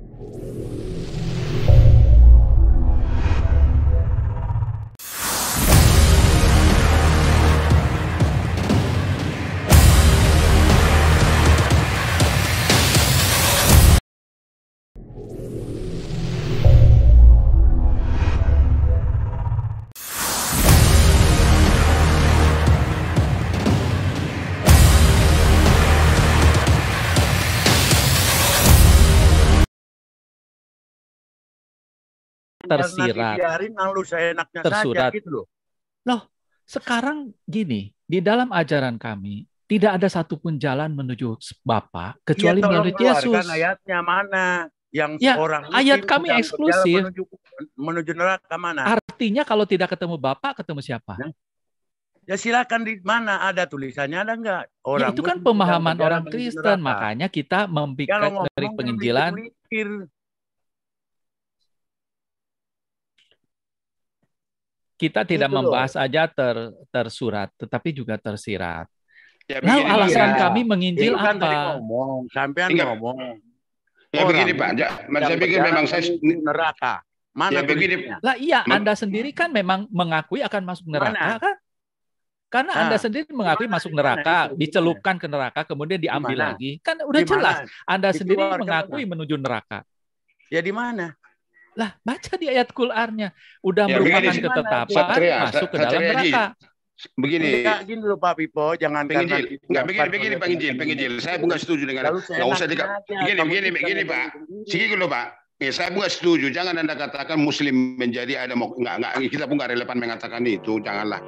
you tersirat. tersurat. gitu loh. Loh, sekarang gini, di dalam ajaran kami tidak ada satupun jalan menuju Bapa kecuali ya, melalui Yesus. ayatnya mana yang ya, orang ayat kami eksklusif menuju, menuju neraka mana? Artinya kalau tidak ketemu Bapak, ketemu siapa? Ya. ya silakan di mana ada tulisannya ada enggak? Orang ya, itu kan pemahaman orang Kristen, makanya kita membuat dari penginjilan. kita tidak Itu membahas loh. aja ter, tersurat, tetapi juga tersirat. Ya, nah, begini, alasan ya. kami menginjil kan apa? ngomong, sampean ngomong. Ya Orang begini Pak, ya, saya pikir memang saya neraka. Mana ya, begini. Lah iya, Anda sendiri kan memang mengakui akan masuk neraka Mana? kan? Karena nah, Anda sendiri mengakui masuk neraka, itu, dicelupkan ke neraka, kemudian diambil dimana? lagi. Kan udah dimana? jelas, Anda sendiri mengakui mana? menuju neraka. Ya di mana? Lah, baca di ayat Qur'annya. Udah ya, merupakan begini, ketetapan Satria, masuk ke dalam neraka. Begini. Enggak gini Pak Pipo, jangan penginjil. Enggak begini begini Pak Injil, penginjil. Saya bukan setuju dengan enggak usah dikak begini begini begini Pak. Sikit dulu Pak. Ya, saya bukan setuju. Jangan Anda katakan Muslim menjadi ada mau enggak enggak kita pun enggak relevan mengatakan itu. Janganlah.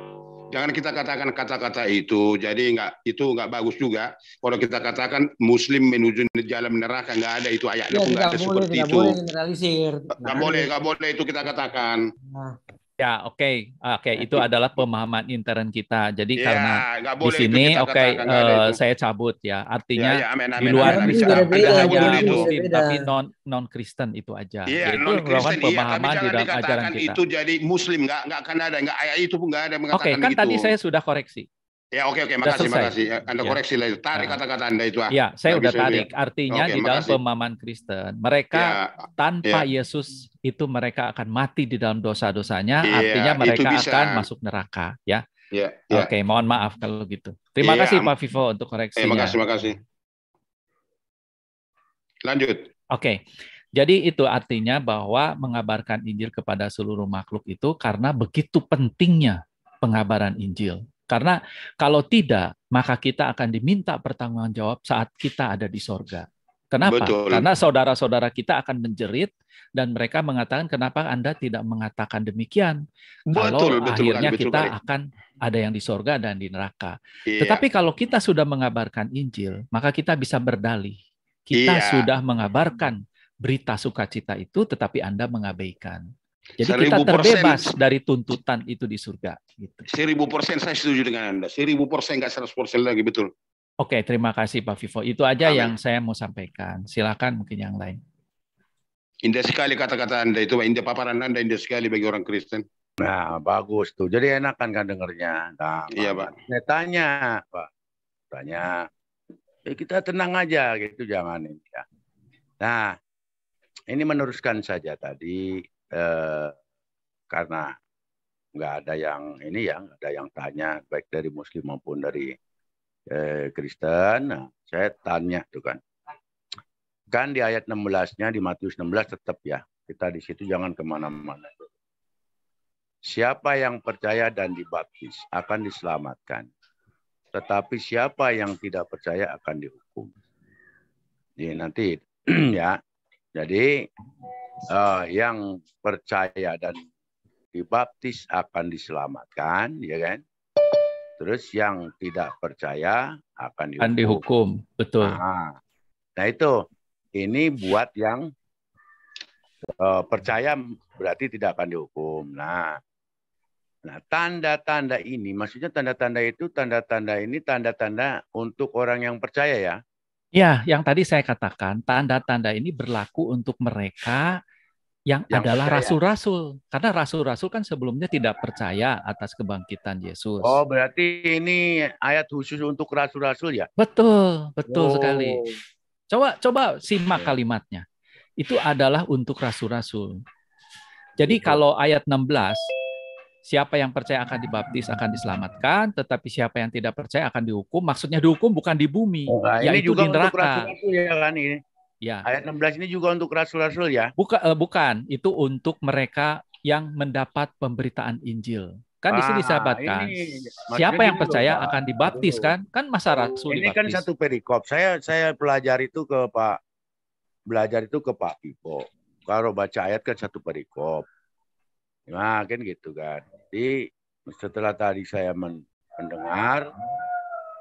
Jangan kita katakan kata-kata itu. Jadi nggak itu nggak bagus juga. Kalau kita katakan Muslim menuju jalan neraka nggak ada itu ayatnya ya, nggak ada boleh, seperti tidak itu. Boleh generalisir. Nggak boleh nggak boleh itu kita katakan. Nah. Ya, oke, okay. oke. Okay, nah, itu adalah pemahaman intern kita. Jadi ya, karena di sini, oke, okay, uh, eh, saya cabut ya. Artinya ya, ya, amen, amen, di luar amen, amen, amen. ada Muslim tapi non non Kristen itu aja. Iya, ya, non Kristen. Iya, di dalam ajaran kita. itu jadi Muslim. Nggak nggak akan ada. Nggak ayat itu pun nggak ada mengatakan Oke, okay, kan gitu. tadi saya sudah koreksi. Ya oke okay, oke okay. makasih makasih. Anda ya. koreksi lagi. Tarik ya. kata-kata Anda itu. Ah. Ya, saya udah tarik. Artinya okay, di dalam makasih. pemahaman Kristen, mereka ya. tanpa ya. Yesus itu mereka akan mati di dalam dosa-dosanya, ya, artinya mereka akan masuk neraka, ya. Ya, ya. Oke, okay, mohon maaf kalau gitu. Terima ya, kasih Pak Vivo untuk eh, koreksinya. Terima ya, kasih, makasih. Lanjut. Oke. Okay. Jadi itu artinya bahwa mengabarkan Injil kepada seluruh makhluk itu karena begitu pentingnya pengabaran Injil karena kalau tidak, maka kita akan diminta pertanggungan jawab saat kita ada di sorga. Kenapa? Betul. Karena saudara-saudara kita akan menjerit dan mereka mengatakan kenapa Anda tidak mengatakan demikian. Betul, kalau betul, akhirnya betul, kita betul. akan ada yang di sorga dan di neraka. Iya. Tetapi kalau kita sudah mengabarkan Injil, maka kita bisa berdalih. Kita iya. sudah mengabarkan berita sukacita itu, tetapi Anda mengabaikan. Jadi kita terbebas dari tuntutan itu di surga. Gitu. Seribu persen saya setuju dengan Anda. Seribu persen, nggak seratus persen lagi, betul. Oke, terima kasih Pak Vivo. Itu aja Amin. yang saya mau sampaikan. Silakan mungkin yang lain. Indah sekali kata-kata Anda itu, indah paparan Anda indah sekali bagi orang Kristen. Nah, bagus tuh. Jadi enakan kan kan dengernya. Nah, iya, Pak. Saya tanya, Pak. Tanya. Ya, kita tenang aja gitu, jangan ini ya. Nah, ini meneruskan saja tadi eh, karena nggak ada yang ini ya, nggak ada yang tanya baik dari Muslim maupun dari eh, Kristen. Nah, saya tanya tuh kan, kan di ayat 16-nya di Matius 16 tetap ya kita di situ jangan kemana-mana. Siapa yang percaya dan dibaptis akan diselamatkan, tetapi siapa yang tidak percaya akan dihukum. Jadi nanti ya, jadi uh, yang percaya dan dibaptis akan diselamatkan, ya kan? Terus yang tidak percaya akan dihukum. dihukum, betul. Nah, nah itu ini buat yang uh, percaya berarti tidak akan dihukum. Nah, nah tanda-tanda ini, maksudnya tanda-tanda itu tanda-tanda ini tanda-tanda untuk orang yang percaya ya. Ya, yang tadi saya katakan tanda-tanda ini berlaku untuk mereka yang, yang adalah rasul-rasul. Karena rasul-rasul kan sebelumnya tidak percaya atas kebangkitan Yesus. Oh, berarti ini ayat khusus untuk rasul-rasul ya? Betul, betul oh. sekali. Coba coba simak kalimatnya. Itu adalah untuk rasul-rasul. Jadi gitu. kalau ayat 16 siapa yang percaya akan dibaptis akan diselamatkan, tetapi siapa yang tidak percaya akan dihukum. Maksudnya dihukum bukan di bumi, oh, nah, yaitu ini juga di neraka. Untuk ya kan ini. Ya. Ayat 16 ini juga untuk rasul-rasul ya? Bukan, eh, bukan. Itu untuk mereka yang mendapat pemberitaan Injil. Kan ah, di sini disabatkan. Ah, siapa yang gitu percaya loh, akan dibaptis kan? Kan masa rasul ini kan dibaptis. kan satu perikop. Saya saya pelajari itu ke Pak belajar itu ke Pak Pipo. Kalau baca ayat kan satu perikop. Nah, kan gitu kan. Jadi setelah tadi saya mendengar,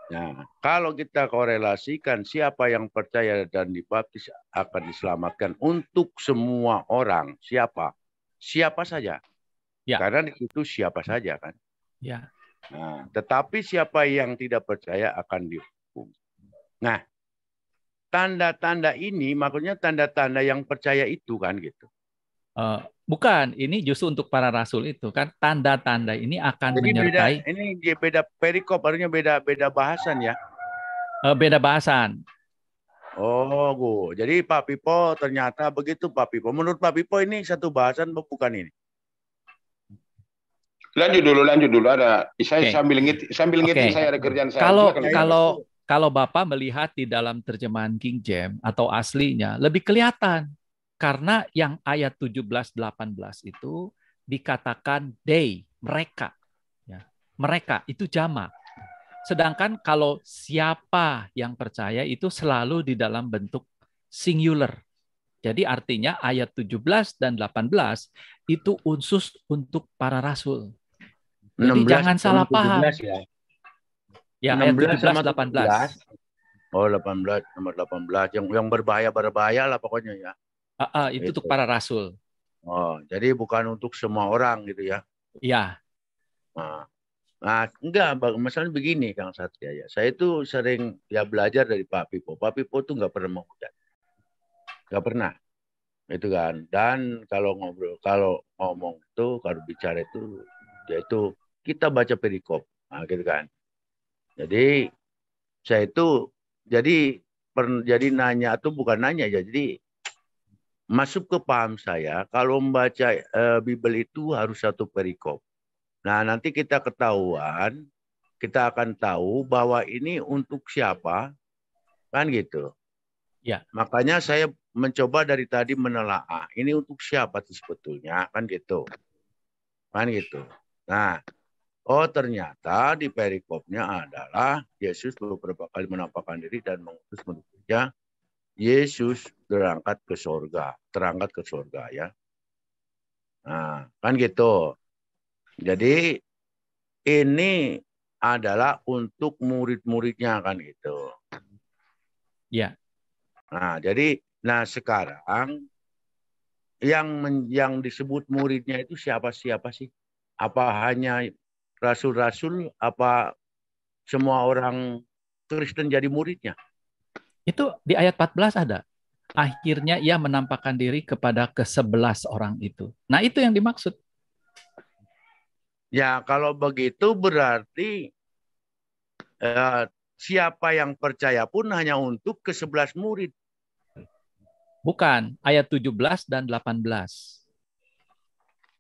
nah kalau kita korelasikan siapa yang percaya dan dibaptis akan diselamatkan untuk semua orang, siapa? Siapa saja. Ya. Karena itu siapa saja kan. Ya. Nah, tetapi siapa yang tidak percaya akan dihukum. Nah, tanda-tanda ini maksudnya tanda-tanda yang percaya itu kan gitu. Uh, Bukan, ini justru untuk para rasul itu kan tanda-tanda ini akan Jadi menyertai. Beda, ini beda perikop, artinya beda beda bahasan ya. Eh, beda bahasan. Oh, gue. Jadi Pak Pipo ternyata begitu Pak Pipo. Menurut Pak Pipo ini satu bahasan bukan ini. Lanjut dulu, lanjut dulu. Ada saya okay. sambil ngit, sambil okay. saya ada kerjaan saya. Kalau Silakan kalau kalau Bapak melihat di dalam terjemahan King James atau aslinya lebih kelihatan karena yang ayat 17 18 itu dikatakan they, mereka. Ya, mereka itu jamak. Sedangkan kalau siapa yang percaya itu selalu di dalam bentuk singular. Jadi artinya ayat 17 dan 18 itu unsus untuk para rasul. Jadi 16, jangan salah 17 paham. Ya. Ya, 16 ayat 17 sama 18. 18. Oh, 18 nomor 18 yang yang berbahaya berbahaya lah pokoknya ya. Uh, uh, itu gitu. untuk para rasul. Oh, jadi bukan untuk semua orang gitu ya? Iya. Nah, nah, enggak, misalnya begini Kang Satria ya. Saya itu sering ya belajar dari Pak Pipo. Pak Pipo tuh nggak pernah menghujat, nggak pernah, itu kan. Dan kalau ngobrol, kalau ngomong itu, kalau bicara itu, itu kita baca perikop, nah, gitu kan. Jadi saya itu jadi per, jadi nanya tuh bukan nanya ya, jadi masuk ke paham saya kalau membaca e, Bible itu harus satu perikop. Nah, nanti kita ketahuan, kita akan tahu bahwa ini untuk siapa, kan gitu. Ya. Makanya saya mencoba dari tadi menelaah ini untuk siapa tuh sebetulnya kan gitu. Kan gitu. Nah, oh ternyata di perikopnya adalah Yesus beberapa kali menampakkan diri dan mengutus muridnya Yesus terangkat ke surga, terangkat ke surga ya. Nah, kan gitu. Jadi ini adalah untuk murid-muridnya kan gitu. Ya. Nah, jadi nah sekarang yang men, yang disebut muridnya itu siapa siapa sih? Apa hanya rasul-rasul apa semua orang Kristen jadi muridnya? Itu di ayat 14 ada. Akhirnya ia menampakkan diri kepada ke-11 orang itu. Nah, itu yang dimaksud. Ya, kalau begitu berarti eh, siapa yang percaya pun hanya untuk ke-11 murid. Bukan, ayat 17 dan 18.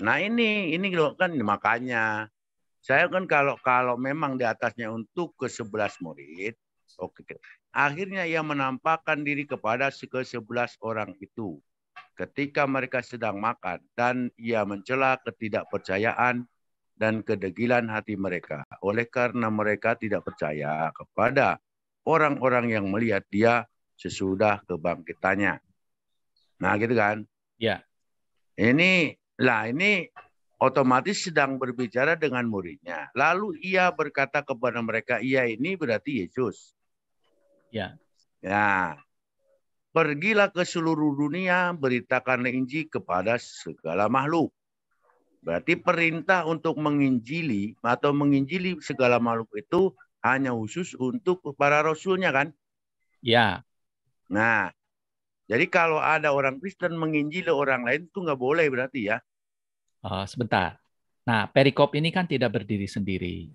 Nah ini, ini kan makanya saya kan kalau kalau memang di atasnya untuk ke-11 murid, oke. Akhirnya ia menampakkan diri kepada sebelas orang itu ketika mereka sedang makan dan ia mencela ketidakpercayaan dan kedegilan hati mereka oleh karena mereka tidak percaya kepada orang-orang yang melihat dia sesudah kebangkitannya. Nah, gitu kan? Ya. Ini lah ini otomatis sedang berbicara dengan muridnya. Lalu ia berkata kepada mereka, "Ia ini berarti Yesus." Ya. Ya. Pergilah ke seluruh dunia, beritakan Injil kepada segala makhluk. Berarti perintah untuk menginjili atau menginjili segala makhluk itu hanya khusus untuk para rasulnya kan? Ya. Nah, jadi kalau ada orang Kristen menginjili orang lain itu nggak boleh berarti ya? Uh, sebentar. Nah, perikop ini kan tidak berdiri sendiri.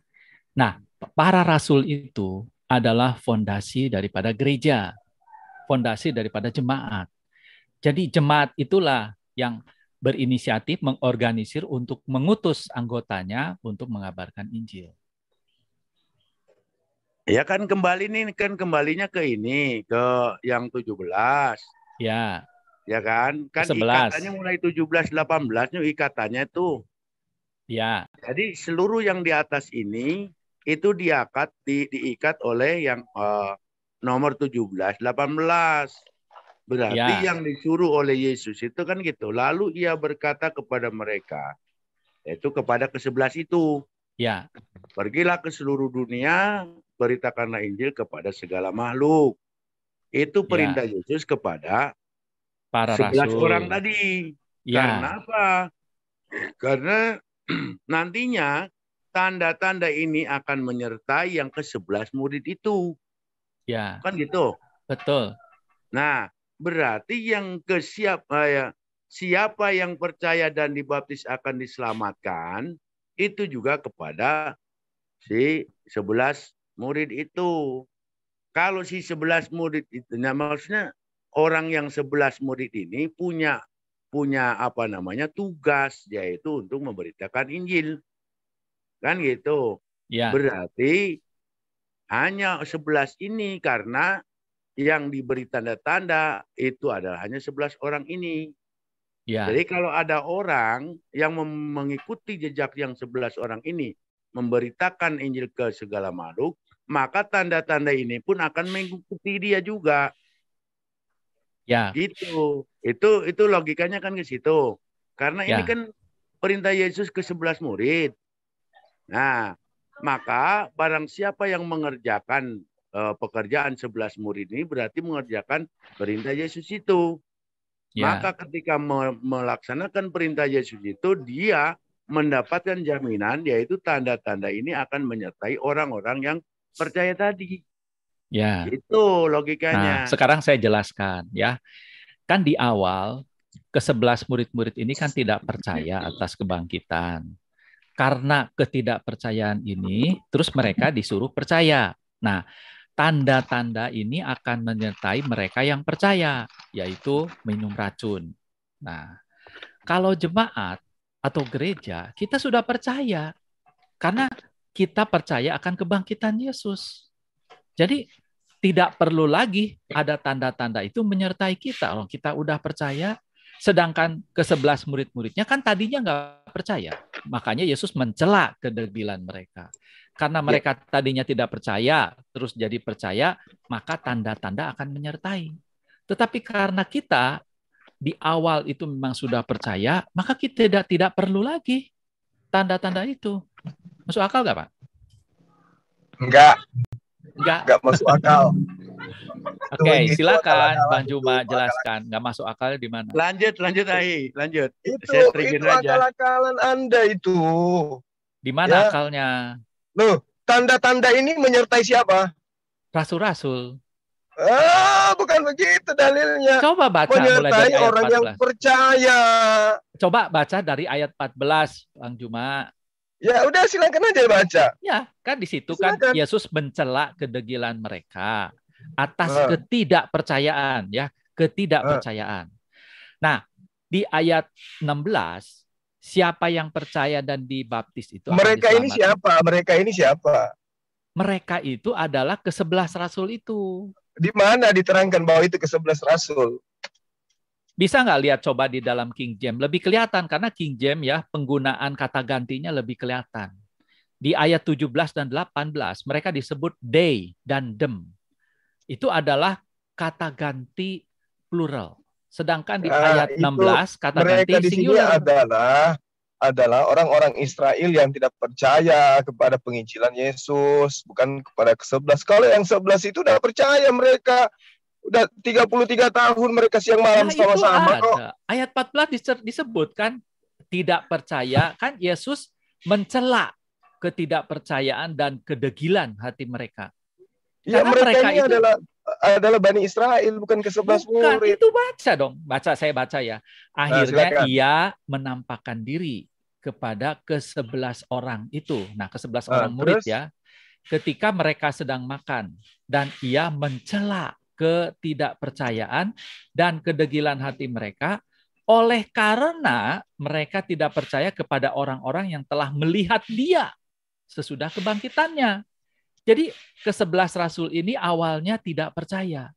Nah, para rasul itu adalah fondasi daripada gereja, fondasi daripada jemaat. Jadi jemaat itulah yang berinisiatif mengorganisir untuk mengutus anggotanya untuk mengabarkan Injil. Ya kan kembali nih kan kembalinya ke ini ke yang 17. Ya. Ya kan? Kan 11. ikatannya mulai 17 18 nya ikatannya tuh. Ya. Jadi seluruh yang di atas ini itu diakat di, diikat oleh yang uh, nomor 17 18 berarti ya. yang disuruh oleh Yesus itu kan gitu lalu ia berkata kepada mereka yaitu kepada kesebelas itu ya pergilah ke seluruh dunia beritakanlah Injil kepada segala makhluk itu ya. perintah ya. Yesus kepada para sebelas orang tadi ya. karena apa karena nantinya tanda-tanda ini akan menyertai yang ke-11 murid itu. Ya. Kan gitu. Betul. Nah, berarti yang ke siapa eh, ya, siapa yang percaya dan dibaptis akan diselamatkan itu juga kepada si 11 murid itu. Kalau si 11 murid itu nah maksudnya orang yang 11 murid ini punya punya apa namanya tugas yaitu untuk memberitakan Injil. Kan gitu. Ya. Berarti hanya 11 ini karena yang diberi tanda-tanda itu adalah hanya 11 orang ini. Ya. Jadi kalau ada orang yang mengikuti jejak yang 11 orang ini, memberitakan Injil ke segala makhluk, maka tanda-tanda ini pun akan mengikuti dia juga. Ya. Gitu. Itu itu logikanya kan ke situ. Karena ya. ini kan perintah Yesus ke 11 murid. Nah, maka barang siapa yang mengerjakan uh, pekerjaan sebelas murid ini berarti mengerjakan perintah Yesus itu. Yeah. Maka ketika me melaksanakan perintah Yesus itu, dia mendapatkan jaminan yaitu tanda-tanda ini akan menyertai orang-orang yang percaya tadi. Ya. Itu logikanya. Nah, sekarang saya jelaskan ya. Kan di awal ke sebelas murid-murid ini kan tidak percaya atas kebangkitan karena ketidakpercayaan ini terus mereka disuruh percaya. Nah, tanda-tanda ini akan menyertai mereka yang percaya, yaitu minum racun. Nah, kalau jemaat atau gereja, kita sudah percaya karena kita percaya akan kebangkitan Yesus. Jadi tidak perlu lagi ada tanda-tanda itu menyertai kita. Kalau kita sudah percaya, Sedangkan ke sebelas murid-muridnya kan tadinya nggak percaya. Makanya Yesus mencela kedegilan mereka. Karena ya. mereka tadinya tidak percaya, terus jadi percaya, maka tanda-tanda akan menyertai. Tetapi karena kita di awal itu memang sudah percaya, maka kita tidak tidak perlu lagi tanda-tanda itu. Masuk akal nggak, Pak? Enggak. Enggak. Enggak masuk akal. Oke, okay, silakan Bang Juma jelaskan. Enggak masuk akal di mana? Lanjut, lanjut ahi lanjut. Itu, Saya itu akal-akalan Anda itu. Di mana ya? akalnya? Loh, tanda-tanda ini menyertai siapa? Rasul-rasul. Ah, bukan begitu dalilnya. Coba baca menyertai mulai dari ayat orang 14. yang percaya. Coba baca dari ayat 14, Bang Juma. Ya udah silakan aja baca. Ya kan di situ kan Yesus mencela kedegilan mereka atas uh. ketidakpercayaan ya ketidakpercayaan. Uh. Nah di ayat 16 siapa yang percaya dan dibaptis itu mereka ini siapa mereka ini siapa mereka itu adalah kesebelas rasul itu di mana diterangkan bahwa itu kesebelas rasul bisa nggak lihat coba di dalam King James? Lebih kelihatan karena King James ya penggunaan kata gantinya lebih kelihatan. Di ayat 17 dan 18 mereka disebut they dan them. Itu adalah kata ganti plural. Sedangkan di nah, ayat 16 kata ganti singular. adalah adalah orang-orang Israel yang tidak percaya kepada penginjilan Yesus, bukan kepada ke-11. Kalau yang 11 itu sudah percaya mereka udah 33 tahun mereka siang malam nah, sama-sama kok. Ayat 14 disebutkan tidak percaya kan Yesus mencela ketidakpercayaan dan kedegilan hati mereka. Ya mereka, mereka ini itu, adalah adalah Bani Israel bukan ke sebelas murid. itu baca dong. Baca saya baca ya. Nah, Akhirnya nah, ia menampakkan diri kepada ke sebelas orang itu. Nah, ke nah, orang terus? murid ya. Ketika mereka sedang makan dan ia mencela ketidakpercayaan dan kedegilan hati mereka oleh karena mereka tidak percaya kepada orang-orang yang telah melihat dia sesudah kebangkitannya. Jadi ke kesebelas rasul ini awalnya tidak percaya.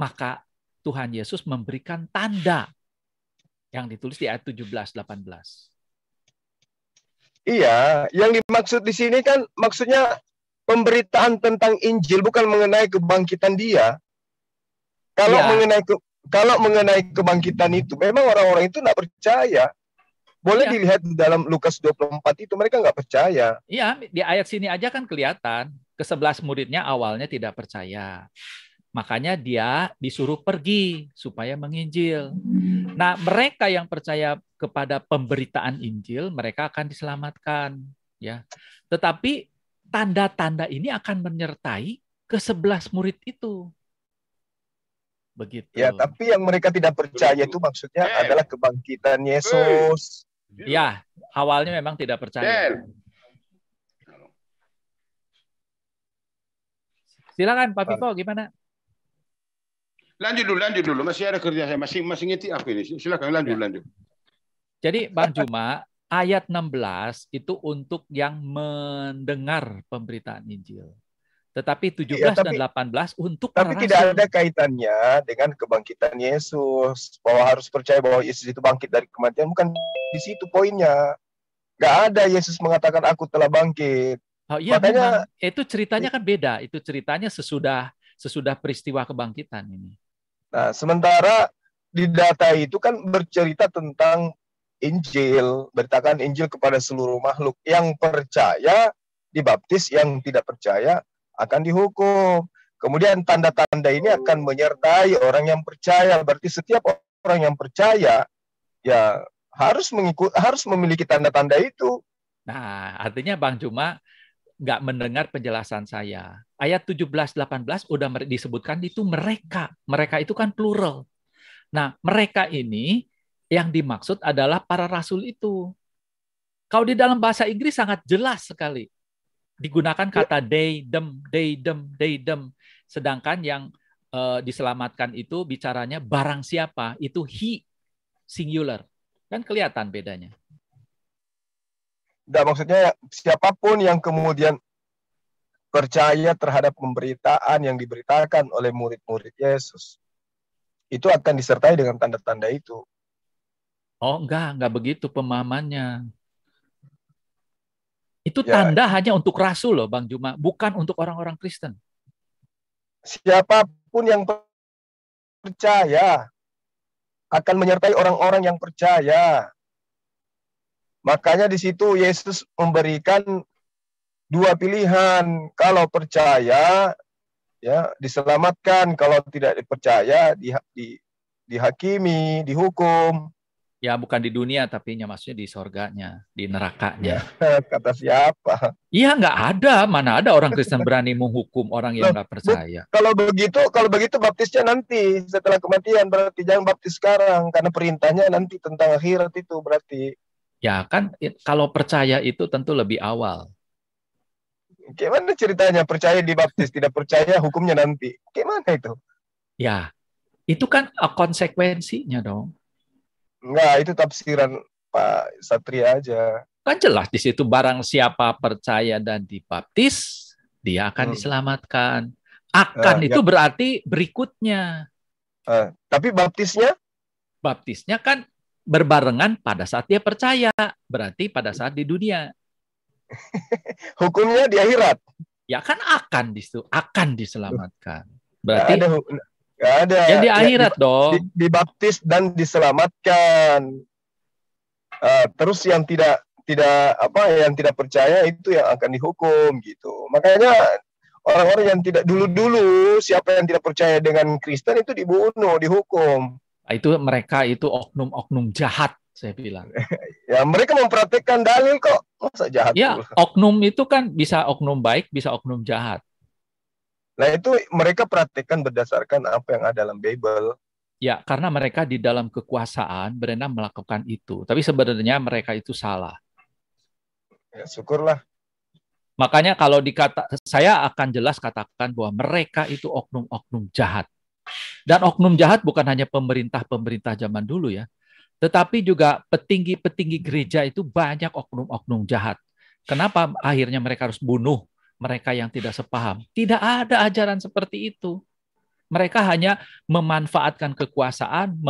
Maka Tuhan Yesus memberikan tanda yang ditulis di ayat 17 18. Iya, yang dimaksud di sini kan maksudnya pemberitaan tentang Injil bukan mengenai kebangkitan dia, kalau ya. mengenai ke, kalau mengenai kebangkitan itu, memang orang-orang itu nggak percaya. Boleh ya. dilihat dalam Lukas 24 itu mereka nggak percaya. Iya, di ayat sini aja kan kelihatan kesebelas muridnya awalnya tidak percaya. Makanya dia disuruh pergi supaya menginjil. Nah, mereka yang percaya kepada pemberitaan Injil, mereka akan diselamatkan, ya. Tetapi tanda-tanda ini akan menyertai kesebelas murid itu. Begitu. Ya, tapi yang mereka tidak percaya itu maksudnya adalah kebangkitan Yesus. Ya, awalnya memang tidak percaya. Hey. Silakan Pak Pipo gimana? Lanjut dulu, lanjut dulu. Masih ada kerja saya, masih masih ngerti aku ini. Silakan lanjut, ya. lanjut. Jadi Bang Juma, ayat 16 itu untuk yang mendengar pemberitaan Injil tetapi 17 ya, tapi, dan 18 untuk Tapi tidak rasul. ada kaitannya dengan kebangkitan Yesus, bahwa harus percaya bahwa Yesus itu bangkit dari kematian bukan di situ poinnya. Gak ada Yesus mengatakan aku telah bangkit. Oh iya Makanya memang. itu ceritanya kan beda, itu ceritanya sesudah sesudah peristiwa kebangkitan ini. Nah, sementara di data itu kan bercerita tentang Injil, beritakan Injil kepada seluruh makhluk yang percaya dibaptis, yang tidak percaya akan dihukum. Kemudian tanda-tanda ini akan menyertai orang yang percaya. Berarti setiap orang yang percaya ya harus mengikut harus memiliki tanda-tanda itu. Nah, artinya Bang Juma nggak mendengar penjelasan saya. Ayat 17 18 udah disebutkan itu mereka. Mereka itu kan plural. Nah, mereka ini yang dimaksud adalah para rasul itu. Kalau di dalam bahasa Inggris sangat jelas sekali digunakan ya. kata they, them, they, them, they, them. Sedangkan yang uh, diselamatkan itu bicaranya barang siapa, itu he singular. Kan kelihatan bedanya. nggak maksudnya siapapun yang kemudian percaya terhadap pemberitaan yang diberitakan oleh murid-murid Yesus itu akan disertai dengan tanda-tanda itu. Oh enggak, enggak begitu pemahamannya. Itu ya. tanda hanya untuk rasul loh Bang Juma, bukan untuk orang-orang Kristen. Siapapun yang percaya akan menyertai orang-orang yang percaya. Makanya di situ Yesus memberikan dua pilihan. Kalau percaya ya diselamatkan, kalau tidak dipercaya di, di dihakimi, dihukum. Ya bukan di dunia tapi maksudnya di sorganya, di nerakanya. Ya, kata siapa? Iya nggak ada, mana ada orang Kristen berani menghukum orang yang nggak percaya. Kalau begitu, kalau begitu baptisnya nanti setelah kematian berarti jangan baptis sekarang karena perintahnya nanti tentang akhirat itu berarti. Ya kan kalau percaya itu tentu lebih awal. Gimana ceritanya percaya dibaptis tidak percaya hukumnya nanti? Gimana itu? Ya, itu kan eh, konsekuensinya dong. Enggak, itu tafsiran Pak Satria aja. Kan jelas di situ barang siapa percaya dan dibaptis, dia akan hmm. diselamatkan. Akan uh, itu ya. berarti berikutnya. Uh, tapi baptisnya? Baptisnya kan berbarengan pada saat dia percaya, berarti pada saat di dunia. Hukumnya di akhirat. Ya kan akan di situ, akan diselamatkan. Berarti Gak ada. Ya di akhirat ya, dong. Dibaptis dan diselamatkan. Uh, terus yang tidak tidak apa yang tidak percaya itu yang akan dihukum gitu. Makanya orang-orang yang tidak dulu-dulu siapa yang tidak percaya dengan Kristen itu dibunuh, dihukum. Ah, itu mereka itu oknum-oknum jahat saya bilang. ya mereka mempraktikkan dalil kok masa jahat. Ya oknum itu kan bisa oknum baik, bisa oknum jahat. Nah itu mereka praktekkan berdasarkan apa yang ada dalam Bible. Ya, karena mereka di dalam kekuasaan berenang melakukan itu. Tapi sebenarnya mereka itu salah. Ya, syukurlah. Makanya kalau dikata saya akan jelas katakan bahwa mereka itu oknum-oknum jahat. Dan oknum jahat bukan hanya pemerintah-pemerintah zaman dulu ya, tetapi juga petinggi-petinggi gereja itu banyak oknum-oknum jahat. Kenapa akhirnya mereka harus bunuh mereka yang tidak sepaham. Tidak ada ajaran seperti itu. Mereka hanya memanfaatkan kekuasaan,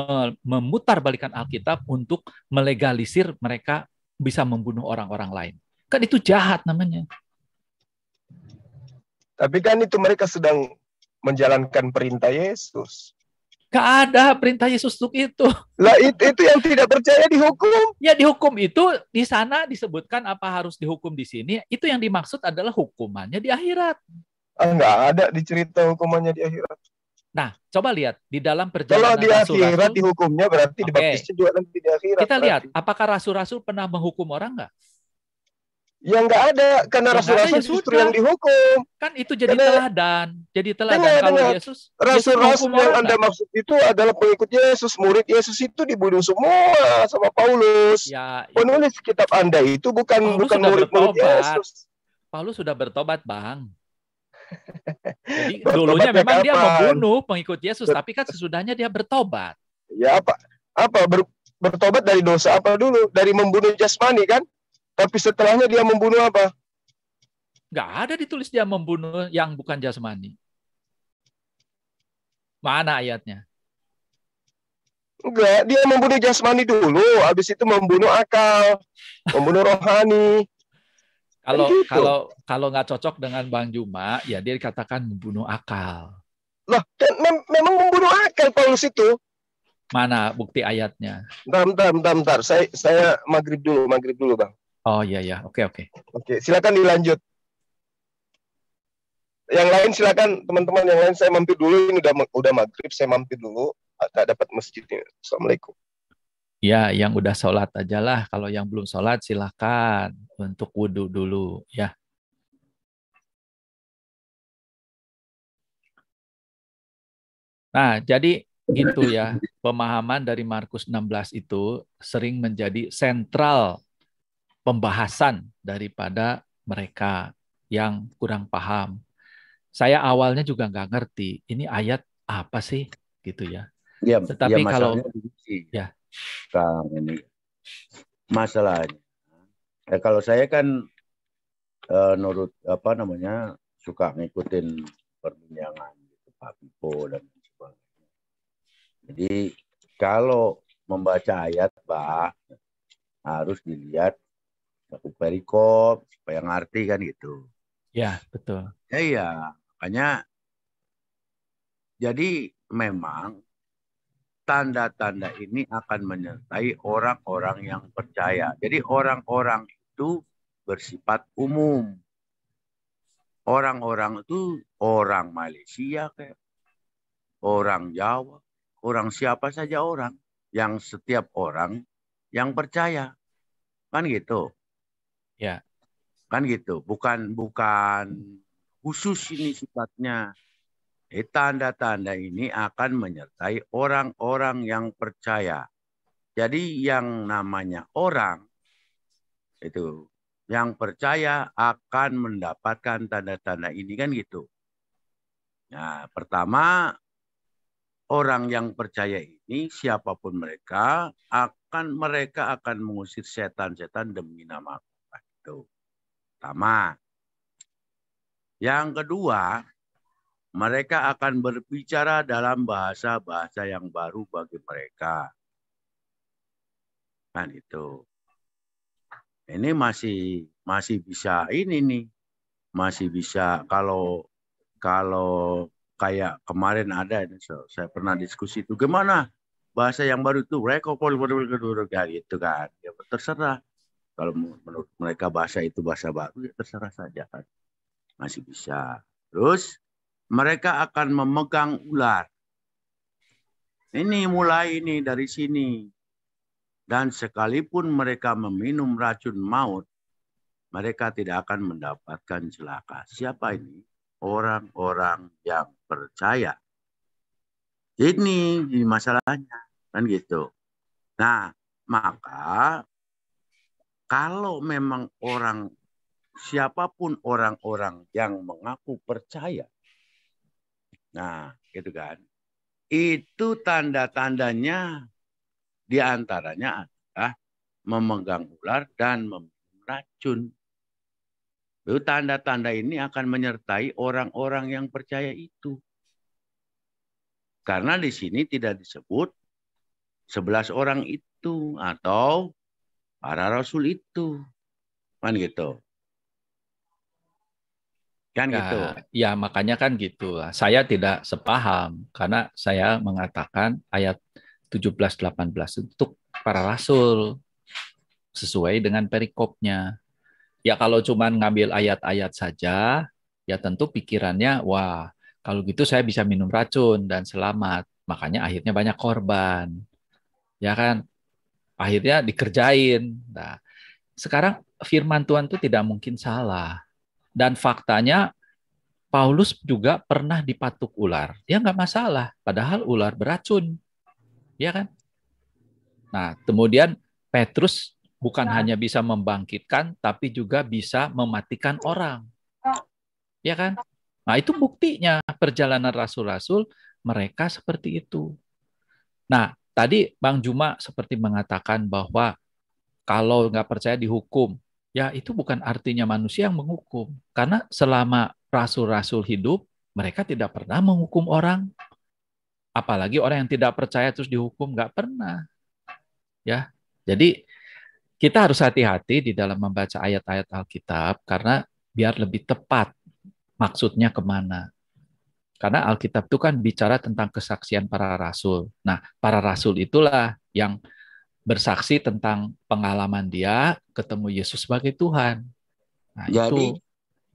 memutarbalikan Alkitab untuk melegalisir mereka bisa membunuh orang-orang lain. Kan itu jahat namanya. Tapi kan itu mereka sedang menjalankan perintah Yesus. Gak ada perintah Yesus untuk itu. Lah itu, itu yang tidak percaya dihukum. Ya dihukum itu di sana disebutkan apa harus dihukum di sini. Itu yang dimaksud adalah hukumannya di akhirat. Enggak ah, ada dicerita hukumannya di akhirat. Nah, coba lihat di dalam perjalanan Kalau di akhirat rasul, dihukumnya berarti okay. juga nanti di akhirat. Kita berarti. lihat apakah rasul-rasul pernah menghukum orang enggak? Ya nggak ada karena rasul-rasul ya, ya justru yang dihukum. Kan itu jadi karena, teladan, jadi teladan dengar, kalau dengar. Yesus. Rasul-rasul yang Anda maksud itu adalah pengikut Yesus, murid Yesus itu dibunuh semua sama Paulus. Ya, ya. Penulis kitab Anda itu bukan Paulus bukan murid-murid Yesus. Paulus sudah bertobat, Bang. Jadi dulunya memang kapan? dia membunuh pengikut Yesus, tapi kan sesudahnya dia bertobat. Ya apa? Apa ber, bertobat dari dosa apa dulu? Dari membunuh jasmani kan? Tapi setelahnya dia membunuh apa? Gak ada ditulis dia membunuh yang bukan jasmani. Mana ayatnya? Enggak, dia membunuh jasmani dulu, habis itu membunuh akal, membunuh rohani. Kalau gitu. kalau kalau nggak cocok dengan Bang Juma, ya dia dikatakan membunuh akal. Lah, kan mem memang membunuh akal Paulus itu. Mana bukti ayatnya? Bentar, bentar, bentar, Saya saya maghrib dulu, maghrib dulu, Bang. Oh iya iya, oke oke. Oke, silakan dilanjut. Yang lain silakan teman-teman yang lain saya mampir dulu ini udah udah maghrib saya mampir dulu tak dapat masjid ini. Assalamualaikum. Ya, yang udah sholat aja lah. Kalau yang belum sholat silakan untuk wudhu dulu ya. Nah, jadi itu ya pemahaman dari Markus 16 itu sering menjadi sentral pembahasan daripada mereka yang kurang paham. Saya awalnya juga nggak ngerti ini ayat apa sih gitu ya. Iya, iya, ya, Tetapi ya kalau ya. Kang ini masalahnya. Eh, kalau saya kan eh, nurut apa namanya suka ngikutin perbincangan gitu, Pak Pipo dan sebagainya. Jadi kalau membaca ayat, Pak, harus dilihat dapat perikop supaya ngerti kan gitu. Ya betul. Ya iya makanya jadi memang tanda-tanda ini akan menyertai orang-orang yang percaya. Jadi orang-orang itu bersifat umum. Orang-orang itu orang Malaysia kayak orang Jawa, orang siapa saja orang yang setiap orang yang percaya. Kan gitu. Ya. Kan gitu. Bukan bukan khusus ini sifatnya. Eh, tanda-tanda ini akan menyertai orang-orang yang percaya. Jadi yang namanya orang itu yang percaya akan mendapatkan tanda-tanda ini kan gitu. Nah, pertama orang yang percaya ini siapapun mereka akan mereka akan mengusir setan-setan demi namaku. Itu Pertama. Yang kedua, mereka akan berbicara dalam bahasa-bahasa yang baru bagi mereka. Kan itu. Ini masih masih bisa ini nih. Masih bisa kalau kalau kayak kemarin ada ini. saya pernah diskusi itu gimana bahasa yang baru itu rekopol itu kan ya terserah kalau menurut mereka bahasa itu bahasa baru, ya terserah saja kan. Masih bisa. Terus mereka akan memegang ular. Ini mulai ini dari sini. Dan sekalipun mereka meminum racun maut, mereka tidak akan mendapatkan celaka. Siapa ini? Orang-orang yang percaya. Ini masalahnya. Kan gitu. Nah, maka kalau memang orang siapapun orang-orang yang mengaku percaya, nah gitu kan, itu tanda-tandanya diantaranya adalah memegang ular dan meminum racun. itu tanda-tanda ini akan menyertai orang-orang yang percaya itu. Karena di sini tidak disebut sebelas orang itu atau para rasul itu. Kan gitu. Kan nah, gitu. Ya makanya kan gitu. Saya tidak sepaham karena saya mengatakan ayat 17 18 untuk para rasul sesuai dengan perikopnya. Ya kalau cuma ngambil ayat-ayat saja, ya tentu pikirannya wah, kalau gitu saya bisa minum racun dan selamat. Makanya akhirnya banyak korban. Ya kan? akhirnya dikerjain. Nah, sekarang firman Tuhan itu tidak mungkin salah. Dan faktanya Paulus juga pernah dipatuk ular. Dia nggak masalah, padahal ular beracun. Ya kan? Nah, kemudian Petrus bukan nah. hanya bisa membangkitkan, tapi juga bisa mematikan orang. Ya kan? Nah, itu buktinya perjalanan rasul-rasul mereka seperti itu. Nah, Tadi Bang Juma seperti mengatakan bahwa kalau nggak percaya dihukum, ya itu bukan artinya manusia yang menghukum. Karena selama rasul-rasul hidup, mereka tidak pernah menghukum orang. Apalagi orang yang tidak percaya terus dihukum, nggak pernah. Ya, jadi kita harus hati-hati di dalam membaca ayat-ayat Alkitab karena biar lebih tepat maksudnya kemana. Karena Alkitab itu kan bicara tentang kesaksian para rasul. Nah, para rasul itulah yang bersaksi tentang pengalaman dia ketemu Yesus sebagai Tuhan. Nah, jadi itu.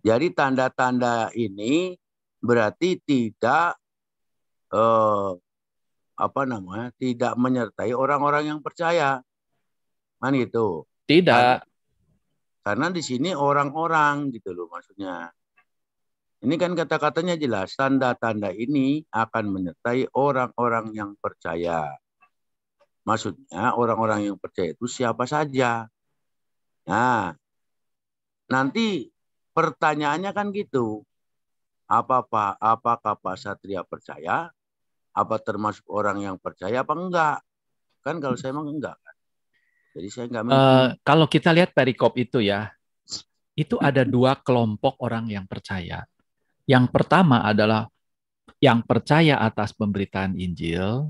jadi tanda-tanda ini berarti tidak eh, apa namanya? tidak menyertai orang-orang yang percaya. Kan itu? Tidak. Karena, karena di sini orang-orang gitu loh maksudnya. Ini kan kata-katanya jelas, tanda-tanda ini akan menyertai orang-orang yang percaya. Maksudnya orang-orang yang percaya itu siapa saja. Nah, nanti pertanyaannya kan gitu. Apa, apa apakah Pak Satria percaya? Apa termasuk orang yang percaya apa enggak? Kan kalau saya emang enggak kan. Jadi saya enggak uh, kalau kita lihat perikop itu ya, itu hmm. ada dua kelompok orang yang percaya. Yang pertama adalah yang percaya atas pemberitaan Injil,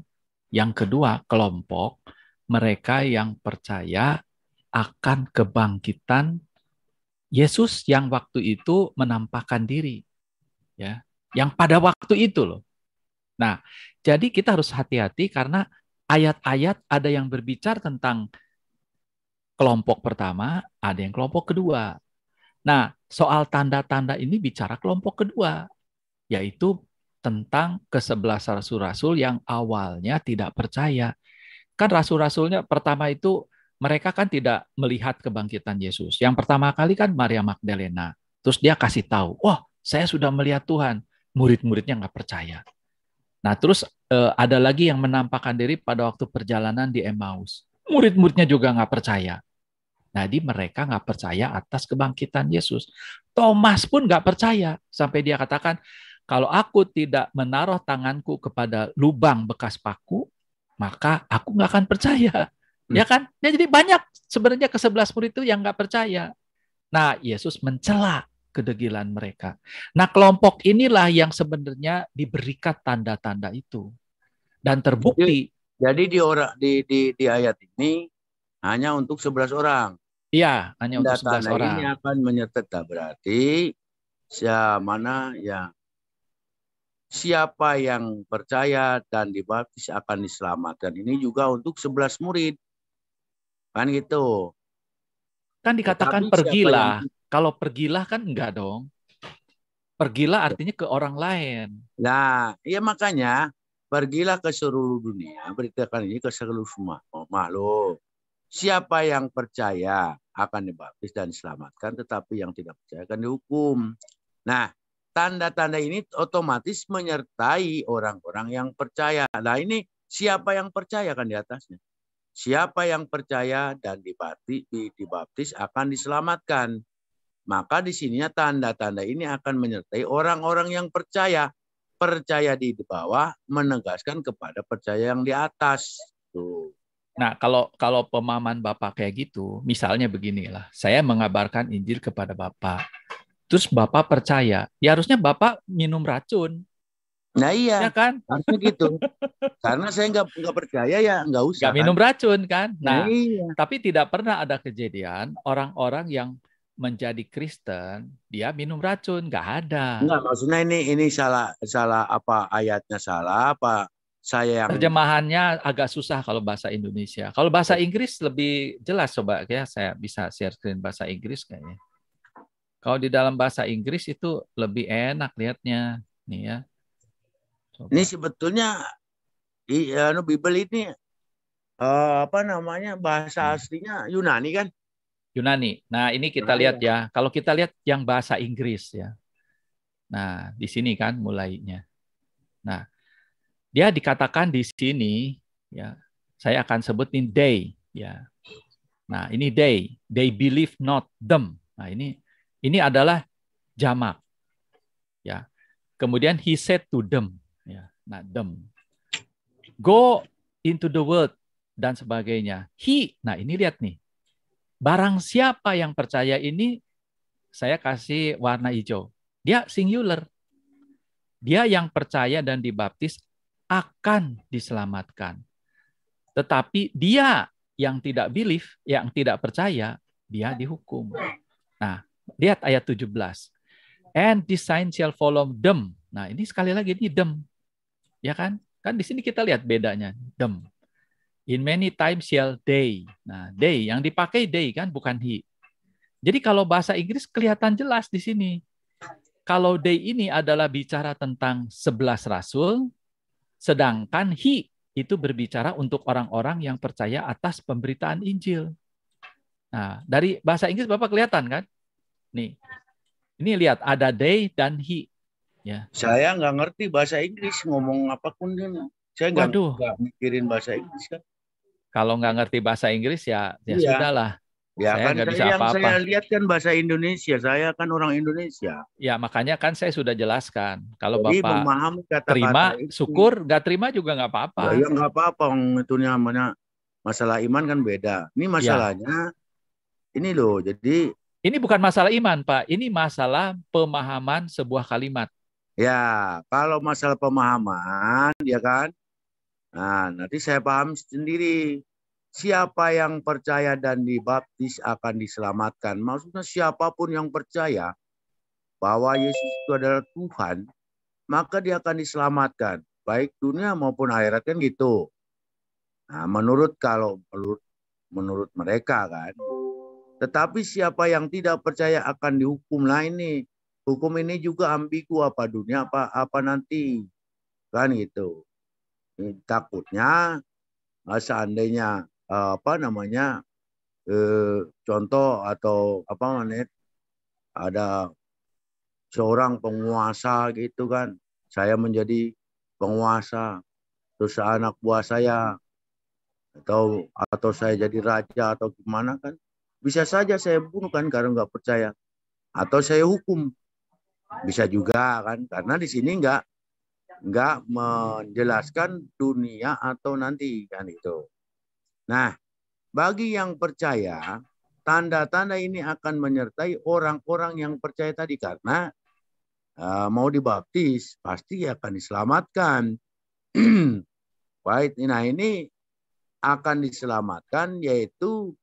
yang kedua kelompok mereka yang percaya akan kebangkitan Yesus yang waktu itu menampakkan diri. Ya, yang pada waktu itu loh. Nah, jadi kita harus hati-hati karena ayat-ayat ada yang berbicara tentang kelompok pertama, ada yang kelompok kedua. Nah, soal tanda-tanda ini bicara kelompok kedua, yaitu tentang kesebelas rasul-rasul yang awalnya tidak percaya. Kan rasul-rasulnya pertama itu mereka kan tidak melihat kebangkitan Yesus. Yang pertama kali kan Maria Magdalena. Terus dia kasih tahu, wah saya sudah melihat Tuhan. Murid-muridnya nggak percaya. Nah terus eh, ada lagi yang menampakkan diri pada waktu perjalanan di Emmaus. Murid-muridnya juga nggak percaya. Jadi mereka nggak percaya atas kebangkitan Yesus. Thomas pun nggak percaya sampai dia katakan, kalau aku tidak menaruh tanganku kepada lubang bekas paku, maka aku nggak akan percaya. Hmm. Ya kan? Ya, jadi banyak sebenarnya ke sebelas murid itu yang nggak percaya. Nah, Yesus mencela kedegilan mereka. Nah, kelompok inilah yang sebenarnya diberikan tanda-tanda itu dan terbukti. Jadi, jadi di, di di di ayat ini hanya untuk 11 orang. Iya, hanya untuk Data 11 nah, orang. Ini akan menyerta berarti siapa mana yang siapa yang percaya dan dibaptis akan diselamatkan. Ini juga untuk 11 murid. Kan gitu. Kan dikatakan Tetapi pergilah. Yang... Kalau pergilah kan enggak dong. Pergilah ya. artinya ke orang lain. Nah, ya makanya pergilah ke seluruh dunia, beritakan ini ke seluruh semua oh, makhluk. Siapa yang percaya akan dibaptis dan diselamatkan, tetapi yang tidak percaya akan dihukum. Nah, tanda-tanda ini otomatis menyertai orang-orang yang percaya. Nah, ini siapa yang percaya kan di atasnya. Siapa yang percaya dan dibaptis, akan diselamatkan. Maka di sininya tanda-tanda ini akan menyertai orang-orang yang percaya. Percaya di bawah menegaskan kepada percaya yang di atas. Tuh. Nah, kalau kalau pemahaman Bapak kayak gitu, misalnya beginilah, saya mengabarkan Injil kepada Bapak. Terus Bapak percaya, ya harusnya Bapak minum racun. Nah iya, ya kan? harusnya gitu. Karena saya nggak nggak percaya ya nggak usah. Nggak kan? minum racun kan? Nah, nah iya. tapi tidak pernah ada kejadian orang-orang yang menjadi Kristen dia minum racun nggak ada. Nggak maksudnya ini ini salah salah apa ayatnya salah apa saya yang terjemahannya agak susah kalau bahasa Indonesia. Kalau bahasa Inggris lebih jelas coba ya saya bisa share screen bahasa Inggris kayaknya. Kalau di dalam bahasa Inggris itu lebih enak lihatnya nih ya. Coba. Ini sebetulnya di anu Bible ini uh, apa namanya bahasa hmm. aslinya Yunani kan? Yunani. Nah, ini kita lihat ya. ya. Kalau kita lihat yang bahasa Inggris ya. Nah, di sini kan mulainya. Nah, dia dikatakan di sini ya, saya akan sebut ini they ya. Nah, ini they, they believe not them. Nah, ini ini adalah jamak. Ya. Kemudian he said to them ya. Nah, them. Go into the world dan sebagainya. He, nah ini lihat nih. Barang siapa yang percaya ini saya kasih warna hijau. Dia singular. Dia yang percaya dan dibaptis akan diselamatkan. Tetapi dia yang tidak belief, yang tidak percaya, dia dihukum. Nah, lihat ayat 17. And the sign shall follow them. Nah, ini sekali lagi ini them. Ya kan? Kan di sini kita lihat bedanya, them. In many times shall they. Nah, they yang dipakai they kan bukan he. Jadi kalau bahasa Inggris kelihatan jelas di sini. Kalau they ini adalah bicara tentang 11 rasul, Sedangkan he itu berbicara untuk orang-orang yang percaya atas pemberitaan Injil. Nah, dari bahasa Inggris Bapak kelihatan kan? Nih. Ini lihat ada they dan he. Ya. Saya nggak ngerti bahasa Inggris ngomong apapun dia. Saya nggak mikirin bahasa Inggris kan. Kalau nggak ngerti bahasa Inggris ya ya iya. sudahlah. Ya saya kan nggak bisa apa-apa. Yang saya lihat kan bahasa Indonesia, saya kan orang Indonesia. Ya makanya kan saya sudah jelaskan. Kalau Jadi, bapak memahami kata -kata terima, itu. syukur. Nggak terima juga nggak apa-apa. Ya, ya apa-apa. Itu namanya masalah iman kan beda. Ini ya. masalahnya ya. ini loh. Jadi ini bukan masalah iman pak. Ini masalah pemahaman sebuah kalimat. Ya kalau masalah pemahaman ya kan. Nah nanti saya paham sendiri siapa yang percaya dan dibaptis akan diselamatkan. Maksudnya siapapun yang percaya bahwa Yesus itu adalah Tuhan, maka dia akan diselamatkan, baik dunia maupun akhirat kan gitu. Nah, menurut kalau menurut, menurut mereka kan. Tetapi siapa yang tidak percaya akan dihukum lah ini. Hukum ini juga ambigu apa dunia apa apa nanti. Kan gitu. Takutnya seandainya Eh, apa namanya eh, contoh atau apa namanya ada seorang penguasa gitu kan saya menjadi penguasa terus anak buah saya atau atau saya jadi raja atau gimana kan bisa saja saya bunuh kan karena nggak percaya atau saya hukum bisa juga kan karena di sini nggak nggak menjelaskan dunia atau nanti kan itu Nah, bagi yang percaya, tanda-tanda ini akan menyertai orang-orang yang percaya tadi karena uh, mau dibaptis pasti akan diselamatkan. Baik, nah ini akan diselamatkan yaitu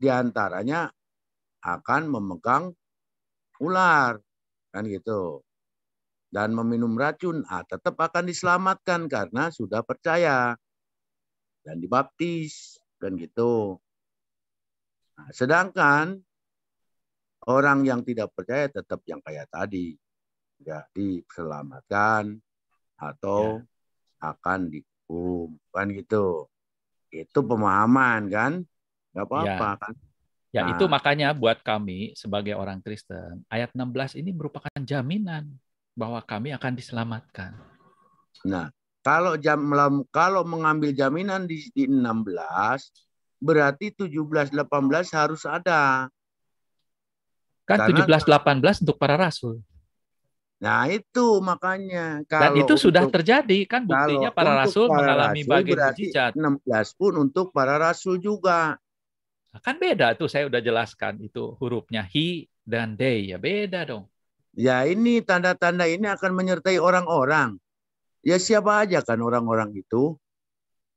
diantaranya akan memegang ular kan gitu dan meminum racun ah, tetap akan diselamatkan karena sudah percaya dan dibaptis Kan gitu. Nah, sedangkan orang yang tidak percaya tetap yang kayak tadi. Ya, diselamatkan atau ya. akan dihukum. Kan gitu. Itu pemahaman kan? nggak ya. apa-apa ya. kan? Ya, nah. itu makanya buat kami sebagai orang Kristen, ayat 16 ini merupakan jaminan bahwa kami akan diselamatkan. Nah, kalau jam kalau mengambil jaminan di, di 16 berarti 17 18 harus ada. Kan Karena, 17 18 untuk para rasul. Nah, itu makanya kalau Dan itu sudah terjadi kan buktinya para rasul para mengalami bagi bagian mujizat. 16 pun untuk para rasul juga. Nah, kan beda tuh saya udah jelaskan itu hurufnya hi dan they ya beda dong. Ya ini tanda-tanda ini akan menyertai orang-orang Ya siapa aja kan orang-orang itu.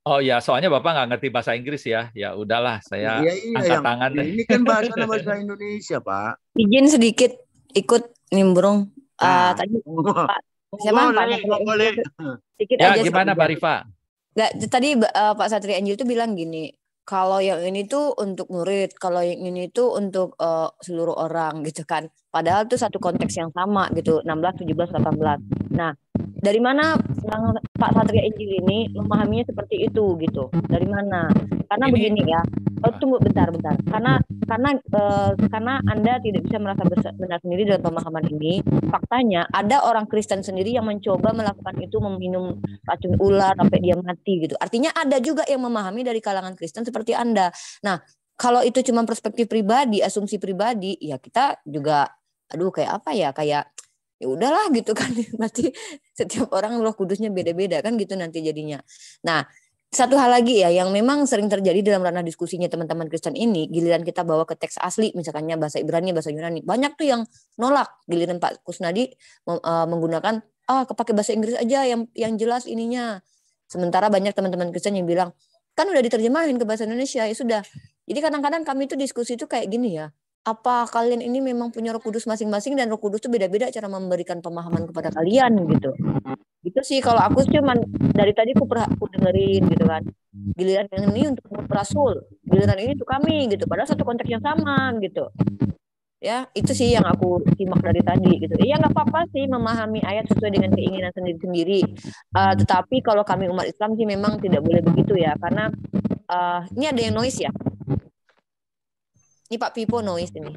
Oh ya, soalnya Bapak nggak ngerti bahasa Inggris ya. Ya udahlah, saya ya, iya, angkat yang, tangan deh. Ini kan bahasa bahasa Indonesia, Pak. Izin sedikit ikut nimbrung. Uh, tadi Pak siapa Boleh. Sedikit ya, aja gimana Pak Rifa? Gak, tadi uh, Pak Satri Angel itu bilang gini, kalau yang ini tuh untuk murid, kalau yang ini tuh untuk uh, seluruh orang gitu kan. Padahal tuh satu konteks yang sama gitu, 16, 17, 18. Nah, dari mana Bang Pak Satria Injil ini hmm. memahaminya seperti itu gitu. Dari mana? Karena ini... begini ya. Oh, tunggu bentar bentar. Karena karena eh, karena Anda tidak bisa merasa benar sendiri dalam pemahaman ini. Faktanya ada orang Kristen sendiri yang mencoba melakukan itu meminum racun ular sampai dia mati gitu. Artinya ada juga yang memahami dari kalangan Kristen seperti Anda. Nah, kalau itu cuma perspektif pribadi, asumsi pribadi, ya kita juga aduh kayak apa ya? Kayak ya udahlah gitu kan nanti setiap orang roh kudusnya beda-beda kan gitu nanti jadinya nah satu hal lagi ya yang memang sering terjadi dalam ranah diskusinya teman-teman Kristen ini giliran kita bawa ke teks asli misalkannya bahasa Ibrani bahasa Yunani banyak tuh yang nolak giliran Pak Kusnadi e, menggunakan ah kepake bahasa Inggris aja yang yang jelas ininya sementara banyak teman-teman Kristen yang bilang kan udah diterjemahin ke bahasa Indonesia ya sudah jadi kadang-kadang kami itu diskusi itu kayak gini ya apa kalian ini memang punya Roh Kudus masing-masing dan Roh Kudus itu beda-beda cara memberikan pemahaman kepada kalian gitu. gitu sih kalau aku cuman dari tadi aku, perha, aku dengerin gitu kan. Giliran yang ini untuk Rasul, giliran ini untuk kami gitu. Padahal satu konteks yang sama gitu. Ya, itu sih yang aku simak dari tadi gitu. Iya nggak apa-apa sih memahami ayat sesuai dengan keinginan sendiri-sendiri. Uh, tetapi kalau kami umat Islam sih memang tidak boleh begitu ya karena uh, ini ada yang noise ya. Ini Pak Pipo noise ini.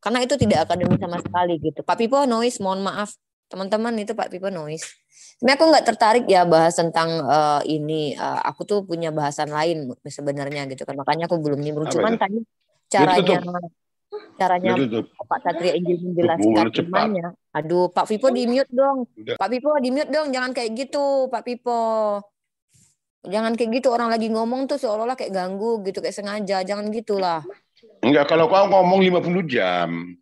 Karena itu tidak akademis sama sekali gitu. Pak Pipo noise, mohon maaf teman-teman itu Pak Pipo noise. Sebenarnya aku nggak tertarik ya bahas tentang uh, ini. Uh, aku tuh punya bahasan lain sebenarnya gitu kan. Makanya aku belum nyimbrung. Cuman tadi ya, caranya caranya ya, Pak Satria Injil menjelaskan temannya. Aduh, Pak Pipo di mute dong. Pak Pipo di mute dong, jangan kayak gitu, Pak Pipo. Jangan kayak gitu orang lagi ngomong tuh seolah-olah kayak ganggu gitu kayak sengaja. Jangan gitulah. Enggak kalau kau ngomong 50 jam.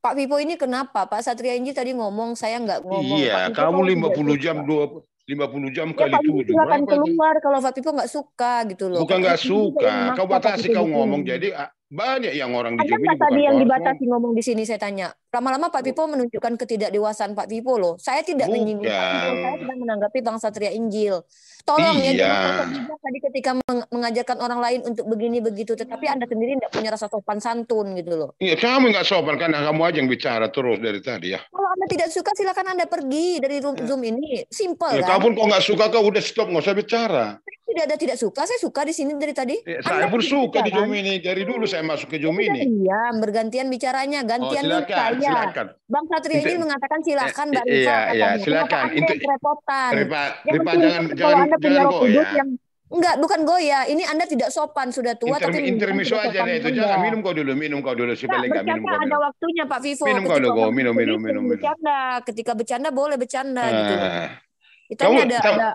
Pak Vipo ini kenapa? Pak Satria Inji tadi ngomong saya enggak ngomong. Iya, kamu 50 jam dua 50 jam ya, kali itu dua. akan keluar kalau Pak Vipo enggak suka gitu loh. Bukan enggak suka, kau batasi kau ngomong. Jadi ah, banyak yang orang di Ada tadi yang dibatasi ngomong di sini saya tanya. Lama-lama Pak Pipo menunjukkan ketidakdewasaan Pak Pipo loh. Saya tidak menyinggung Pak Pipo, saya tidak menanggapi Bang Satria Injil. Tolong iya. ya, jangan tadi ketika mengajarkan orang lain untuk begini begitu, tetapi Anda sendiri tidak punya rasa sopan santun gitu loh. Iya, kamu nggak sopan karena kamu aja yang bicara terus dari tadi ya. Kalau Anda tidak suka silakan Anda pergi dari room ya. Zoom ini. Simple ya, kan? Kalaupun kok nggak suka kau udah stop nggak usah bicara tidak ada tidak suka. Saya suka di sini dari tadi. Ya, saya pun suka di Zoom kan? ini. Dari dulu saya masuk ke Zoom ini. Iya, iya, bergantian bicaranya, gantian oh, silakan, saya. Silakan. Bang Satria ini mengatakan silakan Mbak Risa. Iya, iya, silakan. Itu kerepotan. Ripa, Ripa, jangan jangan jangan ya. Yang Enggak, bukan goya. Ini Anda tidak sopan, sudah tua Inter, tapi intermiso aja deh itu. Jangan minum kau dulu, minum kau dulu. sih nah, enggak minum kau. Ada waktunya Pak Vivo. Minum kau dulu, minum minum minum minum. Bercanda, ketika bercanda boleh bercanda gitu. ah. gitu. Ya, itu kamu, ada, ada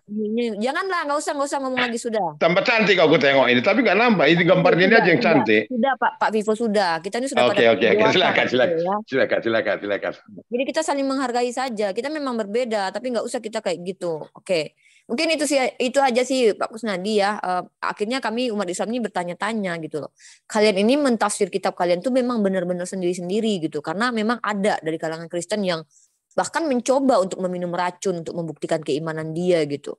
janganlah nggak usah nggak usah ngomong lagi sudah. Tambah cantik aku tengok ini, tapi nggak nampak Ini gambarnya ini aja yang iya, cantik. Sudah Pak Pak Vivo sudah. Kita ini sudah. Oke okay, oke okay, silakan gitu silakan ya. silakan silakan silakan. Jadi kita saling menghargai saja. Kita memang berbeda, tapi nggak usah kita kayak gitu. Oke. Okay. Mungkin itu sih itu aja sih Pak Kusnadi ya. Uh, akhirnya kami umat Islam ini bertanya-tanya gitu loh. Kalian ini mentafsir kitab kalian tuh memang benar-benar sendiri-sendiri gitu karena memang ada dari kalangan Kristen yang bahkan mencoba untuk meminum racun untuk membuktikan keimanan dia gitu.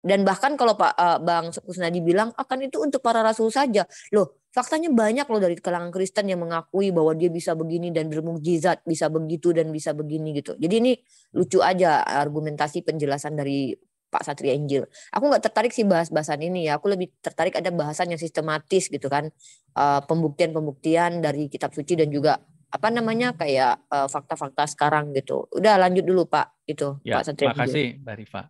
Dan bahkan kalau Pak uh, Bang Kusnadi bilang akan ah, itu untuk para rasul saja. Loh, faktanya banyak loh dari kalangan Kristen yang mengakui bahwa dia bisa begini dan bermukjizat, bisa begitu dan bisa begini gitu. Jadi ini lucu aja argumentasi penjelasan dari Pak Satria Injil. Aku nggak tertarik sih bahas bahasan ini ya. Aku lebih tertarik ada bahasan yang sistematis gitu kan. pembuktian eh, pembuktian-pembuktian dari kitab suci dan juga apa namanya kayak eh, fakta-fakta uh, sekarang gitu. Udah lanjut dulu Pak gitu ya, Pak Terima kasih Mbak Rifa.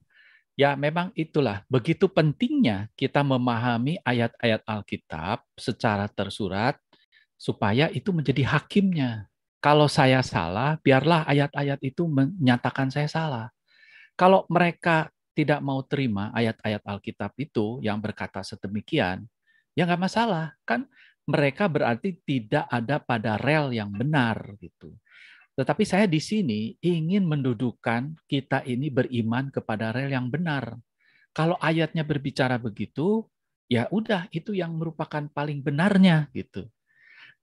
Ya memang itulah begitu pentingnya kita memahami ayat-ayat Alkitab secara tersurat supaya itu menjadi hakimnya. Kalau saya salah, biarlah ayat-ayat itu menyatakan saya salah. Kalau mereka tidak mau terima ayat-ayat Alkitab itu yang berkata sedemikian, ya nggak masalah kan mereka berarti tidak ada pada rel yang benar gitu. Tetapi saya di sini ingin mendudukan kita ini beriman kepada rel yang benar. Kalau ayatnya berbicara begitu, ya udah itu yang merupakan paling benarnya gitu.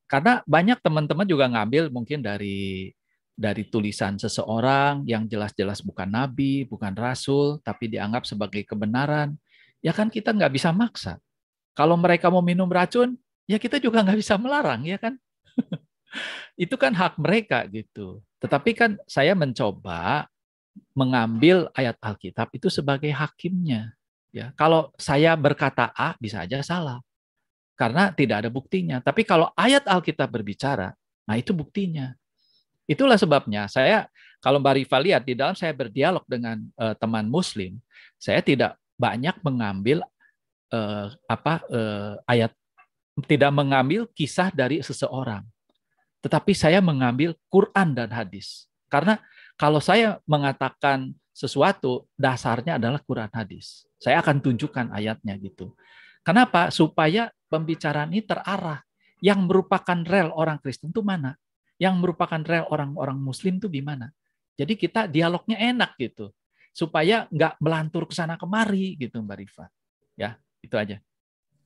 Karena banyak teman-teman juga ngambil mungkin dari dari tulisan seseorang yang jelas-jelas bukan nabi, bukan rasul, tapi dianggap sebagai kebenaran. Ya kan kita nggak bisa maksa. Kalau mereka mau minum racun, ya kita juga nggak bisa melarang ya kan. itu kan hak mereka gitu. Tetapi kan saya mencoba mengambil ayat Alkitab itu sebagai hakimnya. Ya, kalau saya berkata A bisa aja salah. Karena tidak ada buktinya. Tapi kalau ayat Alkitab berbicara, nah itu buktinya. Itulah sebabnya saya kalau Mbak Rifa lihat di dalam saya berdialog dengan uh, teman muslim, saya tidak banyak mengambil uh, apa uh, ayat tidak mengambil kisah dari seseorang, tetapi saya mengambil Quran dan hadis. Karena kalau saya mengatakan sesuatu, dasarnya adalah Quran hadis. Saya akan tunjukkan ayatnya gitu. Kenapa? Supaya pembicaraan ini terarah. Yang merupakan rel orang Kristen itu mana? Yang merupakan rel orang-orang Muslim itu di mana? Jadi kita dialognya enak gitu, supaya nggak melantur ke sana kemari gitu, Mbak Rifa. Ya, itu aja.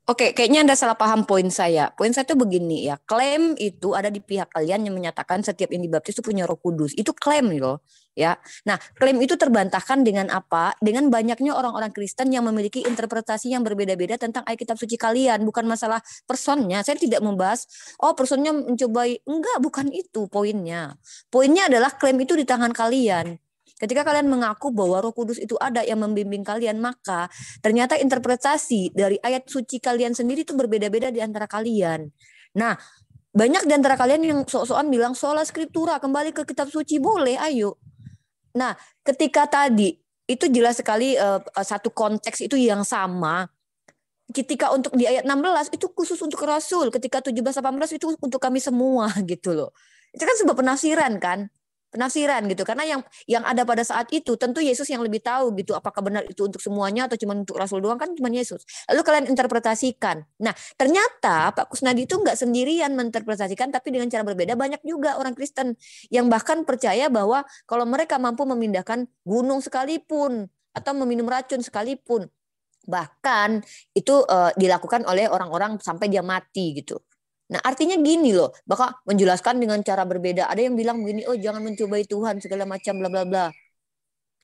Oke, kayaknya Anda salah paham poin saya. Poin saya itu begini ya, klaim itu ada di pihak kalian yang menyatakan setiap yang dibaptis itu punya roh kudus. Itu klaim gitu loh. ya. Nah, klaim itu terbantahkan dengan apa? Dengan banyaknya orang-orang Kristen yang memiliki interpretasi yang berbeda-beda tentang kitab suci kalian. Bukan masalah personnya. Saya tidak membahas, oh personnya mencobai. Enggak, bukan itu poinnya. Poinnya adalah klaim itu di tangan kalian Ketika kalian mengaku bahwa Roh Kudus itu ada yang membimbing kalian, maka ternyata interpretasi dari ayat suci kalian sendiri itu berbeda-beda di antara kalian. Nah, banyak di antara kalian yang sok-sokan bilang sola skriptura, kembali ke kitab suci boleh, ayo. Nah, ketika tadi itu jelas sekali uh, satu konteks itu yang sama, ketika untuk di ayat 16 itu khusus untuk rasul, ketika 17 18 itu untuk kami semua gitu loh. Itu kan sebuah penafsiran kan penafsiran gitu karena yang yang ada pada saat itu tentu Yesus yang lebih tahu gitu apakah benar itu untuk semuanya atau cuma untuk Rasul doang kan cuma Yesus lalu kalian interpretasikan nah ternyata Pak Kusnadi itu nggak sendirian menginterpretasikan tapi dengan cara berbeda banyak juga orang Kristen yang bahkan percaya bahwa kalau mereka mampu memindahkan gunung sekalipun atau meminum racun sekalipun bahkan itu uh, dilakukan oleh orang-orang sampai dia mati gitu Nah, artinya gini loh, bakal menjelaskan dengan cara berbeda. Ada yang bilang begini, oh jangan mencobai Tuhan segala macam bla bla bla.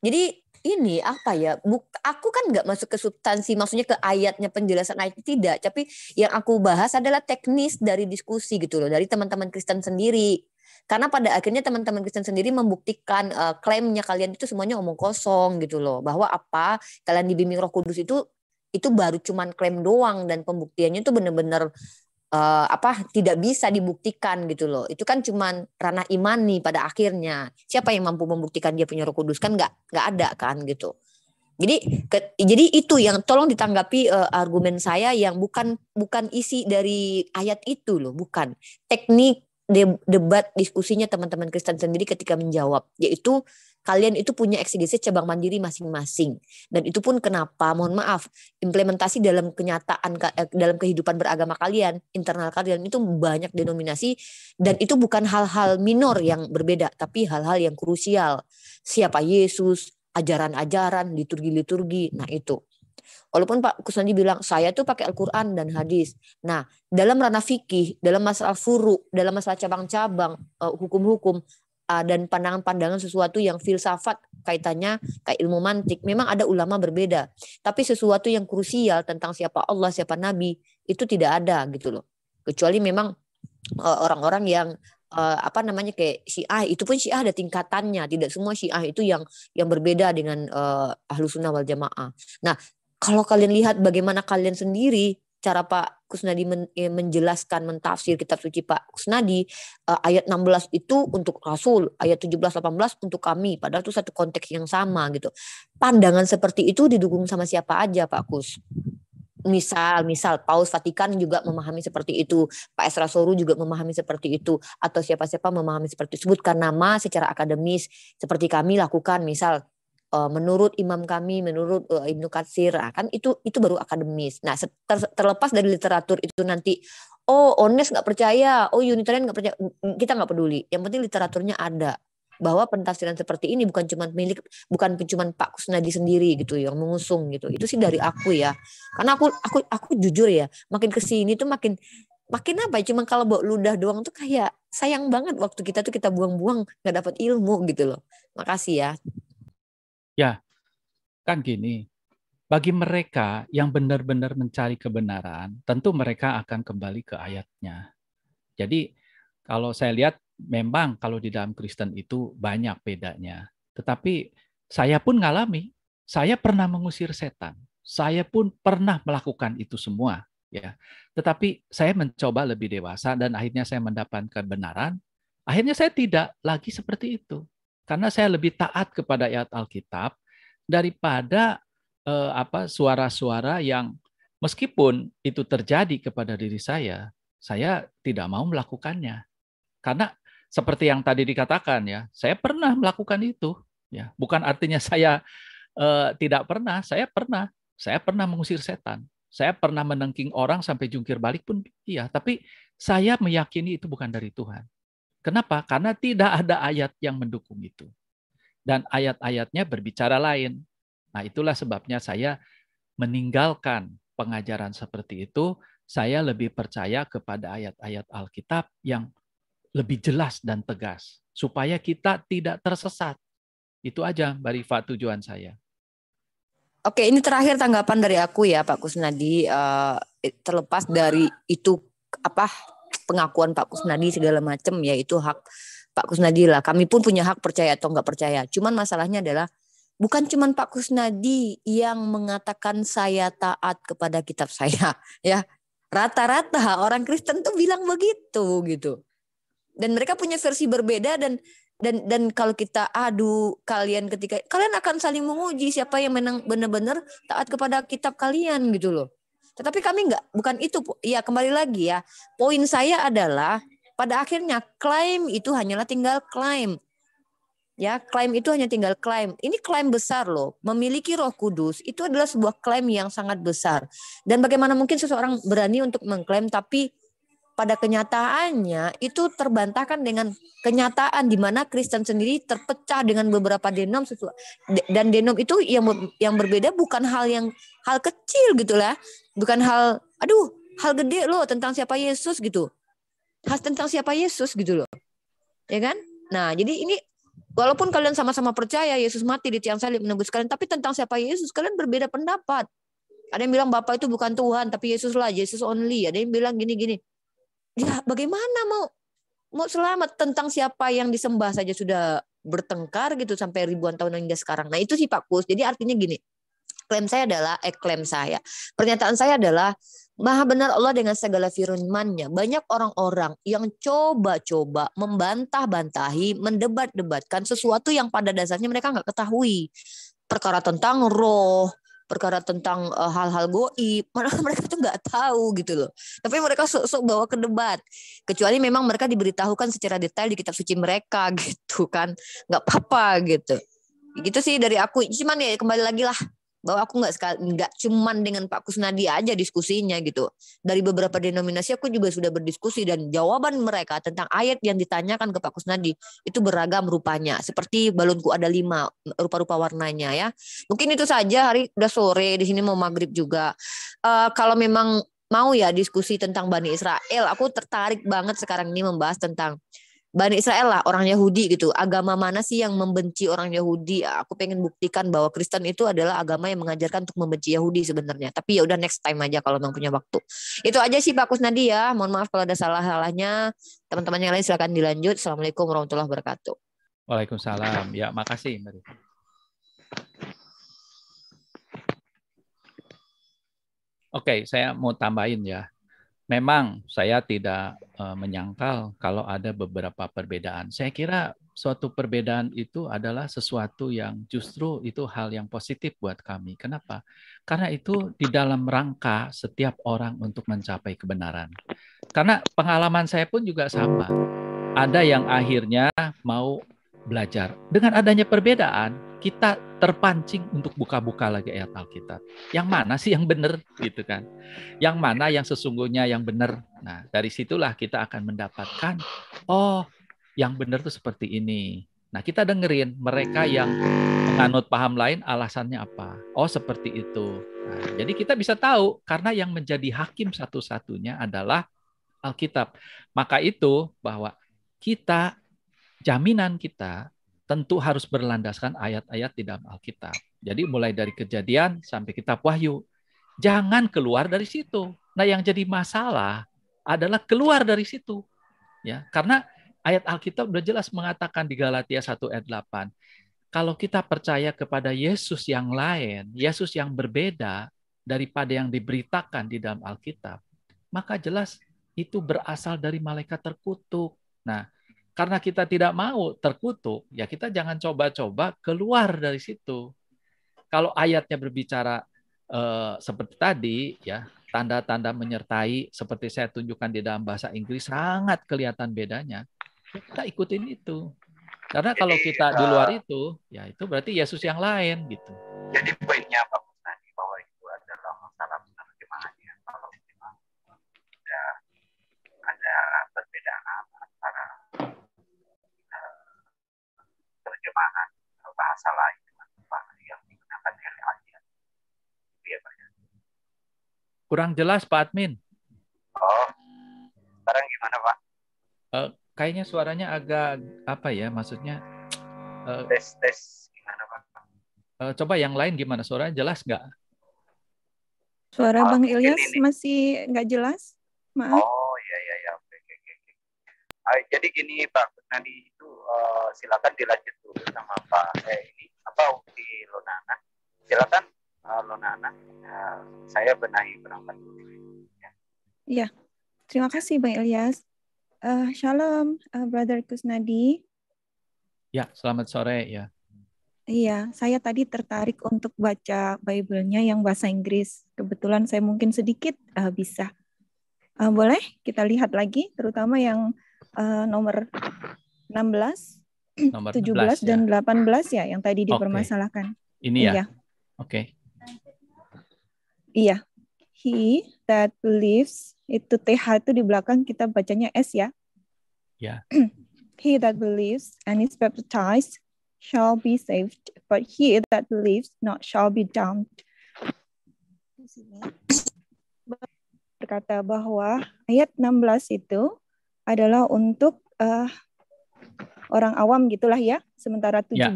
Jadi ini apa ya? Buk, aku kan nggak masuk ke substansi, maksudnya ke ayatnya penjelasan ayat tidak. Tapi yang aku bahas adalah teknis dari diskusi gitu loh, dari teman-teman Kristen sendiri. Karena pada akhirnya teman-teman Kristen sendiri membuktikan uh, klaimnya kalian itu semuanya omong kosong gitu loh, bahwa apa kalian dibimbing Roh Kudus itu itu baru cuman klaim doang dan pembuktiannya itu benar-benar uh, apa tidak bisa dibuktikan gitu loh. Itu kan cuman ranah imani pada akhirnya. Siapa yang mampu membuktikan dia punya Roh Kudus kan nggak nggak ada kan gitu. Jadi ke, jadi itu yang tolong ditanggapi uh, argumen saya yang bukan bukan isi dari ayat itu loh, bukan teknik debat diskusinya teman-teman Kristen sendiri ketika menjawab yaitu kalian itu punya XDC cabang mandiri masing-masing. Dan itu pun kenapa, mohon maaf, implementasi dalam kenyataan eh, dalam kehidupan beragama kalian, internal kalian itu banyak denominasi dan itu bukan hal-hal minor yang berbeda, tapi hal-hal yang krusial. Siapa Yesus, ajaran-ajaran, liturgi-liturgi. Nah, itu. Walaupun Pak Kusnandi bilang saya tuh pakai Al-Qur'an dan hadis. Nah, dalam ranah fikih, dalam masalah furu, dalam masalah cabang-cabang eh, hukum-hukum, uh, dan pandangan-pandangan sesuatu yang filsafat kaitannya kayak ilmu mantik. Memang ada ulama berbeda, tapi sesuatu yang krusial tentang siapa Allah, siapa Nabi itu tidak ada gitu loh. Kecuali memang orang eh, orang-orang yang uh, apa namanya kayak Syiah itu pun Syiah ada tingkatannya tidak semua Syiah itu yang yang berbeda dengan uh, ahlu sunnah wal jamaah nah kalau kalian lihat bagaimana kalian sendiri cara Pak Kusnadi men, ya, menjelaskan mentafsir kitab suci Pak Kusnadi uh, ayat 16 itu untuk Rasul, ayat 17 18 untuk kami, padahal itu satu konteks yang sama gitu. Pandangan seperti itu didukung sama siapa aja Pak Kus? Misal, misal Paus Vatikan juga memahami seperti itu, Pak Esra Soru juga memahami seperti itu, atau siapa-siapa memahami seperti itu. Sebutkan nama secara akademis seperti kami lakukan, misal Eh, menurut imam kami, menurut uh, Ibnu Katsir, ah, kan itu itu baru akademis. Nah, ter, terlepas dari literatur itu nanti oh Ones nggak percaya, oh Unitarian nggak percaya, kita nggak peduli. Yang penting literaturnya ada bahwa pentafsiran seperti ini bukan cuma milik bukan cuma Pak Kusnadi sendiri gitu yang mengusung gitu. Itu sih dari aku ya. Karena aku aku aku jujur ya, makin ke sini tuh makin makin apa ya, cuma kalau bawa ludah doang tuh kayak sayang banget waktu kita tuh kita buang-buang nggak -buang, dapat ilmu gitu loh. Makasih ya. Ya, kan gini, bagi mereka yang benar-benar mencari kebenaran, tentu mereka akan kembali ke ayatnya. Jadi kalau saya lihat memang kalau di dalam Kristen itu banyak bedanya. Tetapi saya pun ngalami, saya pernah mengusir setan, saya pun pernah melakukan itu semua. Ya, tetapi saya mencoba lebih dewasa dan akhirnya saya mendapatkan kebenaran. Akhirnya saya tidak lagi seperti itu karena saya lebih taat kepada ayat Alkitab daripada eh, apa suara-suara yang meskipun itu terjadi kepada diri saya, saya tidak mau melakukannya. Karena seperti yang tadi dikatakan ya, saya pernah melakukan itu ya. Bukan artinya saya eh, tidak pernah, saya pernah. Saya pernah mengusir setan. Saya pernah menengking orang sampai jungkir balik pun iya, tapi saya meyakini itu bukan dari Tuhan. Kenapa? Karena tidak ada ayat yang mendukung itu. Dan ayat-ayatnya berbicara lain. Nah, itulah sebabnya saya meninggalkan pengajaran seperti itu. Saya lebih percaya kepada ayat-ayat Alkitab yang lebih jelas dan tegas, supaya kita tidak tersesat. Itu aja, Mbak tujuan saya. Oke, ini terakhir tanggapan dari aku ya, Pak Kusnadi. Eh, terlepas dari itu apa pengakuan Pak Kusnadi segala macam ya itu hak Pak Kusnadi lah. Kami pun punya hak percaya atau nggak percaya. Cuman masalahnya adalah bukan cuman Pak Kusnadi yang mengatakan saya taat kepada kitab saya ya. Rata-rata orang Kristen tuh bilang begitu gitu. Dan mereka punya versi berbeda dan dan dan kalau kita adu kalian ketika kalian akan saling menguji siapa yang benar-benar taat kepada kitab kalian gitu loh tetapi kami nggak, bukan itu. Ya kembali lagi ya, poin saya adalah pada akhirnya klaim itu hanyalah tinggal klaim. Ya, klaim itu hanya tinggal klaim. Ini klaim besar loh. Memiliki Roh Kudus itu adalah sebuah klaim yang sangat besar. Dan bagaimana mungkin seseorang berani untuk mengklaim tapi pada kenyataannya itu terbantahkan dengan kenyataan di mana Kristen sendiri terpecah dengan beberapa denom dan denom itu yang yang berbeda bukan hal yang hal kecil gitulah bukan hal aduh hal gede loh tentang siapa Yesus gitu khas tentang siapa Yesus gitu loh ya kan nah jadi ini walaupun kalian sama-sama percaya Yesus mati di tiang salib menembus kalian tapi tentang siapa Yesus kalian berbeda pendapat ada yang bilang Bapak itu bukan Tuhan tapi Yesuslah Yesus only ada yang bilang gini-gini ya bagaimana mau mau selamat tentang siapa yang disembah saja sudah bertengkar gitu sampai ribuan tahun hingga sekarang. Nah itu sih Pak Kus. Jadi artinya gini, klaim saya adalah, eh klaim saya, pernyataan saya adalah Maha benar Allah dengan segala firman-Nya. Banyak orang-orang yang coba-coba membantah-bantahi, mendebat-debatkan sesuatu yang pada dasarnya mereka nggak ketahui. Perkara tentang roh, perkara tentang uh, hal-hal goib mereka mereka tuh nggak tahu gitu loh tapi mereka sok-sok bawa ke debat kecuali memang mereka diberitahukan secara detail di kitab suci mereka gitu kan nggak apa-apa gitu gitu sih dari aku cuman ya kembali lagi lah bahwa aku nggak nggak cuman dengan Pak Kusnadi aja diskusinya gitu. Dari beberapa denominasi aku juga sudah berdiskusi dan jawaban mereka tentang ayat yang ditanyakan ke Pak Kusnadi itu beragam rupanya. Seperti balonku ada lima rupa-rupa warnanya ya. Mungkin itu saja hari udah sore di sini mau maghrib juga. Uh, kalau memang mau ya diskusi tentang Bani Israel, aku tertarik banget sekarang ini membahas tentang Bani Israel lah orang Yahudi gitu agama mana sih yang membenci orang Yahudi ya, aku pengen buktikan bahwa Kristen itu adalah agama yang mengajarkan untuk membenci Yahudi sebenarnya tapi ya udah next time aja kalau memang punya waktu itu aja sih Pak Kusnadi ya mohon maaf kalau ada salah salahnya teman-teman yang lain silakan dilanjut Assalamualaikum warahmatullahi wabarakatuh Waalaikumsalam ya makasih Mari. Oke, okay, saya mau tambahin ya memang saya tidak uh, menyangkal kalau ada beberapa perbedaan. Saya kira suatu perbedaan itu adalah sesuatu yang justru itu hal yang positif buat kami. Kenapa? Karena itu di dalam rangka setiap orang untuk mencapai kebenaran. Karena pengalaman saya pun juga sama. Ada yang akhirnya mau belajar. Dengan adanya perbedaan, kita terpancing untuk buka-buka lagi ayat Alkitab. Yang mana sih yang benar gitu kan? Yang mana yang sesungguhnya yang benar? Nah, dari situlah kita akan mendapatkan oh, yang benar tuh seperti ini. Nah, kita dengerin mereka yang menganut paham lain alasannya apa. Oh, seperti itu. Nah, jadi kita bisa tahu karena yang menjadi hakim satu-satunya adalah Alkitab. Maka itu bahwa kita jaminan kita tentu harus berlandaskan ayat-ayat di dalam Alkitab. Jadi mulai dari kejadian sampai kitab Wahyu. Jangan keluar dari situ. Nah, yang jadi masalah adalah keluar dari situ. Ya, karena ayat Alkitab sudah jelas mengatakan di Galatia 1 ayat 8, kalau kita percaya kepada Yesus yang lain, Yesus yang berbeda daripada yang diberitakan di dalam Alkitab, maka jelas itu berasal dari malaikat terkutuk. Nah, karena kita tidak mau terkutuk, ya kita jangan coba-coba keluar dari situ. Kalau ayatnya berbicara eh, seperti tadi, ya tanda-tanda menyertai seperti saya tunjukkan di dalam bahasa Inggris sangat kelihatan bedanya. Kita ikutin itu. Karena kalau kita di luar itu, ya itu berarti Yesus yang lain gitu. Jadi poinnya apa bahasa lain dengan yang digunakan RA-nya. Gitu ya, ya, Kurang jelas Pak Admin. Oh, sekarang gimana Pak? Uh, kayaknya suaranya agak apa ya maksudnya? Uh, tes tes gimana Pak? Uh, coba yang lain gimana suaranya jelas nggak? Suara oh, Bang Ilyas ini. masih nggak jelas, maaf. Oh iya iya iya. Oke, oke, oke. Ah, jadi gini Pak, nanti Eh, silakan dilanjut dulu sama Pak eh, ini apa Uti Lonana. Silakan uh, Lonana, uh, saya benahi berangkat dulu. Ya. ya, terima kasih Bang Elias Uh, shalom, uh, Brother Kusnadi. Ya, selamat sore ya. Iya, saya tadi tertarik untuk baca Bible-nya yang bahasa Inggris. Kebetulan saya mungkin sedikit uh, bisa. Uh, boleh kita lihat lagi, terutama yang uh, nomor 16, Nomor 17 16, dan ya. 18 ya yang tadi dipermasalahkan. Okay. Ini ya. Iya. Oke. Okay. Iya. He that believes itu TH itu di belakang kita bacanya S ya. Ya. Yeah. he that believes and is baptized shall be saved, but he that believes not shall be damned. Di sini berkata bahwa ayat 16 itu adalah untuk uh, orang awam gitulah ya. Sementara 17 ya.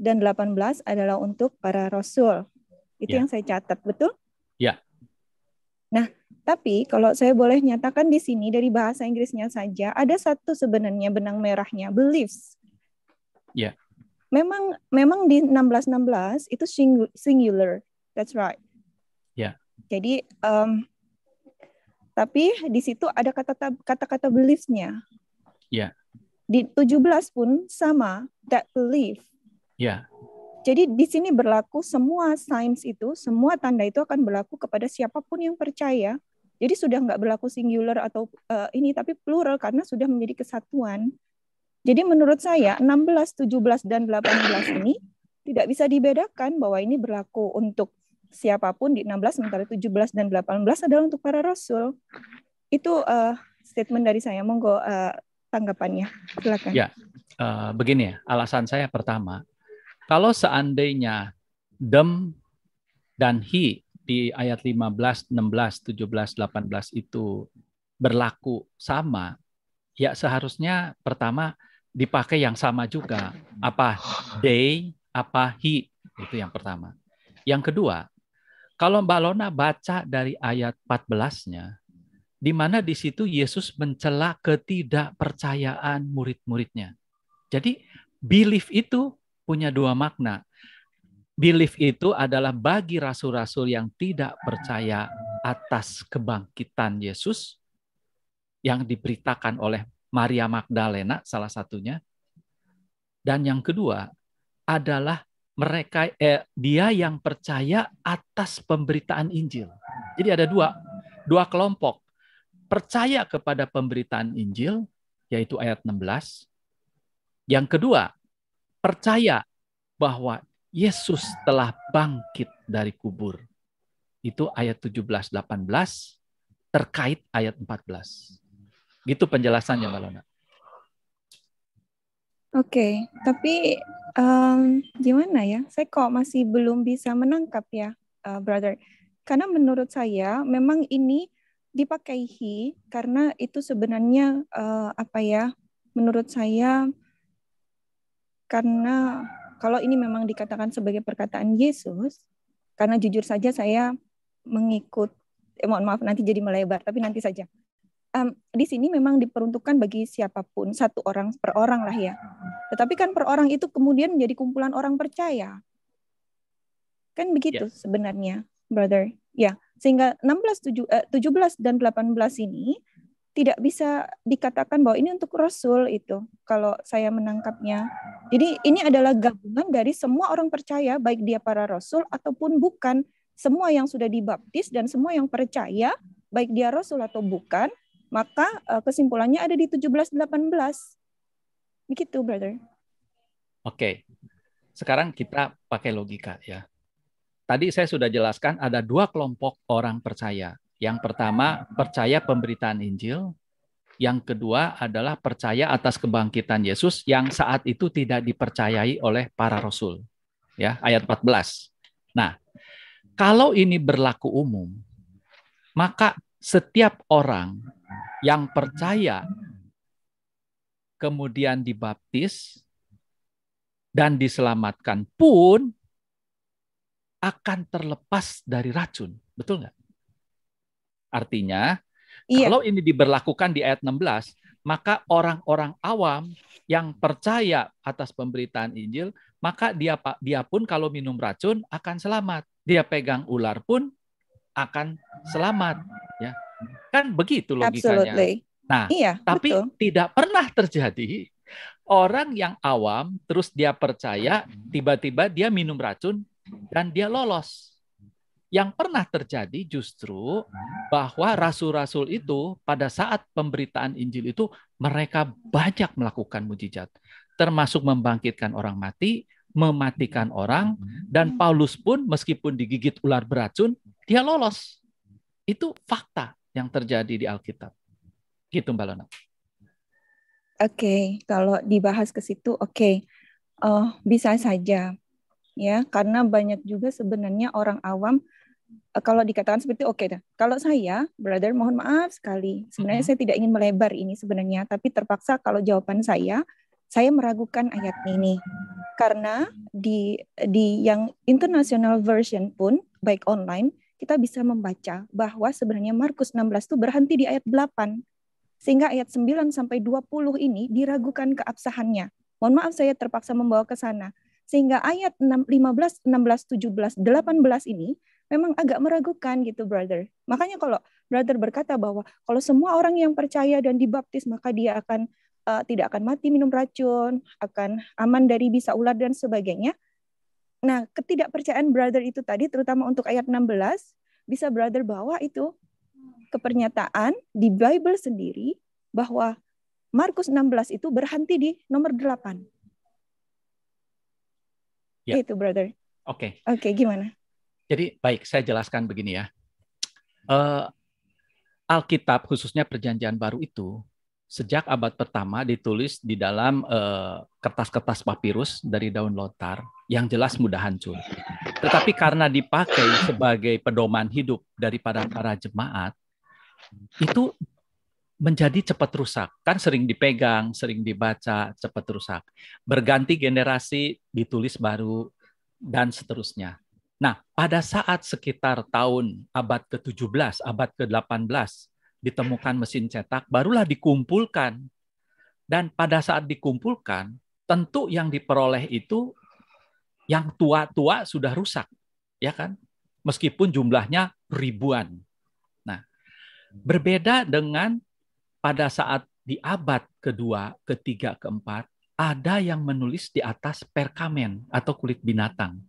dan 18 adalah untuk para rasul. Itu ya. yang saya catat, betul? Ya. Nah, tapi kalau saya boleh nyatakan di sini dari bahasa Inggrisnya saja ada satu sebenarnya benang merahnya beliefs. Ya. Memang memang di 1616 itu singular. That's right. Ya. Jadi um, tapi di situ ada kata kata-kata beliefsnya. Ya. Yeah. Di 17 pun sama, that belief. Ya. Jadi di sini berlaku semua signs itu, semua tanda itu akan berlaku kepada siapapun yang percaya. Jadi sudah nggak berlaku singular atau uh, ini, tapi plural karena sudah menjadi kesatuan. Jadi menurut saya 16, 17, dan 18 ini tidak bisa dibedakan bahwa ini berlaku untuk siapapun di 16, sementara 17 dan 18 adalah untuk para rasul. Itu uh, statement dari saya. Monggo uh, tanggapannya. Silakan. Ya, uh, begini ya. Alasan saya pertama, kalau seandainya dem dan hi di ayat 15, 16, 17, 18 itu berlaku sama, ya seharusnya pertama dipakai yang sama juga. Apa day, apa hi Itu yang pertama. Yang kedua, kalau Mbak Lona baca dari ayat 14-nya, di mana di situ Yesus mencela ketidakpercayaan murid-muridnya. Jadi belief itu punya dua makna. Belief itu adalah bagi rasul-rasul yang tidak percaya atas kebangkitan Yesus yang diberitakan oleh Maria Magdalena salah satunya. Dan yang kedua adalah mereka eh, dia yang percaya atas pemberitaan Injil. Jadi ada dua dua kelompok percaya kepada pemberitaan Injil, yaitu ayat 16. Yang kedua, percaya bahwa Yesus telah bangkit dari kubur. Itu ayat 17 18 terkait ayat 14. Gitu penjelasannya Mbak Lona. Oke, tapi um, gimana ya? Saya kok masih belum bisa menangkap ya, uh, brother. Karena menurut saya memang ini dipakai he karena itu sebenarnya uh, apa ya menurut saya karena kalau ini memang dikatakan sebagai perkataan Yesus karena jujur saja saya mengikut eh, mohon maaf nanti jadi melebar tapi nanti saja um, di sini memang diperuntukkan bagi siapapun satu orang per orang lah ya tetapi kan per orang itu kemudian menjadi kumpulan orang percaya kan begitu ya. sebenarnya brother ya sehingga 16, 7, eh, 17 dan 18 ini tidak bisa dikatakan bahwa ini untuk Rasul itu kalau saya menangkapnya. Jadi ini adalah gabungan dari semua orang percaya baik dia para Rasul ataupun bukan semua yang sudah dibaptis dan semua yang percaya baik dia Rasul atau bukan maka eh, kesimpulannya ada di 17 18. Begitu, brother. Oke. Sekarang kita pakai logika ya tadi saya sudah jelaskan ada dua kelompok orang percaya. Yang pertama percaya pemberitaan Injil, yang kedua adalah percaya atas kebangkitan Yesus yang saat itu tidak dipercayai oleh para rasul. Ya, ayat 14. Nah, kalau ini berlaku umum, maka setiap orang yang percaya kemudian dibaptis dan diselamatkan pun akan terlepas dari racun. Betul nggak? Artinya, iya. kalau ini diberlakukan di ayat 16, maka orang-orang awam yang percaya atas pemberitaan Injil, maka dia dia pun kalau minum racun akan selamat. Dia pegang ular pun akan selamat, ya. Kan begitu logikanya. Absolutely. Nah, iya, tapi betul. tidak pernah terjadi orang yang awam terus dia percaya tiba-tiba dia minum racun dan dia lolos. Yang pernah terjadi justru bahwa rasul-rasul itu pada saat pemberitaan Injil itu mereka banyak melakukan mujizat, termasuk membangkitkan orang mati, mematikan orang, dan Paulus pun meskipun digigit ular beracun, dia lolos. Itu fakta yang terjadi di Alkitab. Gitu Mbak Lona. Oke, okay, kalau dibahas ke situ, oke, okay. uh, eh, bisa saja ya karena banyak juga sebenarnya orang awam eh, kalau dikatakan seperti oke okay, kalau saya brother mohon maaf sekali sebenarnya saya tidak ingin melebar ini sebenarnya tapi terpaksa kalau jawaban saya saya meragukan ayat ini karena di di yang international version pun baik online kita bisa membaca bahwa sebenarnya Markus 16 itu berhenti di ayat 8 sehingga ayat 9 sampai 20 ini diragukan keabsahannya. Mohon maaf saya terpaksa membawa ke sana sehingga ayat 15, 16, 17, 18 ini memang agak meragukan gitu brother. Makanya kalau brother berkata bahwa kalau semua orang yang percaya dan dibaptis maka dia akan uh, tidak akan mati minum racun, akan aman dari bisa ular dan sebagainya. Nah, ketidakpercayaan brother itu tadi terutama untuk ayat 16 bisa brother bawa itu kepernyataan di Bible sendiri bahwa Markus 16 itu berhenti di nomor 8. Ya. Itu brother. Oke. Okay. Oke, okay, gimana? Jadi baik, saya jelaskan begini ya. Uh, Alkitab khususnya Perjanjian Baru itu sejak abad pertama ditulis di dalam eh, kertas-kertas uh, papirus dari daun lotar yang jelas mudah hancur. Tetapi karena dipakai sebagai pedoman hidup daripada para jemaat, itu menjadi cepat rusak. Kan sering dipegang, sering dibaca, cepat rusak. Berganti generasi, ditulis baru, dan seterusnya. Nah, pada saat sekitar tahun abad ke-17, abad ke-18, ditemukan mesin cetak, barulah dikumpulkan. Dan pada saat dikumpulkan, tentu yang diperoleh itu yang tua-tua sudah rusak, ya kan? Meskipun jumlahnya ribuan. Nah, berbeda dengan pada saat di abad kedua, ketiga, keempat, ada yang menulis di atas perkamen atau kulit binatang.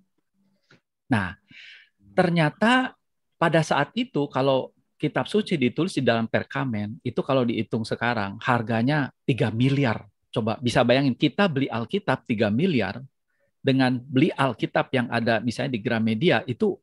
Nah, ternyata pada saat itu kalau kitab suci ditulis di dalam perkamen, itu kalau dihitung sekarang harganya 3 miliar. Coba bisa bayangin kita beli Alkitab 3 miliar dengan beli Alkitab yang ada misalnya di Gramedia itu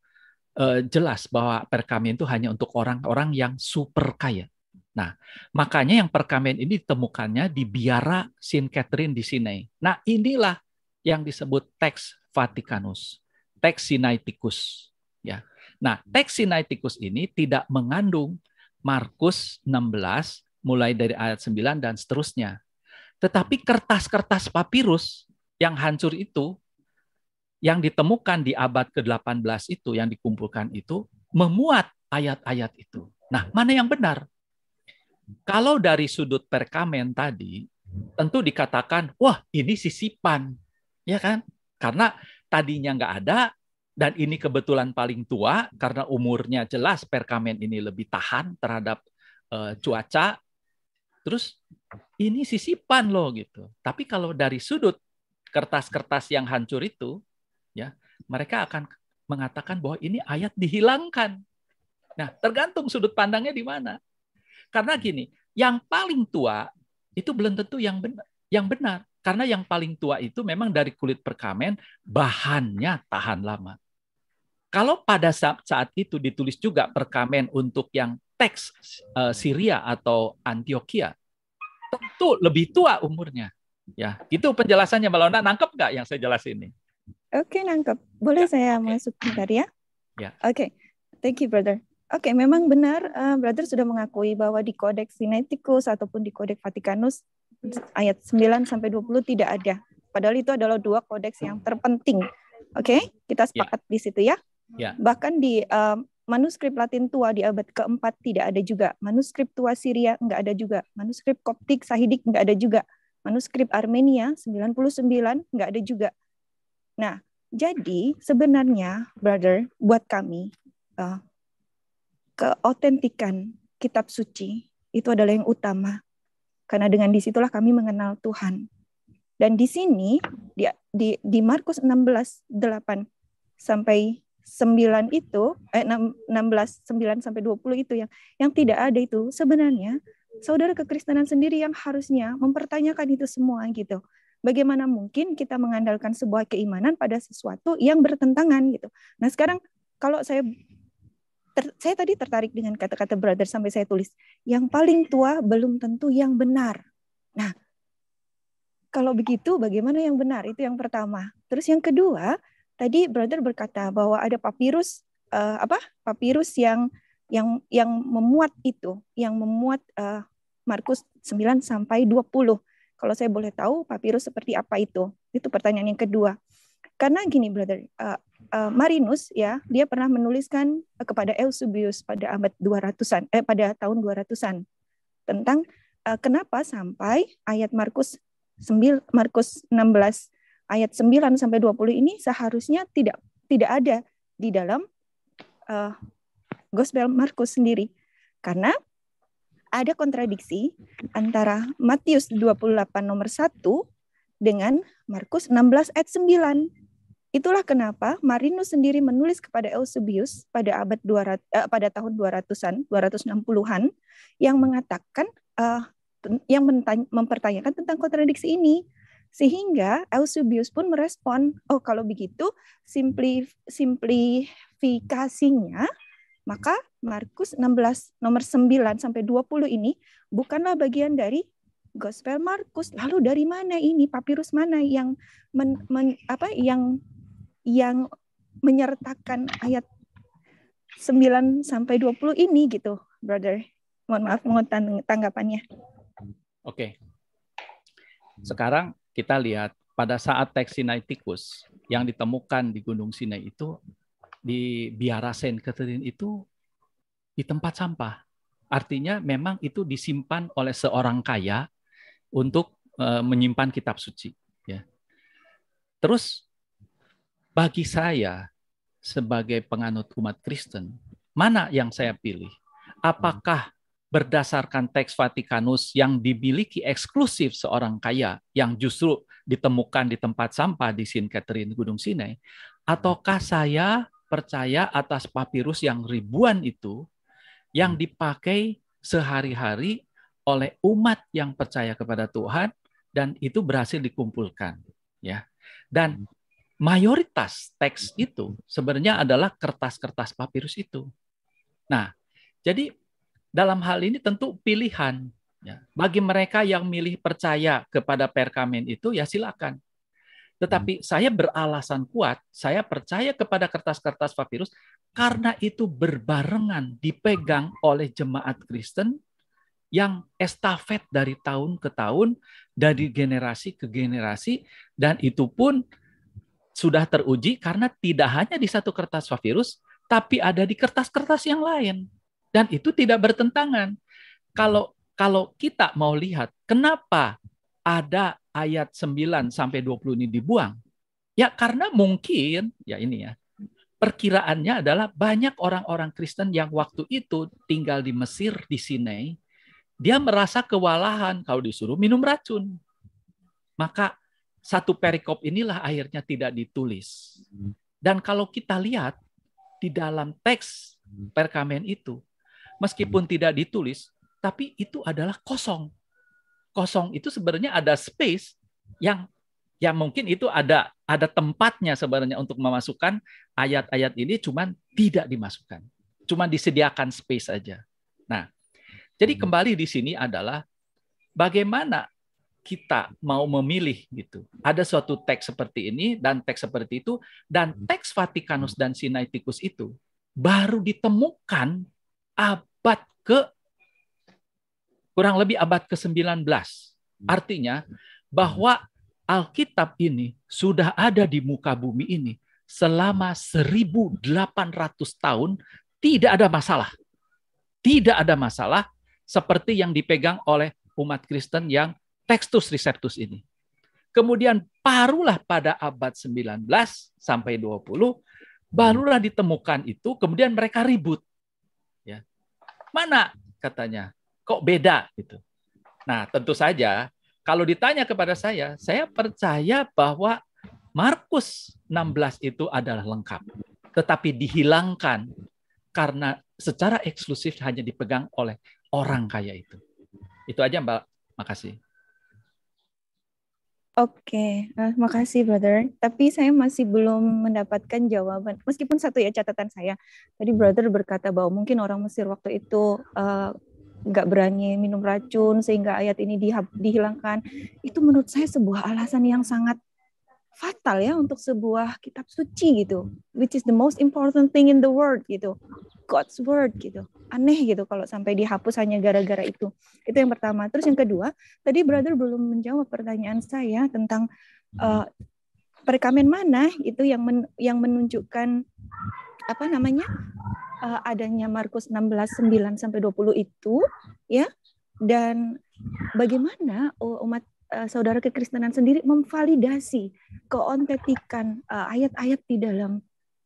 eh, jelas bahwa perkamen itu hanya untuk orang-orang yang super kaya Nah, makanya yang perkamen ini ditemukannya di biara Saint Catherine di Sinai. Nah, inilah yang disebut teks Vaticanus, teks Sinaiticus. Ya. Nah, teks Sinaiticus ini tidak mengandung Markus 16 mulai dari ayat 9 dan seterusnya. Tetapi kertas-kertas papirus yang hancur itu yang ditemukan di abad ke-18 itu yang dikumpulkan itu memuat ayat-ayat itu. Nah, mana yang benar? Kalau dari sudut perkamen tadi, tentu dikatakan, wah ini sisipan, ya kan? Karena tadinya nggak ada, dan ini kebetulan paling tua karena umurnya jelas perkamen ini lebih tahan terhadap uh, cuaca. Terus ini sisipan loh gitu. Tapi kalau dari sudut kertas-kertas yang hancur itu, ya mereka akan mengatakan bahwa ini ayat dihilangkan. Nah, tergantung sudut pandangnya di mana. Karena hmm. gini, yang paling tua itu belum tentu yang benar. Yang benar. Karena yang paling tua itu memang dari kulit perkamen, bahannya tahan lama. Kalau pada saat itu ditulis juga perkamen untuk yang teks uh, Syria atau Antioquia, tentu lebih tua umurnya. Ya, itu penjelasannya Mbak Londa. Nangkep nggak yang saya jelasin ini? Oke, okay, nangkep. Boleh ya. saya okay. masuk sebentar ya? Ya. Oke, okay. thank you brother. Oke, okay, memang benar, uh, Brother sudah mengakui bahwa di Kodeks Sinaiticus ataupun di Kodeks Vatikanus ayat 9 sampai 20 tidak ada. Padahal itu adalah dua kodeks yang terpenting. Oke, okay? kita ya. sepakat yeah. di situ ya. Yeah. Bahkan di uh, manuskrip Latin tua di abad keempat tidak ada juga. Manuskrip tua Syria nggak ada juga. Manuskrip Koptik Sahidik nggak ada juga. Manuskrip Armenia 99 nggak ada juga. Nah, jadi sebenarnya, brother, buat kami, uh, keotentikan kitab suci itu adalah yang utama. Karena dengan disitulah kami mengenal Tuhan. Dan di sini di di, di Markus 16 8 sampai 9 itu eh 16 9 sampai 20 itu yang yang tidak ada itu sebenarnya saudara kekristenan sendiri yang harusnya mempertanyakan itu semua gitu. Bagaimana mungkin kita mengandalkan sebuah keimanan pada sesuatu yang bertentangan gitu. Nah, sekarang kalau saya ter, saya tadi tertarik dengan kata-kata brother sampai saya tulis yang paling tua belum tentu yang benar. Nah, kalau begitu bagaimana yang benar? Itu yang pertama. Terus yang kedua, tadi brother berkata bahwa ada papirus uh, apa? Papirus yang yang yang memuat itu, yang memuat uh, Markus 9 sampai 20. Kalau saya boleh tahu papirus seperti apa itu? Itu pertanyaan yang kedua. Karena gini brother, uh, uh, Marinus ya, dia pernah menuliskan eh, kepada Eusebius pada abad 200-an eh pada tahun 200-an tentang uh, kenapa sampai ayat Markus 9 Markus 16 ayat 9 sampai 20 ini seharusnya tidak tidak ada di dalam uh, Gospel Markus sendiri karena ada kontradiksi antara Matius 28 nomor 1 dengan Markus 16 ayat 9 Itulah kenapa Marinus sendiri menulis kepada Eusebius pada abad 200 eh, pada tahun 200-an, 260-an yang mengatakan eh, yang mempertanyakan tentang kontradiksi ini. Sehingga Eusebius pun merespon, oh kalau begitu simpli simplifikasinya maka Markus 16 nomor 9 sampai 20 ini bukanlah bagian dari Gospel Markus. Lalu dari mana ini papirus mana yang men, men, apa yang yang menyertakan ayat 9 sampai 20 ini gitu, brother. Mohon maaf mohon tanggapannya. Oke. Sekarang kita lihat pada saat teks Sinai tikus yang ditemukan di Gunung Sinai itu di biara Saint Catherine itu di tempat sampah. Artinya memang itu disimpan oleh seorang kaya untuk eh, menyimpan kitab suci. Ya. Terus bagi saya sebagai penganut umat Kristen, mana yang saya pilih? Apakah berdasarkan teks Vatikanus yang dimiliki eksklusif seorang kaya yang justru ditemukan di tempat sampah di St. Catherine Gunung Sinai, ataukah saya percaya atas papirus yang ribuan itu yang dipakai sehari-hari oleh umat yang percaya kepada Tuhan dan itu berhasil dikumpulkan ya dan mayoritas teks mm-hmm. itu sebenarnya adalah kertas-kertas papirus itu. Nah, jadi dalam hal ini tentu pilihan. Ya. Bagi mereka yang milih percaya kepada perkamen itu, ya silakan. Tetapi hmm. saya beralasan kuat, saya percaya kepada kertas-kertas papirus karena mm-hmm. itu berbarengan dipegang oleh jemaat Kristen yang estafet dari tahun ke tahun, dari generasi ke generasi, dan itu pun sudah teruji karena tidak hanya di satu kertas papirus, tapi ada di kertas-kertas yang lain. Dan itu tidak bertentangan. Kalau kalau kita mau lihat kenapa ada ayat 9 sampai 20 ini dibuang? Ya karena mungkin ya ini ya. Perkiraannya adalah banyak orang-orang Kristen yang waktu itu tinggal di Mesir di Sinai, dia merasa kewalahan kalau disuruh minum racun. Maka satu perikop inilah akhirnya tidak ditulis. Hmm. Dan kalau kita lihat di dalam teks hmm. perkamen itu, meskipun hmm. tidak ditulis, tapi itu adalah kosong. Kosong itu sebenarnya ada space yang ya mungkin itu ada ada tempatnya sebenarnya untuk memasukkan ayat-ayat ini cuman tidak dimasukkan. Cuman disediakan space aja. Nah, jadi kembali di sini adalah bagaimana kita mau memilih gitu. Ada suatu teks seperti ini dan teks seperti itu dan hmm. teks Vatikanus hmm. dan Sinaiticus itu baru ditemukan abad ke kurang lebih abad ke-19. Hmm. Artinya bahwa Alkitab ini sudah ada di muka bumi ini selama 1800 tahun tidak ada masalah. Tidak ada masalah seperti yang dipegang oleh umat Kristen yang Textus Receptus ini. Kemudian parulah pada abad 19 sampai 20 barulah ditemukan itu kemudian mereka ribut. Ya. Mana katanya? Kok beda gitu. Nah, tentu saja kalau ditanya kepada saya, saya percaya bahwa Markus 16 itu adalah lengkap, tetapi dihilangkan karena secara eksklusif hanya dipegang oleh orang kaya itu. Itu aja Mbak, makasih. Oke, okay. uh, makasih brother. Tapi saya masih belum mendapatkan jawaban. Meskipun satu ya catatan saya. Tadi brother berkata bahwa mungkin orang Mesir waktu itu eh, nggak uh, berani minum racun sehingga ayat ini dihilangkan. Itu menurut saya sebuah alasan yang sangat fatal ya hmm. untuk sebuah kitab suci gitu which is the most important thing in the world gitu God's word gitu aneh gitu kalau sampai dihapus hanya gara-gara itu itu yang pertama terus yang kedua tadi hmm. brother belum menjawab pertanyaan saya tentang uh, hmm. eh, perekaman mana itu yang men yang menunjukkan apa namanya uh, adanya Markus 16 9 sampai 20 itu ya dan bagaimana umat uh, saudara kekristenan sendiri memvalidasi keontetikan uh, ayat-ayat di dalam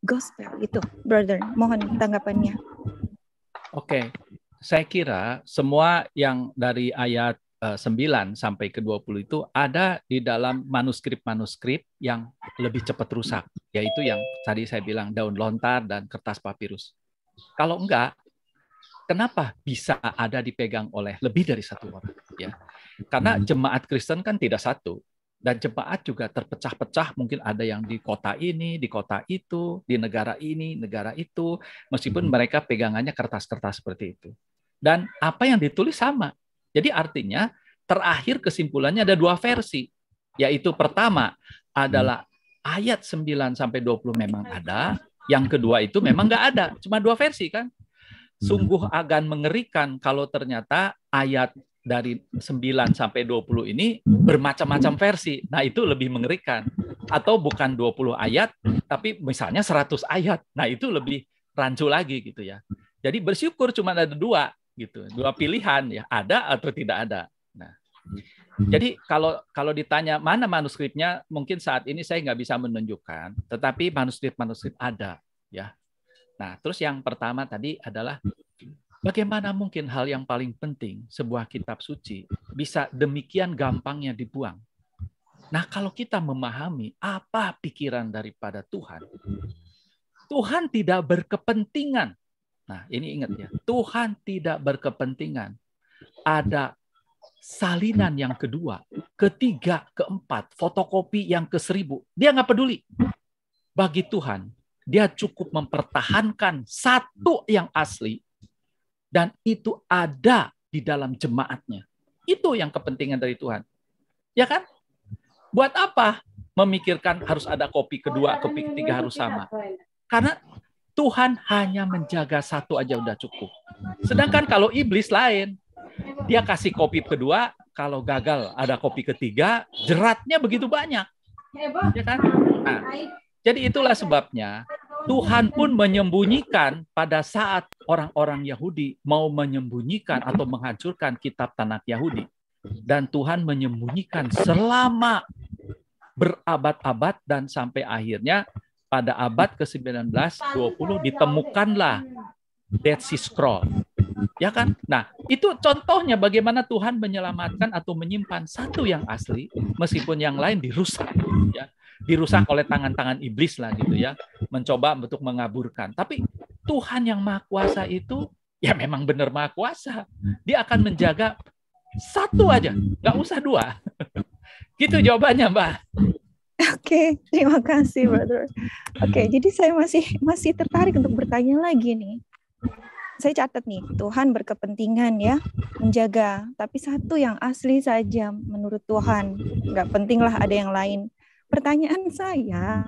gospel itu, brother. Mohon tanggapannya. Oke, okay. saya kira semua yang dari ayat 9 eh, sampai ke 20 itu ada di dalam manuskrip-manuskrip yang lebih cepat rusak, yaitu yang tadi saya bilang daun lontar dan kertas papirus. Kalau enggak, kenapa bisa ada dipegang oleh lebih dari satu orang? Ya, karena hmm. jemaat Kristen kan tidak satu dan jemaat juga terpecah-pecah mungkin ada yang di kota ini, di kota itu, di negara ini, negara itu, meskipun hmm. mereka pegangannya kertas-kertas seperti itu. Dan apa yang ditulis sama. Jadi artinya terakhir kesimpulannya ada dua versi, yaitu pertama adalah ayat 9 sampai 20 memang ada, yang kedua itu memang nggak ada, cuma dua versi kan. Hmm. Sungguh akan mengerikan kalau ternyata ayat dari 9 sampai 20 ini bermacam-macam versi. Nah, itu lebih mengerikan. Atau bukan 20 ayat, tapi misalnya 100 ayat. Nah, itu lebih rancu lagi gitu ya. Jadi bersyukur cuma ada dua gitu, dua pilihan ya, ada atau tidak ada. Nah, jadi kalau kalau ditanya mana manuskripnya, mungkin saat ini saya nggak bisa menunjukkan, tetapi manuskrip-manuskrip ada ya. Nah, terus yang pertama tadi adalah Bagaimana mungkin hal yang paling penting, sebuah kitab suci, bisa demikian gampangnya dibuang? Nah, kalau kita memahami apa pikiran daripada Tuhan, Tuhan tidak berkepentingan. Nah, ini ingat ya, Tuhan tidak berkepentingan. Ada salinan yang kedua, ketiga, keempat, fotokopi yang ke seribu. Dia nggak peduli. Bagi Tuhan, dia cukup mempertahankan satu yang asli dan itu ada di dalam jemaatnya. Itu yang kepentingan dari Tuhan. Ya kan? Buat apa memikirkan harus ada kopi kedua, kopi ketiga harus sama? Karena Tuhan hanya menjaga satu aja udah cukup. Sedangkan kalau iblis lain, dia kasih kopi kedua, kalau gagal ada kopi ketiga, jeratnya begitu banyak. Ya kan? Nah, jadi itulah sebabnya Tuhan pun menyembunyikan pada saat orang-orang Yahudi mau menyembunyikan atau menghancurkan kitab Tanah Yahudi. Dan Tuhan menyembunyikan selama berabad-abad dan sampai akhirnya pada abad ke-19 20 ditemukanlah Dead Sea Scroll. Ya kan? Nah, itu contohnya bagaimana Tuhan menyelamatkan atau menyimpan satu yang asli meskipun yang lain dirusak, ya dirusak hmm. oleh tangan-tangan iblis lah gitu ya, mencoba untuk mengaburkan. Tapi Tuhan yang Maha Kuasa itu ya memang benar Maha Kuasa. Dia akan menjaga satu aja, nggak usah dua. Gitu jawabannya, Mbak. Oke, okay, terima kasih, brother. Oke, okay, hmm. jadi saya masih masih tertarik untuk bertanya lagi nih. Saya catat nih, Tuhan berkepentingan ya menjaga, tapi satu yang asli saja menurut Tuhan. Nggak penting lah ada yang lain. Pertanyaan saya,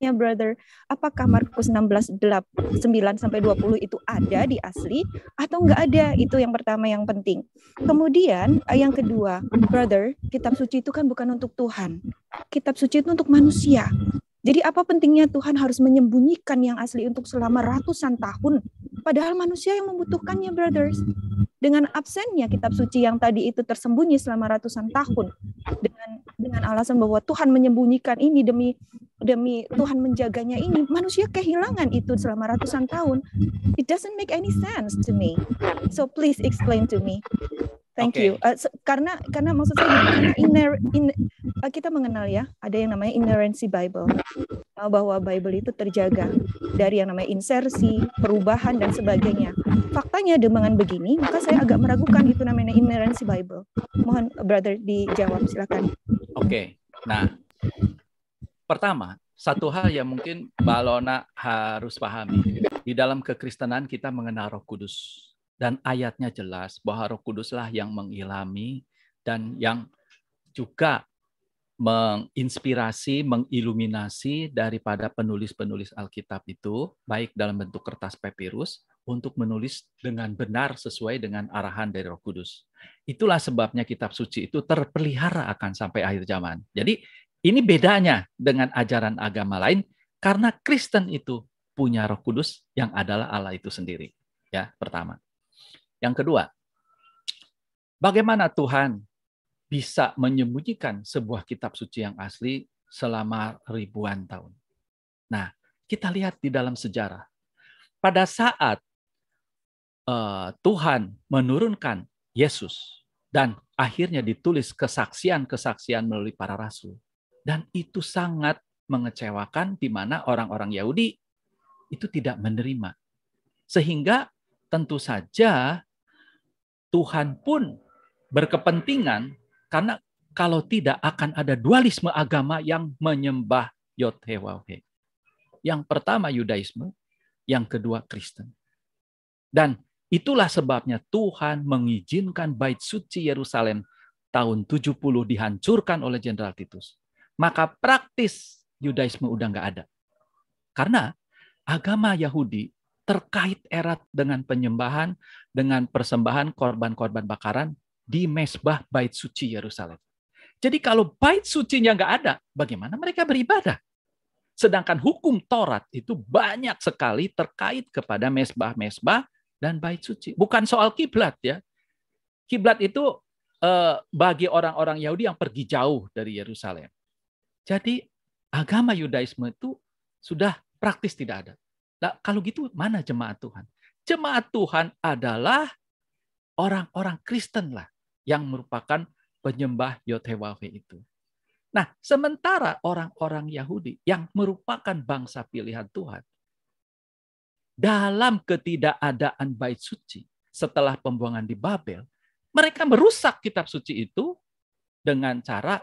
ya brother, apakah Markus 16 9 sampai 20 itu ada di asli atau enggak ada? Itu yang pertama yang penting. Kemudian eh, yang kedua, brother, kitab suci itu kan bukan untuk Tuhan. Kitab suci itu untuk manusia. Jadi apa pentingnya Tuhan harus menyembunyikan yang asli untuk selama ratusan tahun? Padahal manusia yang membutuhkannya, brothers. Dengan absennya kitab suci yang tadi itu tersembunyi selama ratusan tahun dengan dengan alasan bahwa Tuhan menyembunyikan ini demi demi Tuhan menjaganya ini, manusia kehilangan itu selama ratusan tahun. It doesn't make any sense to me. So please explain to me Thank okay. you. Uh, eh, so, karena karena maksud saya karena in, uh, kita mengenal ya ada yang namanya inerrancy Bible uh, bahwa Bible itu terjaga dari yang namanya insersi, perubahan dan sebagainya. Faktanya dengan begini maka saya agak meragukan itu namanya inerrancy Bible. Mohon eh, brother dijawab silakan. Oke. Okay. Nah, pertama satu hal yang mungkin Balona harus pahami di dalam kekristenan kita mengenal Roh Kudus dan ayatnya jelas bahwa Roh Kuduslah yang mengilami dan yang juga menginspirasi, mengiluminasi daripada penulis-penulis Alkitab itu, baik dalam bentuk kertas papirus, untuk menulis dengan benar sesuai dengan arahan dari Roh Kudus. Itulah sebabnya kitab suci itu terpelihara akan sampai akhir zaman. Jadi ini bedanya dengan ajaran agama lain karena Kristen itu punya Roh Kudus yang adalah Allah itu sendiri. Ya, pertama. Yang kedua, bagaimana Tuhan bisa menyembunyikan sebuah kitab suci yang asli selama ribuan tahun? Nah, kita lihat di dalam sejarah. Pada saat uh, Tuhan menurunkan Yesus dan akhirnya ditulis kesaksian-kesaksian melalui para rasul. Dan itu sangat mengecewakan di mana orang-orang Yahudi itu tidak menerima. Sehingga tentu saja Tuhan pun berkepentingan karena kalau tidak akan ada dualisme agama yang menyembah Yotweh. Yang pertama Yudaisme, yang kedua Kristen. Dan itulah sebabnya Tuhan mengizinkan bait suci Yerusalem tahun 70 dihancurkan oleh Jenderal Titus. Maka praktis Yudaisme udah nggak ada. Karena agama Yahudi terkait erat dengan penyembahan dengan persembahan korban-korban bakaran di mesbah bait suci Yerusalem. Jadi kalau bait suci sucinya nggak ada, bagaimana mereka beribadah? Sedangkan hukum Taurat itu banyak sekali terkait kepada mesbah-mesbah dan bait suci. Bukan soal kiblat ya. Kiblat itu eh, bagi orang-orang Yahudi yang pergi jauh dari Yerusalem. Jadi agama Yudaisme itu sudah praktis tidak ada. Nah, kalau gitu mana jemaat Tuhan? jemaat Tuhan adalah orang-orang Kristen lah yang merupakan penyembah Yotewawe itu. Nah, sementara orang-orang Yahudi yang merupakan bangsa pilihan Tuhan dalam ketidakadaan bait suci setelah pembuangan di Babel, mereka merusak kitab suci itu dengan cara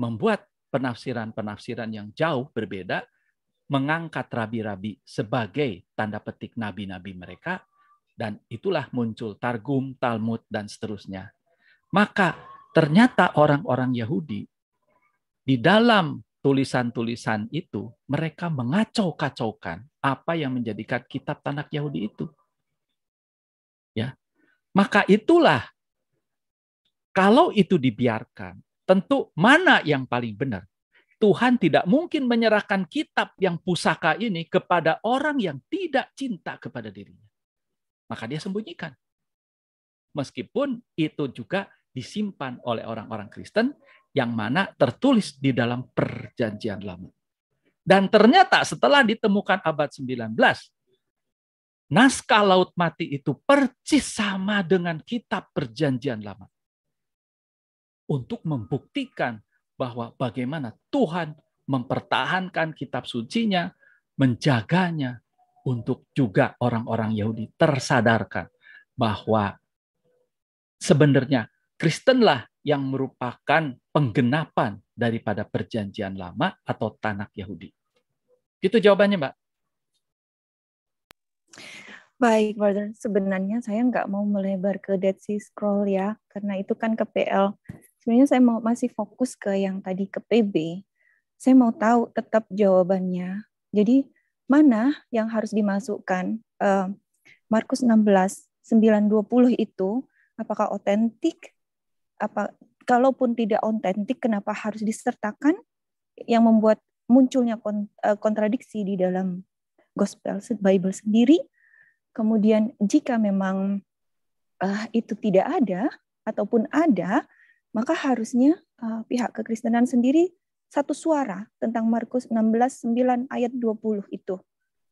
membuat penafsiran-penafsiran yang jauh berbeda mengangkat rabi-rabi sebagai tanda petik nabi-nabi mereka dan itulah muncul Targum, Talmud dan seterusnya. Maka ternyata orang-orang Yahudi di dalam tulisan-tulisan itu mereka mengacau-kacaukan apa yang menjadikan kitab Tanakh Yahudi itu. Ya. Maka itulah kalau itu dibiarkan, tentu mana yang paling benar? Tuhan tidak mungkin menyerahkan kitab yang pusaka ini kepada orang yang tidak cinta kepada dirinya. Maka dia sembunyikan. Meskipun itu juga disimpan oleh orang-orang Kristen yang mana tertulis di dalam perjanjian lama. Dan ternyata setelah ditemukan abad 19, naskah Laut Mati itu persis sama dengan kitab perjanjian lama. Untuk membuktikan bahwa bagaimana Tuhan mempertahankan kitab sucinya, menjaganya untuk juga orang-orang Yahudi tersadarkan bahwa sebenarnya Kristenlah yang merupakan penggenapan daripada perjanjian lama atau tanah Yahudi. Itu jawabannya, Mbak. Baik, Brother. Sebenarnya saya nggak mau melebar ke Dead Sea Scroll ya, karena itu kan ke PL sebenarnya saya mau masih fokus ke yang tadi ke PB. Saya mau tahu tetap jawabannya. Jadi mana yang harus dimasukkan? Uh, Markus 16 920 itu apakah otentik? Apa kalaupun tidak otentik kenapa harus disertakan? Yang membuat munculnya eh, kontradiksi di dalam Gospel Bible sendiri. Kemudian jika memang uh, itu tidak ada ataupun ada, maka harusnya uh, pihak kekristenan sendiri satu suara tentang Markus 16:9 ayat 20 itu.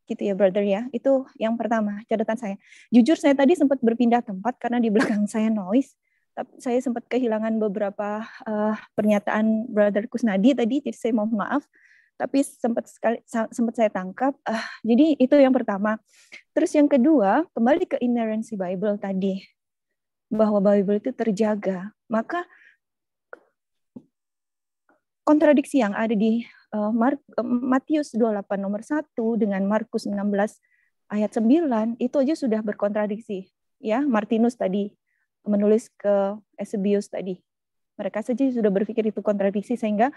Gitu ya brother ya. Itu yang pertama catatan saya. Jujur saya tadi sempat berpindah tempat karena di belakang saya noise. Tapi saya sempat kehilangan beberapa uh, pernyataan brother Kusnadi tadi jadi saya mohon maaf. Tapi sempat sekali sempat saya tangkap. Uh, jadi itu yang pertama. Terus yang kedua, kembali ke inerrancy Bible tadi bahwa Bible itu terjaga. Maka kontradiksi yang ada di uh, Matius 28 nomor 1 dengan Markus 16 ayat 9 itu aja sudah berkontradiksi ya Martinus tadi menulis ke Eusebius tadi. Mereka saja sudah berpikir itu kontradiksi sehingga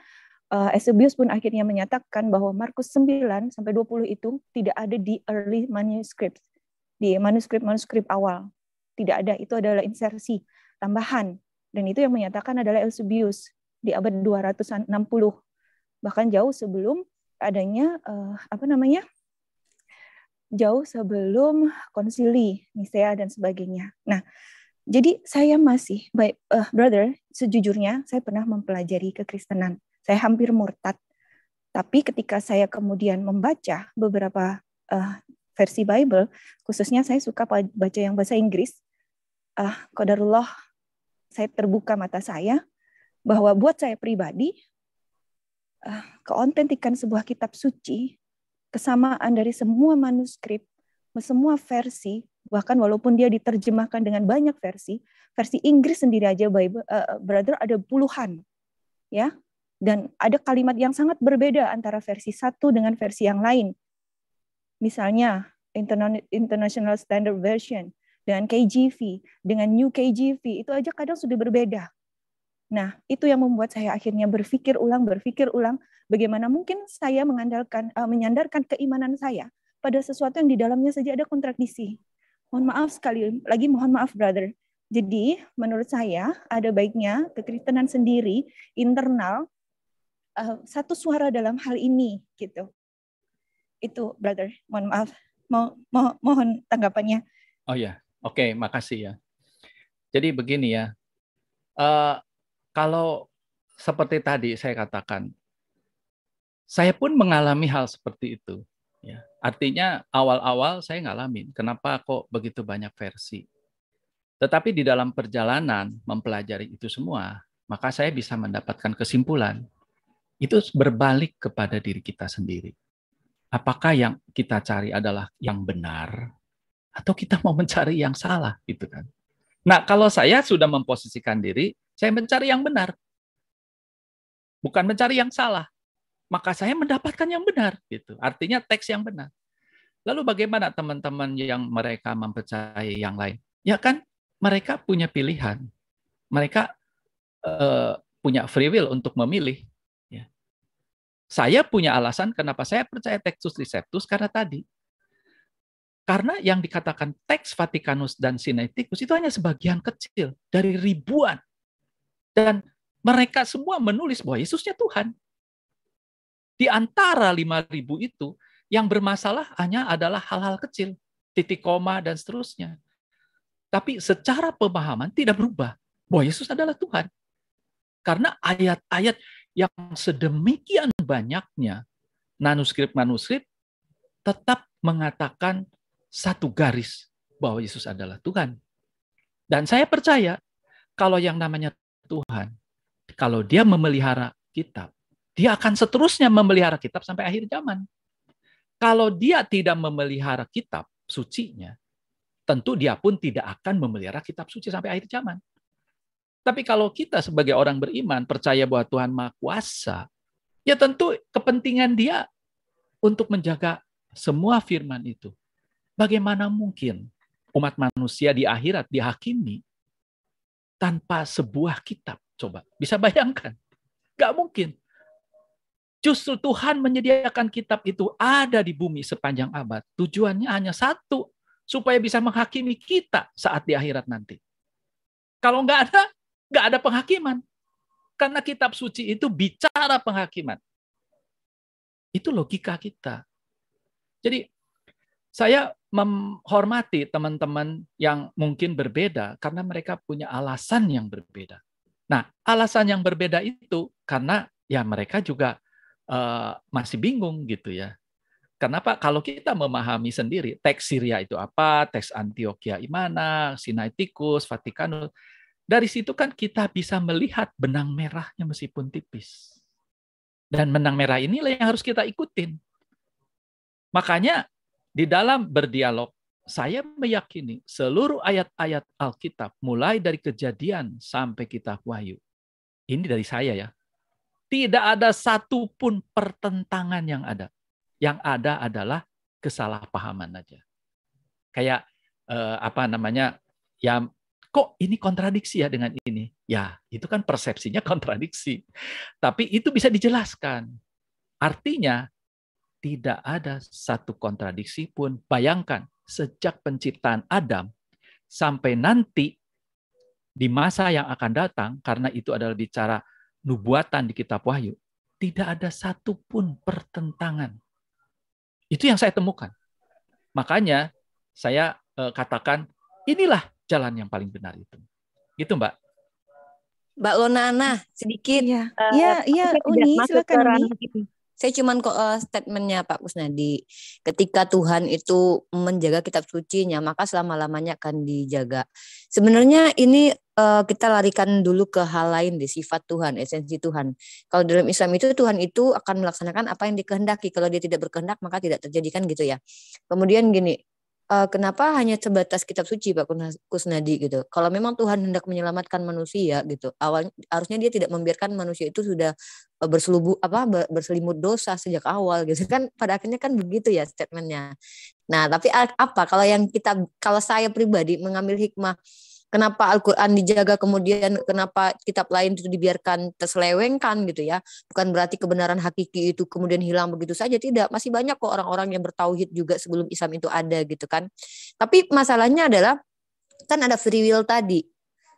uh, Eusebius pun akhirnya menyatakan bahwa Markus 9 sampai 20 itu tidak ada di early manuscript di manuskrip-manuskrip awal. Tidak ada, itu adalah insersi, tambahan. Dan itu yang menyatakan adalah Eusebius di abad 260 bahkan jauh sebelum adanya uh, apa namanya jauh sebelum konsili Nicea dan sebagainya. Nah, jadi saya masih baik uh, brother, sejujurnya saya pernah mempelajari kekristenan. Saya hampir murtad. Tapi ketika saya kemudian membaca beberapa uh, versi Bible, khususnya saya suka baca yang bahasa Inggris. Uh, ah, Kodarullah, saya terbuka mata saya bahwa buat saya pribadi, eh, keontentikan sebuah kitab suci, kesamaan dari semua manuskrip, semua versi, bahkan walaupun dia diterjemahkan dengan banyak versi, versi Inggris sendiri aja, Bible, eh, eh, brother ada puluhan, ya, dan ada kalimat yang sangat berbeda antara versi satu dengan versi yang lain. Misalnya International Standard Version dengan KJV, dengan New KJV itu aja kadang sudah berbeda Nah, itu yang membuat saya akhirnya berpikir ulang, berpikir ulang bagaimana mungkin saya mengandalkan uh, menyandarkan keimanan saya pada sesuatu yang di dalamnya saja ada kontradiksi. Mohon maaf sekali lagi mohon maaf brother. Jadi, menurut saya ada baiknya kekristenan sendiri internal uh, satu suara dalam hal ini gitu. Itu brother, mohon maaf. Mo mo mohon tanggapannya. Oh ya, oke, okay, makasih ya. Jadi begini ya. Uh, kalau seperti tadi saya katakan, saya pun mengalami hal seperti itu. Ya, artinya awal-awal saya ngalamin. Kenapa kok begitu banyak versi? Tetapi di dalam perjalanan mempelajari itu semua, maka saya bisa mendapatkan kesimpulan. Itu berbalik kepada diri kita sendiri. Apakah yang kita cari adalah yang benar atau kita mau mencari yang salah gitu kan. Nah, kalau saya sudah memposisikan diri, saya mencari yang benar. Bukan mencari yang salah. Maka saya mendapatkan yang benar gitu. Artinya teks yang benar. Lalu bagaimana teman-teman yang mereka mempercayai yang lain? Ya kan mereka punya pilihan. Mereka uh, punya free will untuk memilih. Ya. Saya punya alasan kenapa saya percaya Textus Receptus karena tadi karena yang dikatakan teks Vatikanus dan Sinaiticus itu hanya sebagian kecil dari ribuan dan mereka semua menulis bahwa Yesusnya Tuhan. Di antara 5.000 itu, yang bermasalah hanya adalah hal-hal kecil, titik koma, dan seterusnya. Tapi secara pemahaman tidak berubah bahwa Yesus adalah Tuhan. Karena ayat-ayat yang sedemikian banyaknya manuskrip-manuskrip tetap mengatakan satu garis bahwa Yesus adalah Tuhan. Dan saya percaya kalau yang namanya Tuhan. Kalau dia memelihara kitab, dia akan seterusnya memelihara kitab sampai akhir zaman. Kalau dia tidak memelihara kitab sucinya, tentu dia pun tidak akan memelihara kitab suci sampai akhir zaman. Tapi kalau kita sebagai orang beriman percaya bahwa Tuhan Maha Kuasa, ya tentu kepentingan dia untuk menjaga semua firman itu. Bagaimana mungkin umat manusia di akhirat dihakimi tanpa sebuah kitab. Coba, bisa bayangkan? Gak mungkin. Justru Tuhan menyediakan kitab itu ada di bumi sepanjang abad. Tujuannya hanya satu, supaya bisa menghakimi kita saat di akhirat nanti. Kalau nggak ada, nggak ada penghakiman. Karena kitab suci itu bicara penghakiman. Itu logika kita. Jadi saya menghormati teman-teman yang mungkin berbeda karena mereka punya alasan yang berbeda. Nah, alasan yang berbeda itu karena ya mereka juga uh, masih bingung gitu ya. Kenapa? Kalau kita memahami sendiri teks Syria itu apa, teks Antioquia Imana, Sinaiticus, Vatikanus, dari situ kan kita bisa melihat benang merahnya meskipun tipis. Dan benang merah inilah yang harus kita ikutin. Makanya di dalam berdialog, saya meyakini seluruh ayat-ayat Alkitab mulai dari kejadian sampai kitab Wahyu. Ini dari saya ya. Tidak ada satupun pertentangan yang ada. Yang ada adalah kesalahpahaman aja. Kayak eh, apa namanya? Ya kok ini kontradiksi ya dengan ini? Ya, itu kan persepsinya kontradiksi. Tapi itu bisa dijelaskan. Artinya tidak ada satu kontradiksi pun. Bayangkan, sejak penciptaan Adam sampai nanti di masa yang akan datang, karena itu adalah bicara nubuatan di kitab Wahyu, tidak ada satu pun pertentangan. Itu yang saya temukan. Makanya saya eh, katakan inilah jalan yang paling benar itu. Gitu Mbak. Mbak Lonana sedikit. Iya, eh, iya, ya, Uni, silakan Uni. Saya cuma kok uh, statementnya Pak Kusnadi, ketika Tuhan itu menjaga kitab sucinya, maka selama-lamanya akan dijaga. Sebenarnya ini uh, kita larikan dulu ke hal lain di sifat Tuhan, esensi Tuhan. Kalau dalam Islam itu Tuhan itu akan melaksanakan apa yang dikehendaki. Kalau dia tidak berkehendak maka tidak terjadikan gitu ya. Kemudian gini, uh, kenapa hanya sebatas kitab suci Pak Kusnadi gitu. Kalau memang Tuhan hendak menyelamatkan manusia gitu, awal harusnya dia tidak membiarkan manusia itu sudah eh, berselubu apa berselimut dosa sejak awal gitu kan pada akhirnya kan begitu ya statementnya. Nah, tapi apa kalau yang kita kalau saya pribadi mengambil hikmah kenapa Al-Quran dijaga kemudian kenapa kitab lain itu dibiarkan terselewengkan gitu ya bukan berarti kebenaran hakiki itu kemudian hilang begitu saja tidak masih banyak kok orang-orang yang bertauhid juga sebelum Islam itu ada gitu kan tapi masalahnya adalah kan ada free will tadi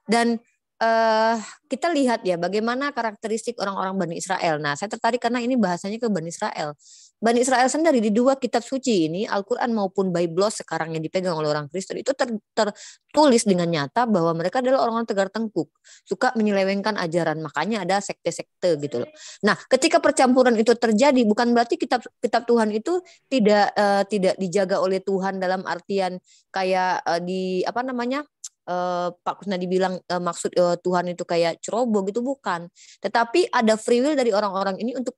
dan Uh, kita lihat ya bagaimana karakteristik orang-orang Bani Israel. Nah, saya tertarik karena ini bahasanya ke Bani Israel. Bani Israel sendiri di dua kitab suci ini, Al-Quran maupun Bible sekarang yang dipegang oleh orang Kristen, itu tertulis dengan nyata bahwa mereka adalah orang-orang tegar tengkuk, suka menyelewengkan ajaran, makanya ada sekte-sekte gitu loh. Nah, ketika percampuran itu terjadi, bukan berarti kitab kitab Tuhan itu tidak uh, tidak dijaga oleh Tuhan dalam artian kayak uh, di apa namanya eh, Pak Kusnadi bilang maksud Tuhan itu kayak ceroboh gitu bukan, tetapi ada free will dari orang-orang ini untuk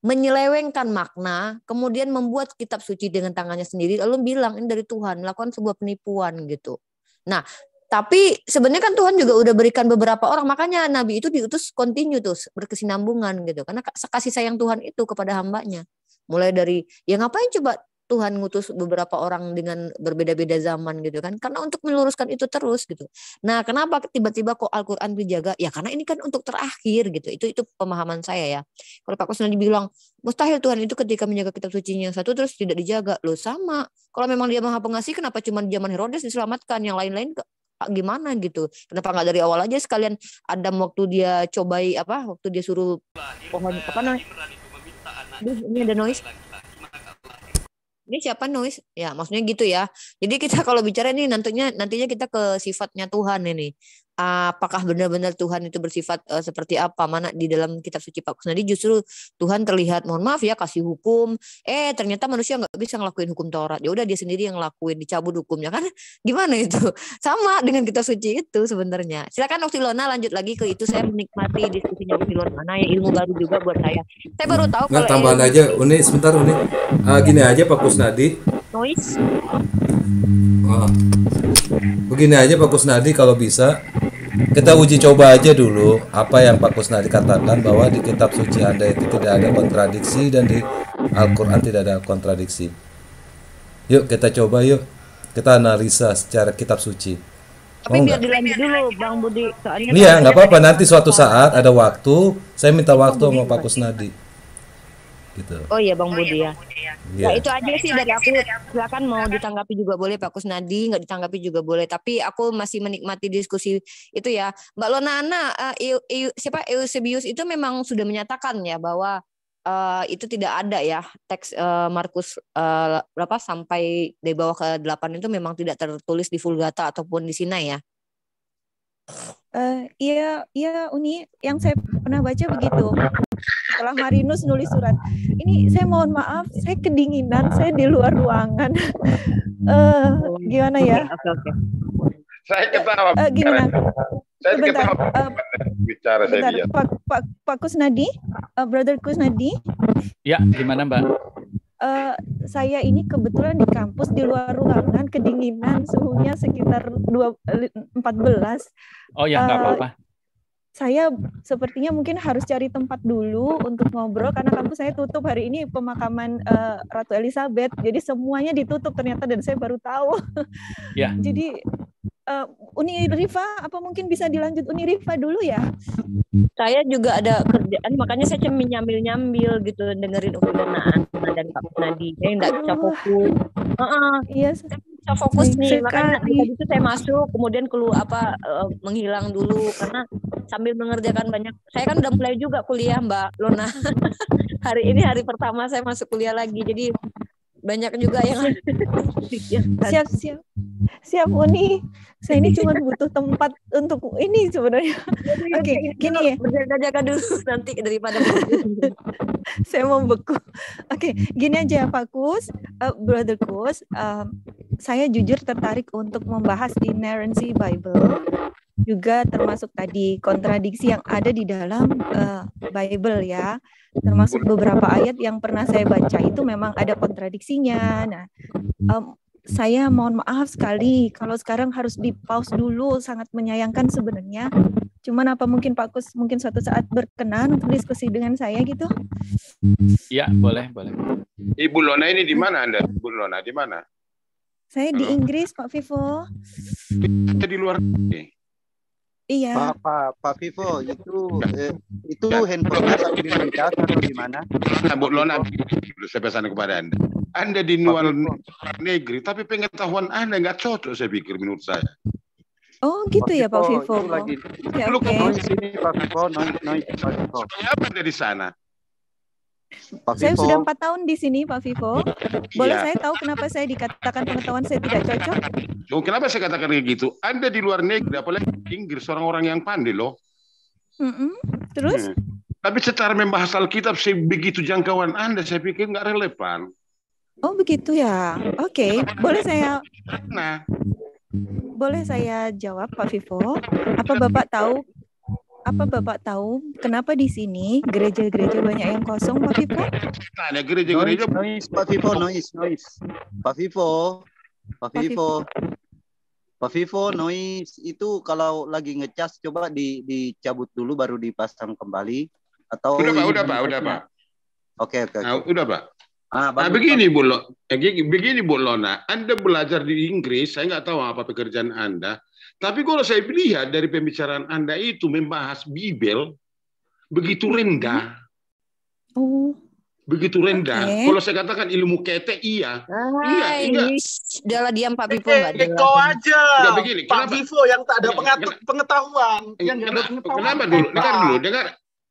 menyelewengkan makna, kemudian membuat kitab suci dengan tangannya sendiri, lalu bilang ini dari Tuhan, melakukan sebuah penipuan gitu. Nah, tapi sebenarnya kan Tuhan juga udah berikan beberapa orang, makanya Nabi itu diutus continue tuh berkesinambungan gitu, karena kasih sayang Tuhan itu kepada hambanya. Mulai dari ya ngapain coba Tuhan ngutus beberapa orang dengan berbeda-beda zaman gitu kan karena untuk meluruskan itu terus gitu nah kenapa tiba-tiba kok Al-Quran dijaga ya karena ini kan untuk terakhir gitu itu itu pemahaman saya ya kalau Pak Kusnadi bilang mustahil Tuhan itu ketika menjaga kitab suci yang satu terus tidak dijaga loh sama kalau memang dia maha pengasih kenapa cuma zaman Herodes diselamatkan yang lain-lain ke gimana gitu kenapa nggak dari awal aja sekalian Adam waktu dia cobai apa waktu dia suruh pohon apa namanya ini ada noise ini siapa nulis ya maksudnya gitu ya jadi kita kalau bicara ini nantinya nantinya kita ke sifatnya Tuhan ini apakah benar-benar Tuhan itu bersifat uh, seperti apa mana di dalam kitab suci Pak Kusnadi justru Tuhan terlihat mohon maaf ya kasih hukum eh ternyata manusia nggak bisa ngelakuin hukum Taurat ya udah dia sendiri yang ngelakuin dicabut hukumnya kan gimana itu sama dengan kitab suci itu sebenarnya silakan Dr. Lona lanjut lagi ke itu saya menikmati diskusinya Okti Lona nah, ya ilmu baru juga buat saya saya baru tahu Nggak kalau tambahan eh, aja Uni sebentar Uni uh, gini aja Pak Kusnadi noise oh. begini aja Pak Kusnadi kalau bisa kita uji coba aja dulu apa yang Pak Kusnadi katakan bahwa di kitab suci Anda itu tidak ada kontradiksi dan di Al-Qur'an tidak ada kontradiksi. Yuk kita coba yuk. Kita analisa secara kitab suci. Tapi oh, biar dilanjut dulu Bang Budi soalnya Iya, nggak apa-apa nanti suatu saat ada waktu saya minta waktu sama Pak Kusnadi gitu. Oh iya Bang Budi ya. Ya, nah, itu aja sih dari aku. Silakan mau ditanggapi juga boleh Pak Kusnadi, nggak ditanggapi juga boleh. Tapi aku masih menikmati diskusi itu ya. Mbak Lona Ana, uh, eh, siapa Eusebius itu memang sudah menyatakan ya bahwa uh, itu tidak ada ya teks uh, Markus uh, berapa sampai di bawah ke delapan itu memang tidak tertulis di Vulgata ataupun di Sinai ya. Uh, iya, iya Uni, yang saya pernah baca begitu setelah Marinus nulis surat ini saya mohon maaf saya kedinginan saya di luar ruangan uh, gimana ya saya ketawa uh, gini saya Sebentar. ketawa uh, bicara bentar, Pak, Pak, Pak Kusnadi uh, Brother Kusnadi ya gimana Mbak uh, saya ini kebetulan di kampus di luar ruangan kedinginan suhunya sekitar 2, 14 oh ya nggak uh, apa-apa saya sepertinya mungkin harus cari tempat dulu untuk ngobrol karena kampus saya tutup hari ini pemakaman uh, Ratu Elizabeth jadi semuanya ditutup ternyata dan saya baru tahu ya. jadi uh, Riva apa mungkin bisa dilanjut Uni Riva dulu ya saya juga ada kerjaan makanya saya cuma nyambil nyambil gitu dengerin Uni dan dan Kak Nadi yang nggak bisa fokus uh -uh. yes bisa hmm. fokus nih makanya itu saya masuk kemudian keluar apa uh, menghilang dulu karena sambil mengerjakan banyak saya kan udah mulai juga kuliah Mbak Lona hari ini hari pertama saya masuk kuliah lagi jadi banyak juga yang siap siap siap Uni saya ini cuma butuh tempat untuk ini sebenarnya iya, iya, oke okay, iya. gini ya berjaga-jaga dulu nanti daripada saya mau beku oke okay, gini aja Pak Kus uh, Brother Kus uh, saya jujur tertarik untuk membahas inerrancy Bible juga termasuk tadi kontradiksi yang ada di dalam uh, Bible ya. Termasuk beberapa ayat yang pernah saya baca itu memang ada kontradiksinya. Nah, um, saya mohon maaf sekali kalau sekarang harus di pause dulu sangat menyayangkan sebenarnya. Cuman apa mungkin Pak Kus mungkin suatu saat berkenan untuk diskusi dengan saya gitu? Ya, boleh, boleh. Ibu Lona ini di mana Anda? Ibu Lona di mana? Saya Halo. di Inggris, Pak Vivo. Kita di luar negeri. Iya. Pak Pak Pak Vivo itu eh, itu handphonenya lagi di cas atau di mana? Nah, Lo saya pesan kepada anda. Anda di luar negeri tapi pengetahuan anda nggak cocok saya pikir menurut saya. Oh gitu Pak ya Pak Vivo. Lagi. Okay, sini Lu ini Pak Vivo, noise, noise Siapa Apa dari sana? Pak Vivo. Saya sudah empat tahun di sini, Pak Vivo. Boleh ya. saya tahu kenapa saya dikatakan pengetahuan saya tidak cocok? Oh, kenapa saya katakan kayak gitu? Anda di luar negeri, apalagi Inggris, seorang orang yang pandai loh. Mm-mm. Terus? Hmm. Tapi secara membahas Alkitab, saya begitu jangkauan Anda, saya pikir nggak relevan. Oh begitu ya. Oke, okay. boleh saya. Nah. Boleh saya jawab Pak Vivo? Apa Bapak tahu apa Bapak tahu kenapa di sini gereja-gereja banyak yang kosong, Pak Vivo? ada gereja-gereja. Noise, Pak Vivo, noise, noise. Pak Vivo, Pak Vivo. Pak Vivo, noise itu kalau lagi ngecas coba di, dicabut dulu baru dipasang kembali atau udah Pak, udah Pak, udah Pak. Oke, oke. Okay, Nah, udah Pak. Ah, nah, begini Bu Lo, begini Bu Lona, Anda belajar di Inggris, saya nggak tahu apa pekerjaan Anda. Tapi kalau saya melihat dari pembicaraan Anda itu membahas Bibel begitu hmm. rendah. Oh. Begitu rendah. Okay. Kalau saya katakan ilmu ketek iya. iya Hai, iya, Dalam diam Pak Pipo, eh, enggak eh, ada. Kau aja. Enggak ya, begini. Pak Pipo yang tak ada pengatuk, pengetahuan. Eh, yang kenapa, Kenapa dulu? Dengar dulu, dengar.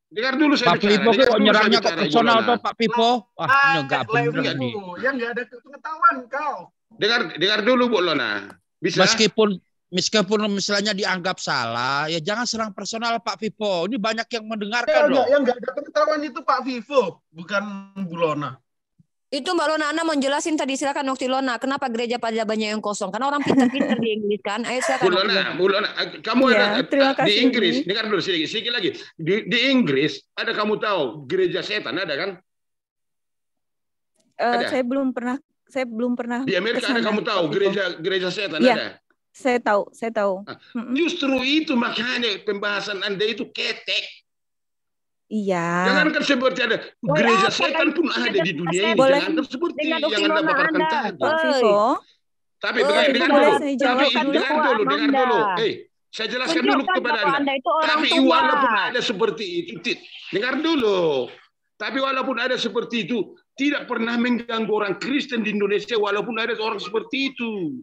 Dengar dulu saya Pak Pipo kok nyerangnya kok personal tuh Pak Pipo. Wah, ah, enggak benar nih. Yang enggak ada pengetahuan kau. Dengar dengar dulu Bu Lona. Bisa. Meskipun meskipun misalnya dianggap salah, ya jangan serang personal Pak Vivo. Ini banyak yang mendengarkan ya, loh. Yang nggak ada pengetahuan itu Pak Vivo, bukan Bu Lona. Itu Mbak Lona, Ana mau tadi silakan waktu Lona, kenapa gereja pada banyak yang kosong? Karena orang pintar-pintar di Inggris kan. Ayo silakan. Bu Lona, Bu Lona, kamu ya, ada kasih. di Inggris, dengar dulu sedikit, sedikit lagi. Di, di Inggris ada kamu tahu gereja setan ada kan? Uh, Saya belum pernah, saya belum pernah. Di Amerika ada kamu tahu gereja gereja setan ya. ada? Saya tahu, saya tahu. Ah, justru itu makanya pembahasan Anda itu ketek. Iya. Jangan kan seperti ada gereja kan pun ada di dunia ini. Boleh, Jangan seperti yang Anda paparkan tadi. Tapi dengan dengar, dengan dulu. Tapi dengan dulu, dengan dulu. Hey, eh, saya jelaskan dulu kepada Anda. Tapi tua. walaupun ada seperti itu, dengar dulu. Tapi walaupun ada seperti itu, tidak pernah mengganggu orang Kristen di Indonesia walaupun ada orang seperti itu.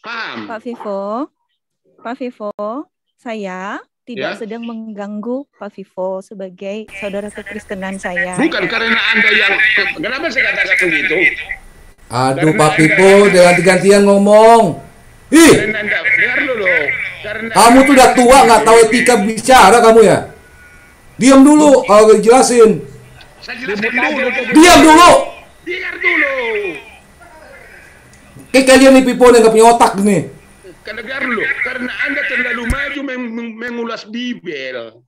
Paham. Pak Vivo, Pak Vivo, saya tidak ya? sedang mengganggu Pak Vivo sebagai saudara kekristenan saya. Bukan karena Anda yang kenapa saya katakan begitu? Aduh Pak Vivo, jangan gantian ngomong. Ih. kamu tuh udah tua nggak tahu etika bicara kamu ya. Diam dulu kalau jelasin. jelasin Diam dulu. Diam dulu. Kayak kalian nih people yang gak punya otak nih. lo, karena Anda terlalu maju meng mengulas Bibel.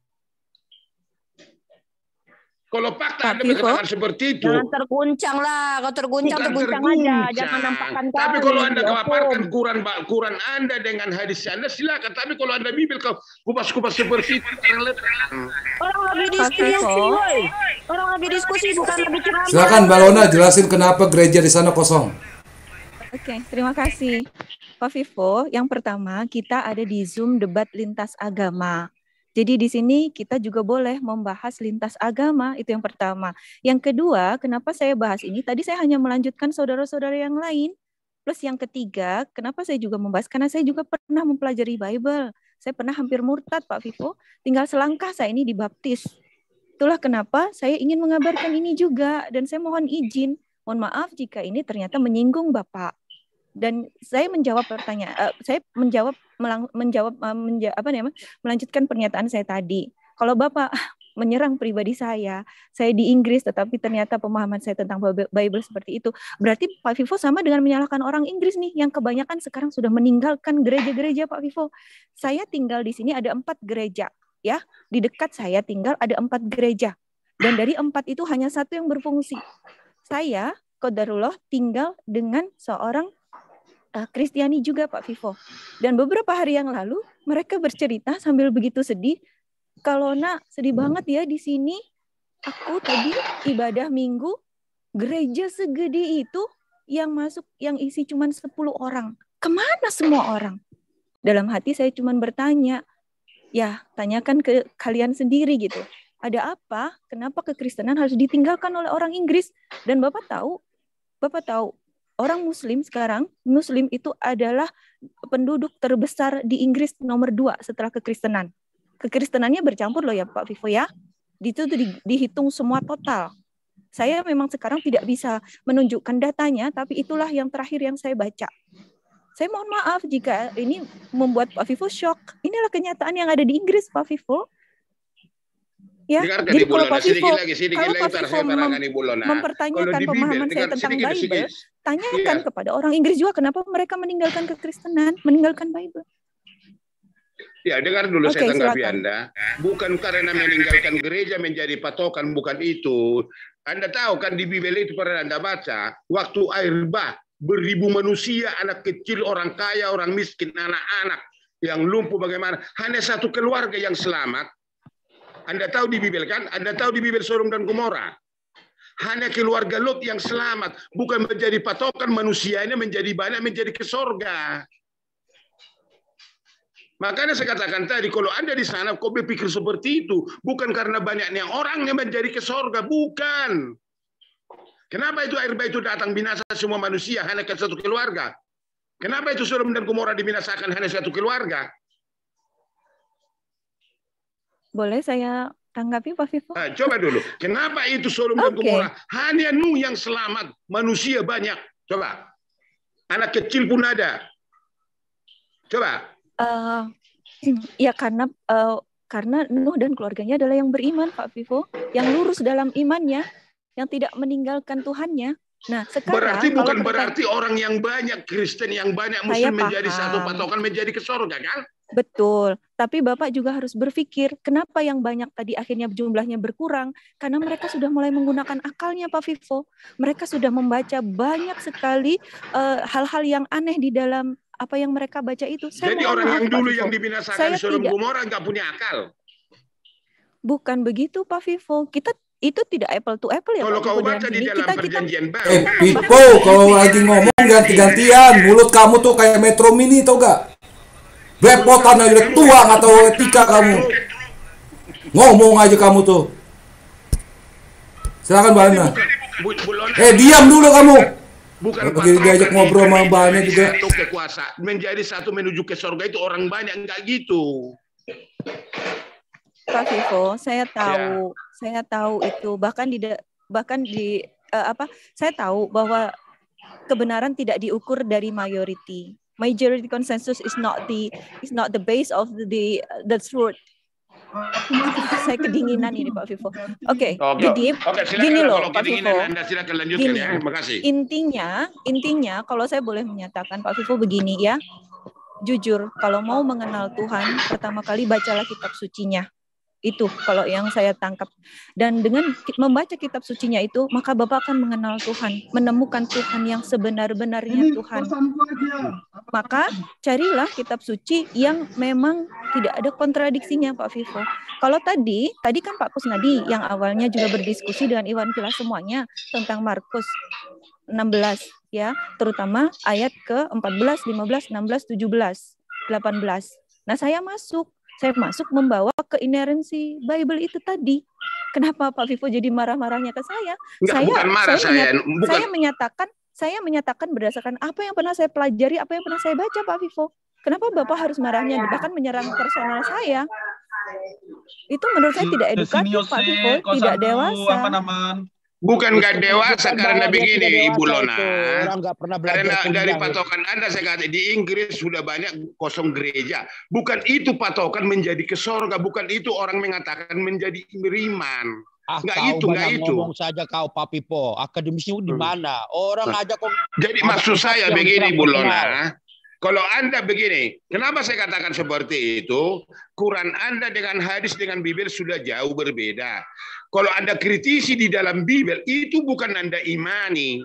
Kalau fakta Tapi Anda mengatakan seperti itu. Jangan terguncang lah, kalau terguncang terguncang, terguncang aja, jangan nampakkan kami. Tapi kalau Anda kemaparkan Quran Quran Anda dengan hadis Anda silakan, tapi kalau Anda bibel, kau kupas-kupas seperti itu Orang lebih diskusi, Orang lebih diskusi bukan lebih ceramah. Silakan Balona jelasin kenapa gereja di sana kosong. Oke, okay, terima kasih. Pak Vivo, yang pertama kita ada di Zoom debat lintas agama. Jadi di sini kita juga boleh membahas lintas agama, itu yang pertama. Yang kedua, kenapa saya bahas ini? Tadi saya hanya melanjutkan saudara-saudara yang lain. Plus yang ketiga, kenapa saya juga membahas? Karena saya juga pernah mempelajari Bible. Saya pernah hampir murtad, Pak Vivo. Tinggal selangkah saya ini dibaptis. Itulah kenapa saya ingin mengabarkan ini juga. Dan saya mohon izin, mohon maaf jika ini ternyata menyinggung Bapak dan saya menjawab pertanyaan uh, saya menjawab melang, menjawab uh, menja, apa namanya melanjutkan pernyataan saya tadi kalau bapak menyerang pribadi saya saya di Inggris tetapi ternyata pemahaman saya tentang Bible seperti itu berarti Pak Vivo sama dengan menyalahkan orang Inggris nih yang kebanyakan sekarang sudah meninggalkan gereja-gereja Pak Vivo saya tinggal di sini ada empat gereja ya di dekat saya tinggal ada empat gereja dan dari empat itu hanya satu yang berfungsi saya Kodarullah tinggal dengan seorang Eh, Kristiani uh, juga Pak Vivo. Dan beberapa hari yang lalu mereka bercerita sambil begitu sedih, kalau nak sedih banget ya di sini aku tadi ibadah minggu gereja segede itu yang masuk yang isi cuma 10 orang. Kemana semua orang? Dalam hati saya cuma bertanya, ya tanyakan ke kalian sendiri gitu. Ada apa? Kenapa kekristenan harus ditinggalkan oleh orang Inggris? Dan Bapak tahu, Bapak tahu orang Muslim sekarang, Muslim itu adalah penduduk terbesar di Inggris nomor dua setelah kekristenan. Kekristenannya bercampur loh ya Pak Vivo ya. Itu di, dihitung semua total. Saya memang sekarang tidak bisa menunjukkan datanya, tapi itulah yang terakhir yang saya baca. Saya mohon maaf jika ini membuat Pak Vivo shock. Inilah kenyataan yang ada di Inggris, Pak Vivo Ya, jadi kalau Pak Vivo, kalau Pak Vivo mem mempertanyakan pemahaman saya tentang Bible, tanyakan ya. kepada orang Inggris juga kenapa mereka meninggalkan kekristenan, meninggalkan Bible. Ya, dengar dulu okay, saya tanggapi silakan. Anda. Bukan karena meninggalkan gereja menjadi patokan, bukan itu. Anda tahu kan di Bible itu pernah Anda baca, waktu air bah, beribu manusia, anak kecil, orang kaya, orang miskin, anak-anak yang lumpuh bagaimana. Hanya satu keluarga yang selamat, anda tahu di Bibel kan? Anda tahu di Bibel Sodom dan Gomora. Hanya keluarga Lot yang selamat. Bukan menjadi patokan manusianya menjadi banyak, menjadi ke sorga. Makanya saya katakan tadi, kalau Anda di sana, kok berpikir seperti itu. Bukan karena banyaknya orang yang menjadi ke sorga. Bukan. Kenapa itu air bah itu datang binasa semua manusia, hanya ke satu keluarga? Kenapa itu Sodom dan Gomora dibinasakan hanya satu keluarga? Boleh saya tanggapi Pak Vivo? Nah, coba dulu. Kenapa itu Sodom okay. Hanya Nuh yang selamat, manusia banyak. Coba. Anak kecil pun ada. Coba. Uh, ya karena uh, karena Nuh dan keluarganya adalah yang beriman Pak Vivo, yang lurus dalam imannya, yang tidak meninggalkan Tuhannya. Nah, sekarang berarti bukan berarti orang yang banyak Kristen yang banyak Muslim menjadi satu patokan menjadi ke kan? Betul, tapi Bapak juga harus berpikir kenapa yang banyak tadi akhirnya jumlahnya berkurang karena mereka sudah mulai menggunakan akalnya Pak Vivo. Mereka sudah membaca banyak sekali eh, hal-hal uh, yang aneh di dalam apa yang mereka baca itu. Saya Jadi orang yang dulu Vivo. yang dibinasakan saya Sodom Gomora nggak punya akal. Bukan begitu Pak Vivo. Kita itu tidak apple to apple ya. Kalau kau baca di dalam kita, perjanjian kita, eh, baru. Eh, Pipo, kalau lagi ngomong ganti-gantian. Mulut kamu tuh kayak metro mini tau gak? Belepotan aja udah tua nggak tahu etika kamu. Ngomong aja kamu tuh. Silakan Mbak Ana. Eh diam dulu kamu. Bukan Jadi diajak ngobrol sama Mbak Ana juga. menjadi satu menuju ke surga itu orang banyak nggak gitu. Pak Vivo, saya tahu, ya. saya tahu itu bahkan di bahkan di uh, apa? Saya tahu bahwa kebenaran tidak diukur dari mayoriti majority consensus is not the is not the base of the the truth saya kedinginan ini Pak Vivo. Oke, okay, jadi okay, gini loh Pak Vivo. gini, ya. Kasih. Intinya, intinya kalau saya boleh menyatakan Pak Vivo begini ya. Jujur, kalau mau mengenal Tuhan, pertama kali bacalah kitab sucinya itu kalau yang saya tangkap dan dengan membaca kitab sucinya itu maka Bapak akan mengenal Tuhan menemukan Tuhan yang sebenar-benarnya Tuhan maka carilah kitab suci yang memang tidak ada kontradiksinya Pak Vivo kalau tadi tadi kan Pak Kusnadi yang awalnya juga berdiskusi dengan Iwan Kila semuanya tentang Markus 16 ya terutama ayat ke 14 15 16 17 18 nah saya masuk saya masuk membawa ke inerensi Bible itu tadi. Kenapa Pak Vivo jadi marah-marahnya ke saya? Enggak, saya bukan marah saya, saya, bukan. saya menyatakan saya menyatakan berdasarkan apa yang pernah saya pelajari, apa yang pernah saya baca Pak Vivo. Kenapa Bapak harus marahnya bahkan menyerang personal saya? Itu menurut saya tidak edukatif Pak Vivo, tidak dewasa. Apa namanya? Bukan gak dewasa bukan karena begini Ibu Lona. Karena dari belajar. patokan Anda saya kata di Inggris sudah banyak kosong gereja. Bukan itu patokan menjadi ke sorga, bukan itu orang mengatakan menjadi beriman. Ah, nggak itu, nggak itu. Ngomong saja kau Papipo, hmm. di mana? Orang hmm. Nah, aja kok. Jadi maksud saya begini ibu Lona. Kalau Anda begini, kenapa saya katakan seperti itu? Quran Anda dengan hadis dengan Bibir sudah jauh berbeda. Kalau Anda kritisi di dalam Bibel, itu bukan Anda imani.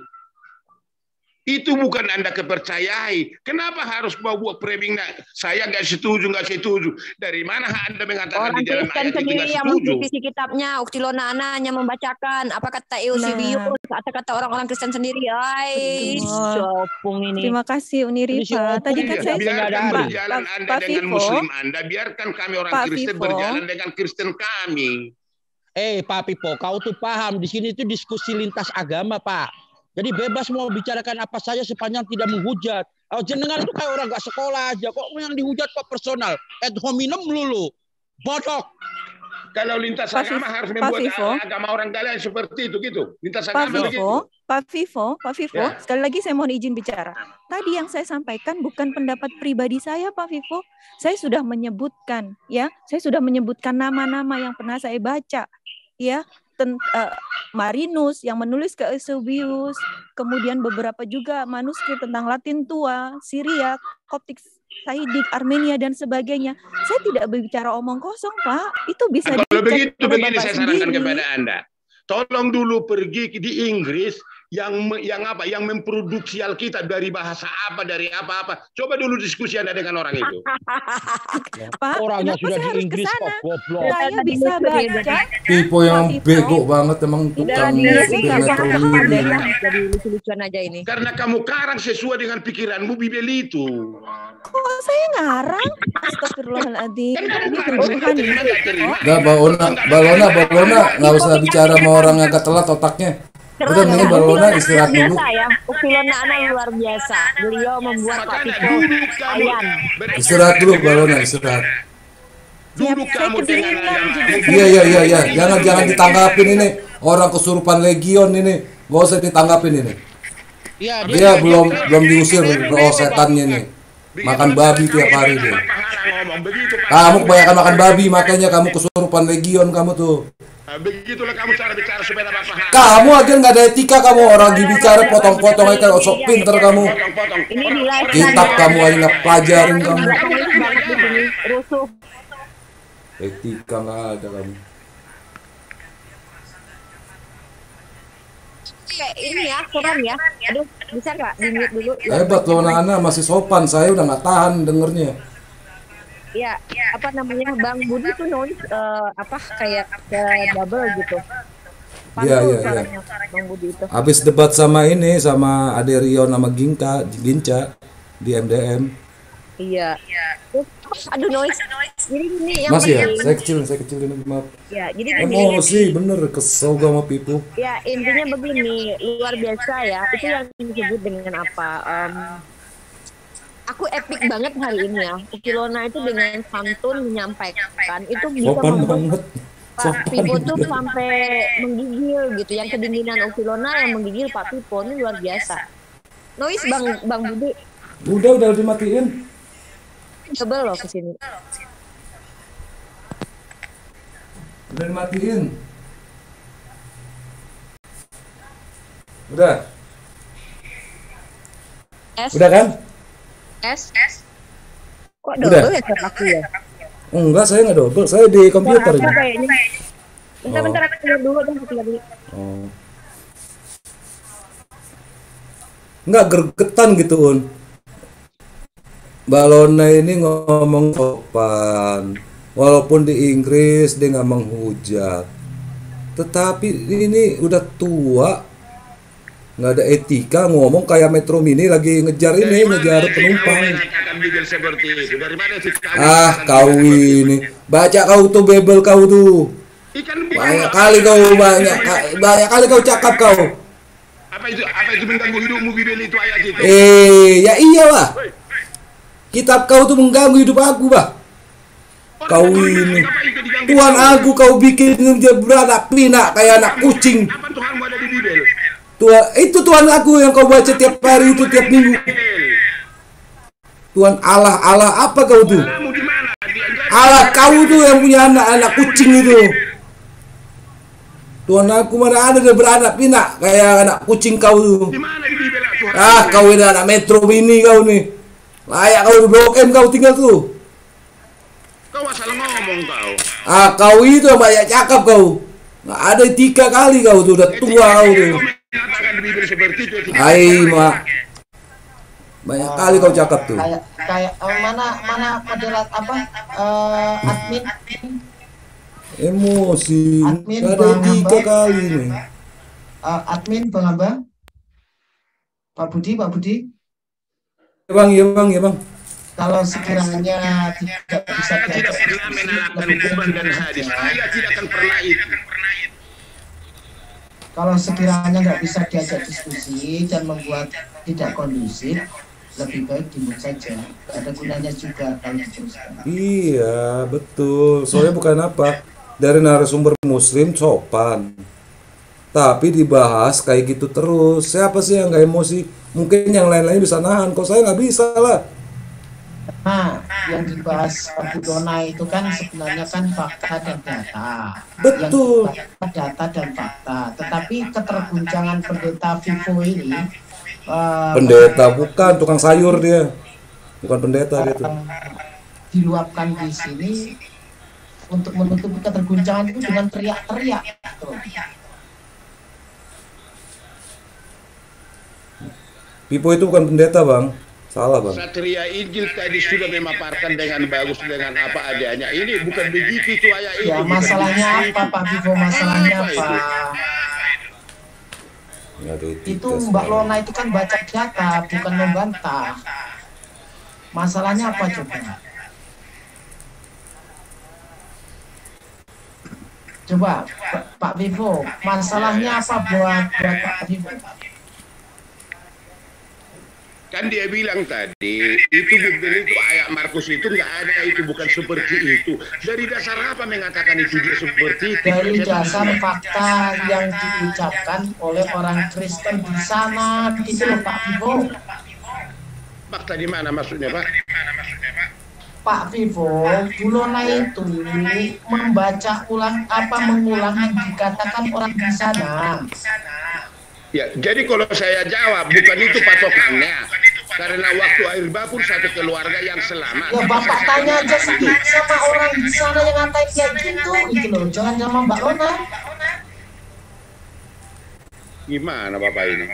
Itu bukan Anda kepercayai. Kenapa harus bawa buat framing? Nah, saya nggak setuju, nggak setuju. Dari mana Anda mengatakan Orang di dalam Kristen ayat sendiri itu yang mengkritisi kitabnya, Uktilonana hanya membacakan apa kata Eusebius, nah. atau kata orang-orang Kristen sendiri. Ay, sopung ini. Terima kasih Unirifa. Tadi kan iya, saya biarkan ada berjalan Anda Pak dengan Vivo. Muslim Anda, biarkan kami orang Pak Kristen Vivo. berjalan dengan Kristen kami. Eh Pak Pipo, kau tuh paham di sini itu diskusi lintas agama Pak. Jadi bebas mau bicarakan apa saja sepanjang tidak menghujat. Oh, jenengan itu kayak orang gak sekolah aja, kok yang dihujat kok personal. Ad hominem lulu, bodoh. Kalau lintas Pak agama harus membuat Fifo. agama orang kalian seperti itu gitu. Lintas Pak agama Fifo, begitu. Pak Vivo, Pak Vivo, ya. sekali lagi saya mohon izin bicara. Tadi yang saya sampaikan bukan pendapat pribadi saya, Pak Vivo. Saya sudah menyebutkan, ya, saya sudah menyebutkan nama-nama yang pernah saya baca ya ten, uh, Marinus yang menulis ke Eusebius, kemudian beberapa juga manuskrip tentang Latin tua, Syria, Koptik Saidik, Armenia dan sebagainya. Saya tidak berbicara omong kosong, Pak. Itu bisa Kalau begitu begini saya sarankan sendiri. kepada Anda. Tolong dulu pergi di Inggris yang yang apa yang memproduksi Alkitab dari bahasa apa dari apa-apa. Coba dulu diskusi Anda dengan orang itu. Apa? Orangnya sudah di Inggris kok goblok. Saya bisa baca. Tipe yang bego banget emang tukang lucu-lucuan aja ini. Karena kamu karang sesuai dengan pikiranmu Bibel itu. Kok saya ngarang? Astagfirullahaladzim. Enggak, Balona, Balona, Balona, nggak usah bicara sama orang yang agak telat otaknya. Betul, nih Barcelona istirahat dulu. Ya, anak luar biasa. Beliau membuat Pak Tito Istirahat dulu Barcelona, istirahat. Iya, iya, iya, gitu. iya, iya. Jangan, jangan ditanggapin ini. Orang kesurupan legion ini. Gak usah ditanggapin ini. Ya, dia, dia belum dia, belum diusir roh setannya nih. Makan babi tiap hari dia. Kamu kebanyakan makan babi, makanya kamu kesurupan legion kamu tuh. Eh, begitulah kamu cara bicara supaya dapat paham. Kamu agen nggak ada etika kamu orang dibicara potong-potong aja -potong, sok pinter kamu. Kitab kamu aja nggak pelajarin kamu. Etika nggak ada kamu. kayak ini ya kurang ya aduh bisa nggak di dulu hebat loh anak-anak masih sopan saya udah nggak tahan dengernya ya, ya apa namanya Bang Budi tuh noise uh, apa kayak ke double gitu. gitu. Iya, iya iya iya. Bang Budi itu. Habis debat sama ini sama Ade Rio nama Ginka, Ginca di MDM. Iya. Oh, iya. aduh noise. Jadi ini yang masih ya, saya kecil, saya kecil ini maaf. Ya, jadi gini. Emosi bener kesel gue sama Pipo. Ya, intinya begini, luar biasa ya. Itu yang disebut dengan apa? Um, aku epic banget hari ini ya. Ukilona itu dengan santun menyampaikan itu bisa Sopan banget. Pak Pipo tuh sampai menggigil gitu. Yang kedinginan Ukilona yang menggigil Pak Pipo ini luar biasa. Nois, Bang Bang Budi. Udah udah dimatiin. Coba loh kesini. Udah dimatiin. Udah. Yes. Udah kan? S kok double ya sama aku ya enggak saya nggak double saya di komputer ini bentar-bentar aku lihat dulu dong aku lagi. oh. enggak gergetan gitu un Balona ini ngomong sopan walaupun di Inggris dia nggak menghujat tetapi ini udah tua nggak ada etika ngomong kayak Metro Mini lagi ngejar ini dari ngejar penumpang. Ah kau ini baca kau tuh bebel kau tuh. Banyak kali kau banyak banyak kali kau cakap kau. Apa itu apa itu mengganggu hidupmu bebel itu ayat itu? Eh ya iya lah Kitab kau tuh mengganggu hidup aku bah. Kau ini Tuhan aku kau bikin dia beranak pinak kayak anak kucing. Tuhan, itu Tuhan aku yang kau baca tiap hari itu tiap minggu. Tuhan Allah, Allah apa kau tuh? Allah kau tuh yang punya anak-anak kucing itu. Tuhan aku mana ada dia beranak pinak kayak anak kucing kau tuh. Ah kau ini anak metro mini kau nih. Layak kau di blok M kau tinggal tuh. Kau asal ngomong kau. Ah kau itu banyak cakap kau. Nggak ada tiga kali kau tuh udah tua kau tuh. Hai, Ma. Banyak kali kau cakap tuh. Kayak kayak uh, mana mana moderat apa uh, admin? Emosi. Admin ada tiga kali nih. Eh, uh, admin Bang Abang. Pak Budi, Pak Budi. Ya Bang, ya Bang, ya Bang. Kalau sekiranya tidak bisa tidak bisa menerapkan dan dari saya tidak akan pernah itu kalau sekiranya nggak bisa diajak diskusi dan membuat tidak kondusif, lebih baik dimut saja ada gunanya juga kalau diteruskan iya betul soalnya bukan apa dari narasumber muslim sopan tapi dibahas kayak gitu terus siapa sih yang nggak emosi mungkin yang lain-lain bisa nahan kok saya nggak bisa lah nah yang dibahas Dona itu kan sebenarnya kan fakta dan data. Betul. Yang data dan fakta. Tetapi keterguncangan pendeta Vivo ini uh, pendeta bukan tukang sayur dia. Bukan pendeta uh, dia eh, Diluapkan di sini untuk menutup keterguncangan itu dengan teriak-teriak. Pipo gitu. itu bukan pendeta, Bang. Salah bang. Satria Injil tadi sudah memaparkan dengan bagus dengan apa adanya. Ini bukan begitu itu ayat ini. Ya masalahnya apa Pak Vivo? Masalahnya apa? apa? Ya, itu, itu Mbak Lona itu kan baca data bukan membantah. Masalahnya apa coba? Coba Pak Vivo, masalahnya apa buat buat Pak Vivo? Kan dia bilang tadi, itu Bibil itu ayat Markus itu nggak ada, itu bukan seperti itu. Dari dasar apa mengatakan itu dia seperti itu? Dari dasar fakta yang diucapkan oleh orang Kristen di sana, itu loh Pak Vivo. Fakta di mana maksudnya Pak? Pak Vivo, Bulona itu membaca ulang apa mengulang yang dikatakan orang di sana. Ya, jadi kalau saya jawab bukan itu patokannya. Karena waktu air pun satu keluarga yang selamat. Ya Bapak tanya aja sih sama orang di sana yang ngatain kayak gitu. Itu loh, jangan sama Mbak Ona. Gimana Bapak ini?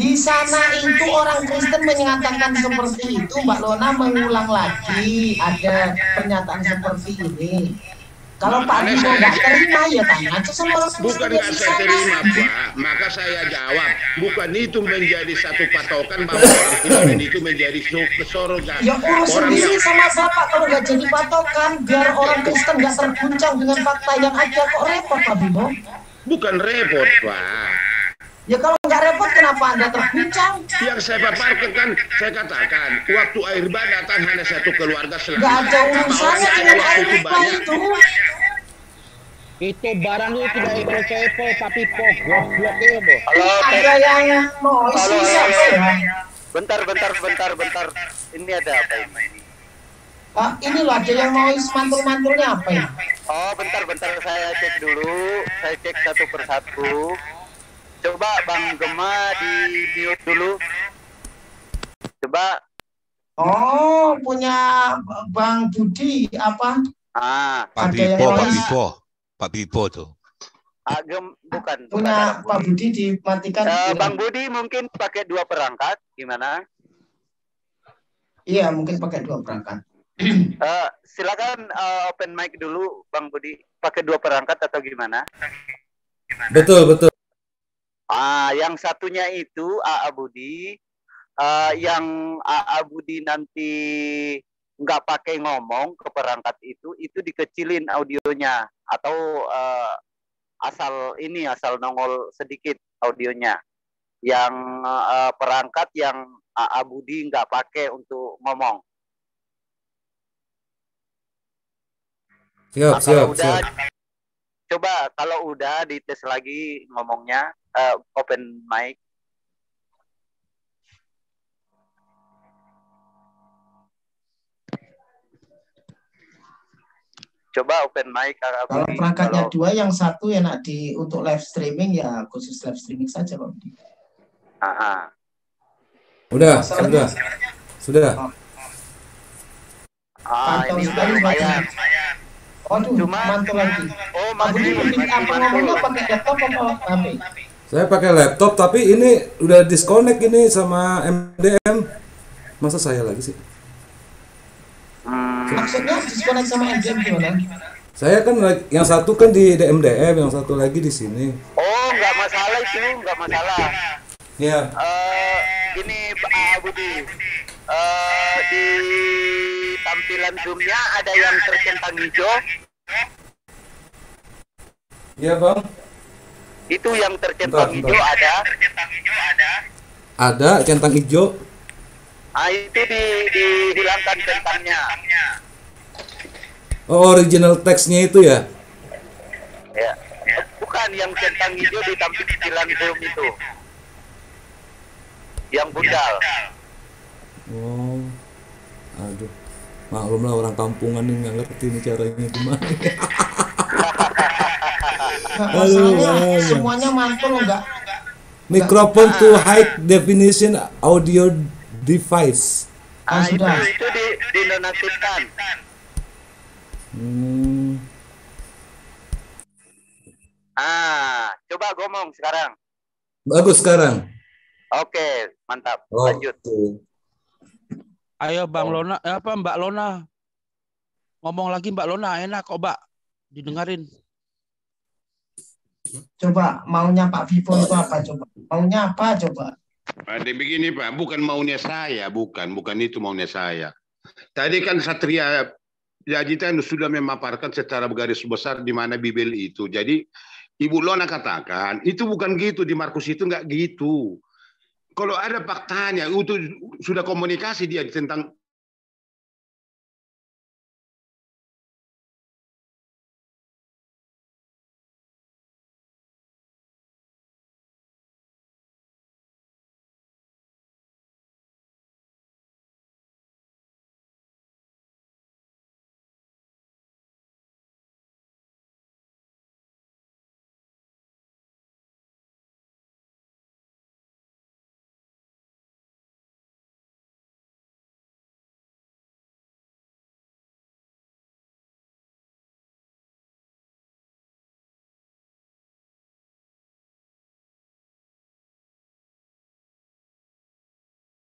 Di sana itu orang Kristen menyatakan seperti itu, Mbak Lona mengulang lagi ada pernyataan seperti ini. Kalau Pak Bimo mau nggak terima ya tanya aja sama orang Bukan nggak saya terima Pak, maka saya jawab bukan itu menjadi satu patokan bahwa orang itu menjadi sorga. Ya urus sendiri sama siapa kalau nggak jadi patokan biar orang Kristen nggak terguncang dengan fakta yang ada kok repot Pak Bimo. Bukan repot Pak. Ya kalau nggak repot kenapa Anda terpincang? Yang saya paparkan, kan, saya katakan, waktu air bah datang hanya satu keluarga selalu. Nggak ada urusannya dengan air bah itu. Itu barangnya tidak kepo-kepo, tapi kok ya, Bo. Halo, ada yang mau isi Bentar, bentar, bentar, bentar. Ini ada apa ini? Pak, ah, ini loh ada yang mau mantul-mantulnya apa ya? Oh, bentar, bentar. Saya cek dulu. Saya cek satu persatu. Coba Bang Gema di mute dulu. Coba. Oh, punya Bang Budi apa? Ah, Pak Bipo, Pak Bipo. Pak Bipo tuh. Agem ah, bukan. Punya bukan Pak Budi dimatikan. Uh, Bang Budi mungkin pakai dua perangkat, gimana? Iya, mungkin pakai dua perangkat. uh, silakan uh, open mic dulu, Bang Budi. Pakai dua perangkat atau gimana? Betul, betul. Ah, yang satunya itu AA Budi, uh, yang AA Budi nanti nggak pakai ngomong ke perangkat itu, itu dikecilin audionya atau uh, asal ini asal nongol sedikit audionya. Yang uh, perangkat yang AA Budi nggak pakai untuk ngomong. Siap, nah, siap, siap coba kalau udah dites lagi ngomongnya uh, open mic coba open mic kalau perangkatnya kalau... dua yang satu ya nanti untuk live streaming ya khusus live streaming saja bang Aha. udah sudah sudah oh. ah, ini lumayan, lumayan Oh, Cuma, mantul lagi. Oh, mantul lagi. apa laptop apa HP? Saya pakai laptop tapi ini udah disconnect ini sama MDM. Masa saya lagi sih? Hmm. Maksudnya disconnect sama MDM gimana? Saya kan yang satu kan di DMDM, yang satu lagi di sini. Oh, nggak masalah itu, nggak masalah. Iya. Eh, ini Pak Budi. Uh, di tampilan zoomnya ada yang tercentang hijau iya bang itu yang tercentang hijau ada ada centang hijau ah itu di, di hilangkan centangnya oh original teksnya itu ya ya bukan yang centang hijau di tampilan zoom itu yang budal oh aduh maklum lah orang kampungan nih nggak ngerti ini caranya gimana Masalahnya semuanya mantul enggak. mikrofon to high definition audio device ah, ah itu, itu di, nonaktifkan. hmm. ah coba ngomong sekarang bagus sekarang oke okay, mantap lanjut tuh. Ayo Bang oh. Lona, eh, apa Mbak Lona? Ngomong lagi Mbak Lona, enak kok Mbak, didengarin. Coba maunya Pak Vivo itu apa coba? Maunya apa coba? Ada begini Pak, bukan maunya saya, bukan, bukan itu maunya saya. Tadi kan Satria Yajita sudah memaparkan secara garis besar di mana Bibel itu. Jadi Ibu Lona katakan, itu bukan gitu, di Markus itu enggak gitu kalau ada faktanya itu sudah komunikasi dia tentang